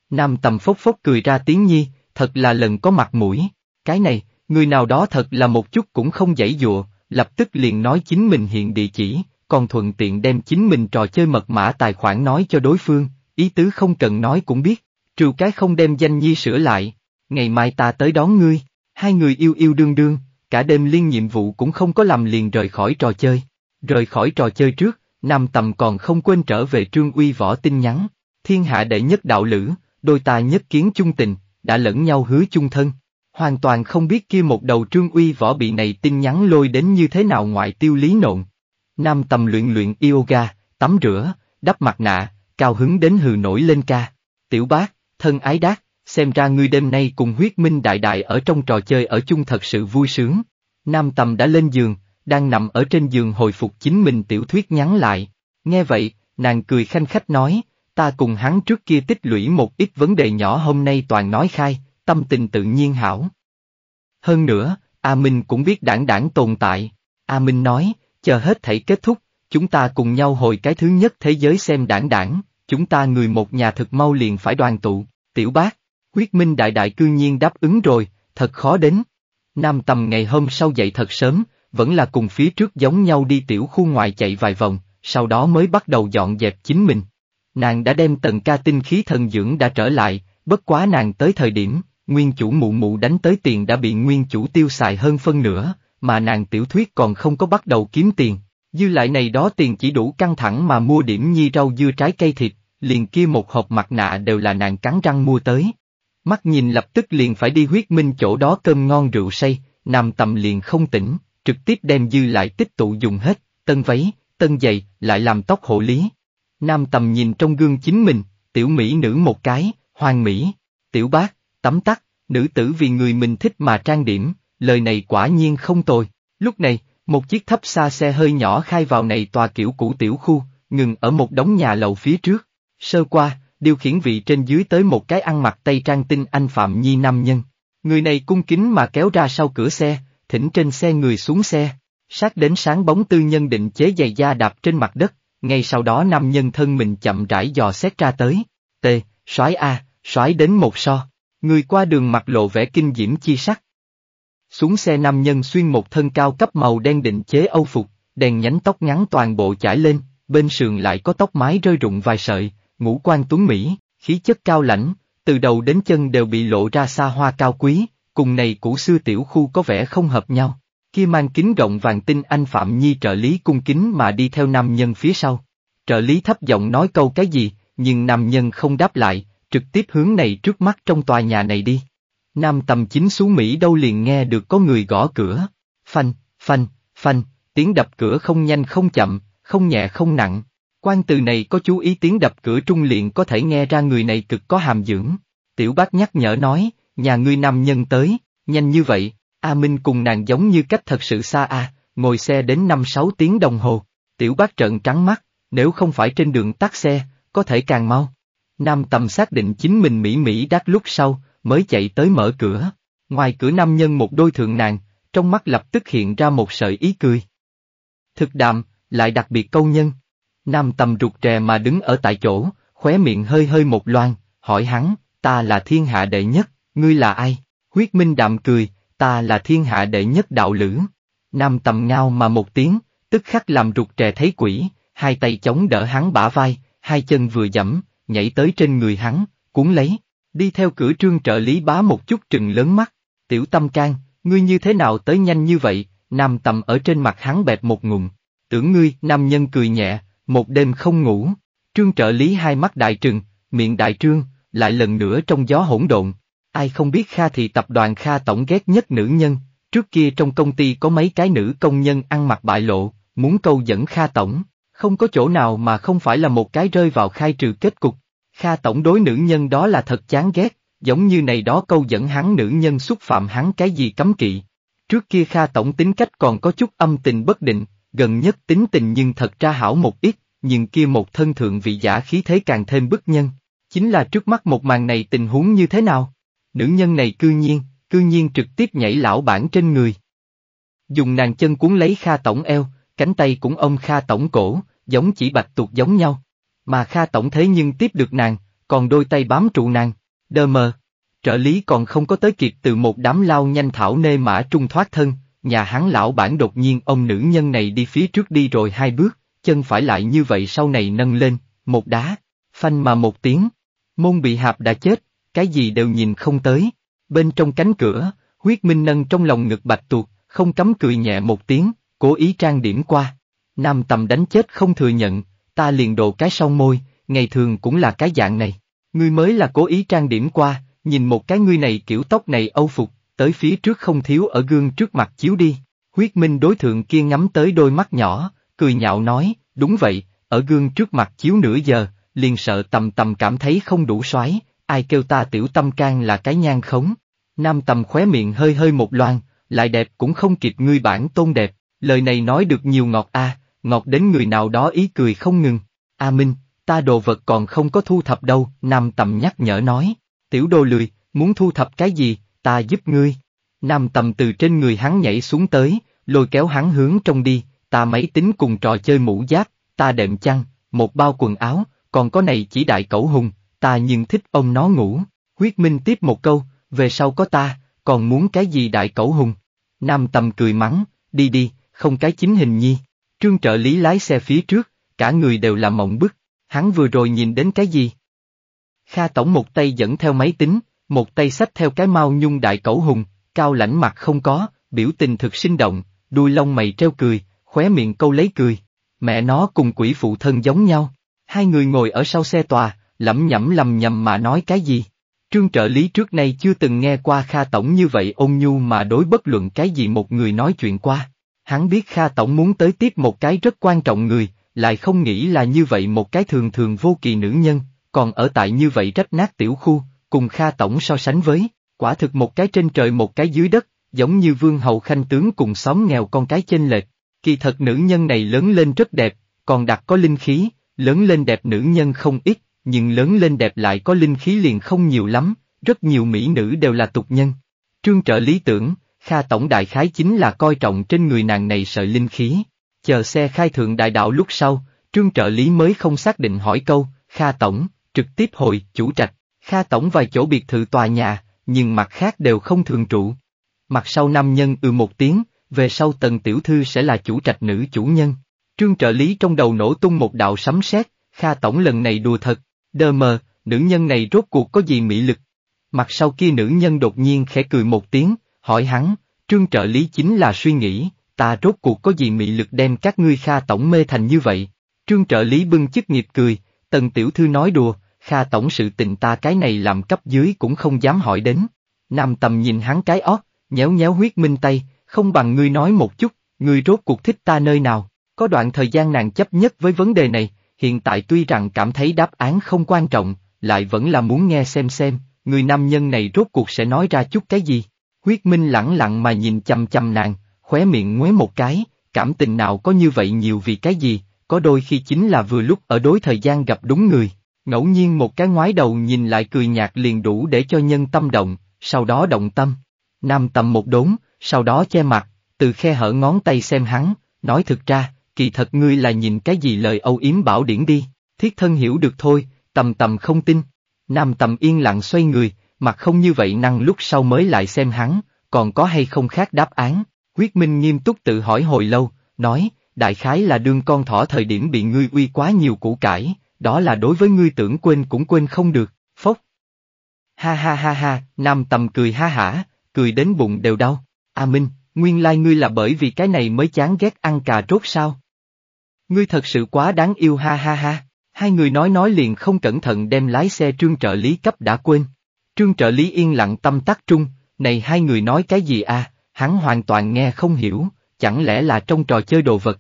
Nam tầm phốc phốc cười ra tiếng nhi, thật là lần có mặt mũi. Cái này, người nào đó thật là một chút cũng không dãy dụa, lập tức liền nói chính mình hiện địa chỉ, còn thuận tiện đem chính mình trò chơi mật mã tài khoản nói cho đối phương, ý tứ không cần nói cũng biết, trừ cái không đem danh nhi sửa lại. Ngày mai ta tới đón ngươi, hai người yêu yêu đương đương, cả đêm liên nhiệm vụ cũng không có làm liền rời khỏi trò chơi. Rời khỏi trò chơi trước, Nam Tầm còn không quên trở về Trương Uy Võ tin nhắn, thiên hạ đệ nhất đạo lữ, đôi ta nhất kiến chung tình, đã lẫn nhau hứa chung thân. Hoàn toàn không biết kia một đầu Trương Uy Võ bị này tin nhắn lôi đến như thế nào ngoại tiêu lý nộn. Nam Tầm luyện luyện yoga, tắm rửa, đắp mặt nạ, cao hứng đến hừ nổi lên ca. Tiểu bác, thân ái đát, xem ra ngươi đêm nay cùng huyết minh đại đại ở trong trò chơi ở chung thật sự vui sướng. Nam Tầm đã lên giường, đang nằm ở trên giường hồi phục chính mình tiểu thuyết nhắn lại. Nghe vậy, nàng cười khanh khách nói, ta cùng hắn trước kia tích lũy một ít vấn đề nhỏ hôm nay toàn nói khai, tâm tình tự nhiên hảo. Hơn nữa, A Minh cũng biết đảng đảng tồn tại. A Minh nói, chờ hết thảy kết thúc, chúng ta cùng nhau hồi cái thứ nhất thế giới xem đảng đảng, chúng ta người một nhà thực mau liền phải đoàn tụ, tiểu bác, Quyết Minh Đại Đại cư nhiên đáp ứng rồi, thật khó đến. Nam Tầm ngày hôm sau dậy thật sớm, vẫn là cùng phía trước giống nhau đi tiểu khu ngoài chạy vài vòng, sau đó mới bắt đầu dọn dẹp chính mình. Nàng đã đem tần ca tinh khí thần dưỡng đã trở lại, bất quá nàng tới thời điểm, nguyên chủ mụ mụ đánh tới tiền đã bị nguyên chủ tiêu xài hơn phân nửa, mà nàng tiểu thuyết còn không có bắt đầu kiếm tiền. Dư lại này đó tiền chỉ đủ căng thẳng mà mua điểm nhi rau dưa trái cây thịt, liền kia một hộp mặt nạ đều là nàng cắn răng mua tới. Mắt nhìn lập tức liền phải đi huyết minh chỗ đó cơm ngon rượu say, nam tầm liền không tỉnh, trực tiếp đem dư lại tích tụ dùng hết, tân váy, tân giày, lại làm tóc hộ lý. Nam tầm nhìn trong gương chính mình, tiểu mỹ nữ một cái, hoàng mỹ, tiểu bác, tắm tắt, nữ tử vì người mình thích mà trang điểm, lời này quả nhiên không tồi. Lúc này, một chiếc thấp xa xe hơi nhỏ khai vào này tòa kiểu cũ tiểu khu, ngừng ở một đống nhà lầu phía trước. Sơ qua, điều khiển vị trên dưới tới một cái ăn mặc tây trang tinh anh Phạm Nhi nam nhân. Người này cung kính mà kéo ra sau cửa xe, thỉnh trên xe người xuống xe, sát đến sáng bóng tư nhân định chế giày da đạp trên mặt đất, ngay sau đó nam nhân thân mình chậm rãi dò xét ra tới, t soái a, à, soái đến một so, người qua đường mặt lộ vẻ kinh diễm chi sắc. Xuống xe nam nhân xuyên một thân cao cấp màu đen định chế âu phục, đèn nhánh tóc ngắn toàn bộ chải lên, bên sườn lại có tóc mái rơi rụng vài sợi, ngũ quan tuấn Mỹ, khí chất cao lãnh, từ đầu đến chân đều bị lộ ra xa hoa cao quý, cùng này cũ xưa tiểu khu có vẻ không hợp nhau. Kia mang kính rộng vàng tinh anh Phạm Nhi trợ lý cung kính mà đi theo nam nhân phía sau. Trợ lý thấp giọng nói câu cái gì, nhưng nam nhân không đáp lại, trực tiếp hướng này trước mắt trong tòa nhà này đi. Nam tầm chính xuống Mỹ đâu liền nghe được có người gõ cửa. Phanh, phanh, phanh, tiếng đập cửa không nhanh không chậm, không nhẹ không nặng. Quan từ này có chú ý tiếng đập cửa trung liền có thể nghe ra người này cực có hàm dưỡng. Tiểu bác nhắc nhở nói, nhà ngươi nam nhân tới, nhanh như vậy, A Minh cùng nàng giống như cách thật sự xa a, à, ngồi xe đến năm sáu tiếng đồng hồ. Tiểu bác trợn trắng mắt, nếu không phải trên đường tắt xe, có thể càng mau. Nam tầm xác định chính mình mỹ mỹ đắt lúc sau, mới chạy tới mở cửa. Ngoài cửa nam nhân một đôi thượng nàng, trong mắt lập tức hiện ra một sợi ý cười. Thực đạm, lại đặc biệt câu nhân. Nam tầm rụt rè mà đứng ở tại chỗ, khóe miệng hơi hơi một loan, hỏi hắn, ta là thiên hạ đệ nhất, ngươi là ai? Huyết Minh đạm cười, ta là thiên hạ đệ nhất đạo lữ. Nam tầm ngao mà một tiếng, tức khắc làm rụt rè thấy quỷ, hai tay chống đỡ hắn bả vai, hai chân vừa dẫm, nhảy tới trên người hắn, cuốn lấy, đi theo cửa trương trợ lý bá một chút trừng lớn mắt, tiểu tâm can, ngươi như thế nào tới nhanh như vậy, nam tầm ở trên mặt hắn bẹp một ngụm, tưởng ngươi, nam nhân cười nhẹ, một đêm không ngủ, trương trợ lý hai mắt đại trừng, miệng đại trương, lại lần nữa trong gió hỗn độn. Ai không biết Kha thì tập đoàn Kha tổng ghét nhất nữ nhân, trước kia trong công ty có mấy cái nữ công nhân ăn mặc bại lộ, muốn câu dẫn Kha tổng, không có chỗ nào mà không phải là một cái rơi vào khai trừ kết cục. Kha tổng đối nữ nhân đó là thật chán ghét, giống như này đó câu dẫn hắn nữ nhân xúc phạm hắn cái gì cấm kỵ. Trước kia Kha tổng tính cách còn có chút âm tình bất định, gần nhất tính tình nhưng thật ra hảo một ít, nhưng kia một thân thượng vị giả khí thế càng thêm bức nhân. Chính là trước mắt một màn này tình huống như thế nào? Nữ nhân này cư nhiên, cư nhiên trực tiếp nhảy lão bản trên người. Dùng nàng chân cuốn lấy Kha Tổng eo, cánh tay cũng ôm Kha Tổng cổ, giống chỉ bạch tuột giống nhau. Mà Kha Tổng thế nhưng tiếp được nàng, còn đôi tay bám trụ nàng, đơ mờ. Trợ lý còn không có tới kịp từ một đám lao nhanh thảo nê mã trung thoát thân, Nhà hắn lão bản đột nhiên ông nữ nhân này đi phía trước đi rồi hai bước, chân phải lại như vậy sau này nâng lên, một đá, phanh mà một tiếng. Môn bị hạp đã chết, cái gì đều nhìn không tới. Bên trong cánh cửa, huyết minh nâng trong lòng ngực bạch tuột, không cấm cười nhẹ một tiếng, cố ý trang điểm qua. Nam tầm đánh chết không thừa nhận, ta liền đồ cái song môi, ngày thường cũng là cái dạng này. Ngươi mới là cố ý trang điểm qua, nhìn một cái ngươi này kiểu tóc này âu phục, tới phía trước không thiếu ở gương trước mặt chiếu đi. Huyết Minh đối thượng kia ngắm tới đôi mắt nhỏ, cười nhạo nói, đúng vậy, ở gương trước mặt chiếu nửa giờ, liền sợ tầm tầm cảm thấy không đủ xoáy, ai kêu ta tiểu tâm can là cái nhan khống. Nam tầm khóe miệng hơi hơi một loan, lại đẹp cũng không kịp ngươi bản tôn đẹp, lời này nói được nhiều ngọt a, ngọt đến người nào đó ý cười không ngừng. A Minh, ta đồ vật còn không có thu thập đâu, Nam tầm nhắc nhở nói, tiểu đồ lười, muốn thu thập cái gì, ta giúp ngươi. Nam tầm từ trên người hắn nhảy xuống tới, lôi kéo hắn hướng trong đi, ta máy tính cùng trò chơi mũ giáp, ta đệm chăn, một bao quần áo, còn có này chỉ đại cẩu hùng, ta nhưng thích ông nó ngủ. Huyết Minh tiếp một câu, về sau có ta, còn muốn cái gì đại cẩu hùng. Nam tầm cười mắng, đi đi, không cái chính hình nhi. Trương trợ lý lái xe phía trước, cả người đều là mộng bức, hắn vừa rồi nhìn đến cái gì? Kha tổng một tay dẫn theo máy tính, một tay sách theo cái mau nhung đại cẩu hùng, cao lãnh mặt không có, biểu tình thực sinh động, đuôi lông mày treo cười, khóe miệng câu lấy cười. Mẹ nó cùng quỷ phụ thân giống nhau. Hai người ngồi ở sau xe tòa, lẩm nhẩm lầm nhầm mà nói cái gì. Trương trợ lý trước nay chưa từng nghe qua Kha Tổng như vậy ôn nhu mà đối bất luận cái gì một người nói chuyện qua. Hắn biết Kha Tổng muốn tới tiếp một cái rất quan trọng người, lại không nghĩ là như vậy một cái thường thường vô kỳ nữ nhân, còn ở tại như vậy rách nát tiểu khu, cùng Kha Tổng so sánh với, quả thực một cái trên trời một cái dưới đất, giống như vương hậu khanh tướng cùng xóm nghèo con cái chênh lệch, kỳ thật nữ nhân này lớn lên rất đẹp, còn đặc có linh khí, lớn lên đẹp nữ nhân không ít, nhưng lớn lên đẹp lại có linh khí liền không nhiều lắm, rất nhiều mỹ nữ đều là tục nhân. Trương trợ lý tưởng, Kha Tổng đại khái chính là coi trọng trên người nàng này sợi linh khí. Chờ xe khai thượng đại đạo lúc sau, trương trợ lý mới không xác định hỏi câu, Kha Tổng, trực tiếp hội chủ trạch, Kha tổng vài chỗ biệt thự tòa nhà, nhưng mặt khác đều không thường trụ. Mặt sau nam nhân ư ừ một tiếng, về sau tần tiểu thư sẽ là chủ trạch nữ chủ nhân. Trương trợ lý trong đầu nổ tung một đạo sấm sét, Kha tổng lần này đùa thật, đờ mờ, nữ nhân này rốt cuộc có gì mỹ lực. Mặt sau kia nữ nhân đột nhiên khẽ cười một tiếng, hỏi hắn, trương trợ lý chính là suy nghĩ, ta rốt cuộc có gì mỹ lực đem các ngươi Kha tổng mê thành như vậy. Trương trợ lý bưng chức nghiệp cười, tần tiểu thư nói đùa, Kha tổng sự tình ta cái này làm cấp dưới cũng không dám hỏi đến. Nam tầm nhìn hắn cái ót, nhéo nhéo huyết minh tay, không bằng ngươi nói một chút, ngươi rốt cuộc thích ta nơi nào. Có đoạn thời gian nàng chấp nhất với vấn đề này, hiện tại tuy rằng cảm thấy đáp án không quan trọng, lại vẫn là muốn nghe xem xem, người nam nhân này rốt cuộc sẽ nói ra chút cái gì. Huyết minh lẳng lặng mà nhìn chằm chằm nàng, khóe miệng nguế một cái, cảm tình nào có như vậy nhiều vì cái gì, có đôi khi chính là vừa lúc ở đối thời gian gặp đúng người. Ngẫu nhiên một cái ngoái đầu nhìn lại cười nhạt liền đủ để cho nhân tâm động, sau đó động tâm. Nam tầm một đốn, sau đó che mặt, từ khe hở ngón tay xem hắn, nói thực ra, kỳ thật ngươi là nhìn cái gì lời âu yếm bảo điển đi, thiết thân hiểu được thôi, tầm tầm không tin. Nam tầm yên lặng xoay người, mặt không như vậy năng lúc sau mới lại xem hắn, còn có hay không khác đáp án. Quyết Minh nghiêm túc tự hỏi hồi lâu, nói, đại khái là đương con thỏ thời điểm bị ngươi uy quá nhiều củ cải, đó là đối với ngươi tưởng quên cũng quên không được, phốc. Ha ha ha ha, nam tầm cười ha hả, cười đến bụng đều đau. A Minh, nguyên lai like ngươi là bởi vì cái này mới chán ghét ăn cà rốt sao? Ngươi thật sự quá đáng yêu ha ha ha, hai người nói nói liền không cẩn thận đem lái xe trương trợ lý cấp đã quên. Trương trợ lý yên lặng tâm tắc trung, này hai người nói cái gì à, hắn hoàn toàn nghe không hiểu, chẳng lẽ là trong trò chơi đồ vật.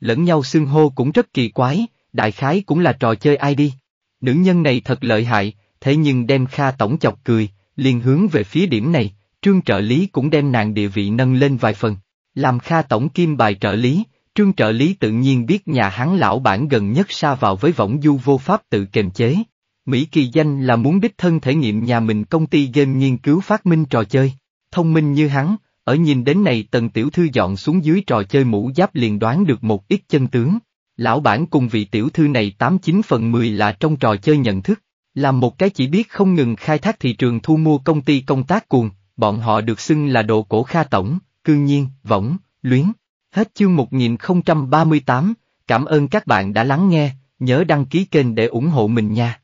Lẫn nhau xưng hô cũng rất kỳ quái, đại khái cũng là trò chơi ai đi. Nữ nhân này thật lợi hại, thế nhưng đem Kha Tổng chọc cười, liền hướng về phía điểm này, trương trợ lý cũng đem nàng địa vị nâng lên vài phần. Làm Kha Tổng kim bài trợ lý, trương trợ lý tự nhiên biết nhà hắn lão bản gần nhất xa vào với võng du vô pháp tự kềm chế. Mỹ kỳ danh là muốn đích thân thể nghiệm nhà mình công ty game nghiên cứu phát minh trò chơi. Thông minh như hắn, ở nhìn đến này tần tiểu thư dọn xuống dưới trò chơi mũ giáp liền đoán được một ít chân tướng. Lão bản cùng vị tiểu thư này 89 phần 10 là trong trò chơi nhận thức, làm một cái chỉ biết không ngừng khai thác thị trường thu mua công ty công tác cuồng, bọn họ được xưng là đồ cổ kha tổng, cương nhiên, võng, luyến. Hết chương 1038, cảm ơn các bạn đã lắng nghe, nhớ đăng ký kênh để ủng hộ mình nha.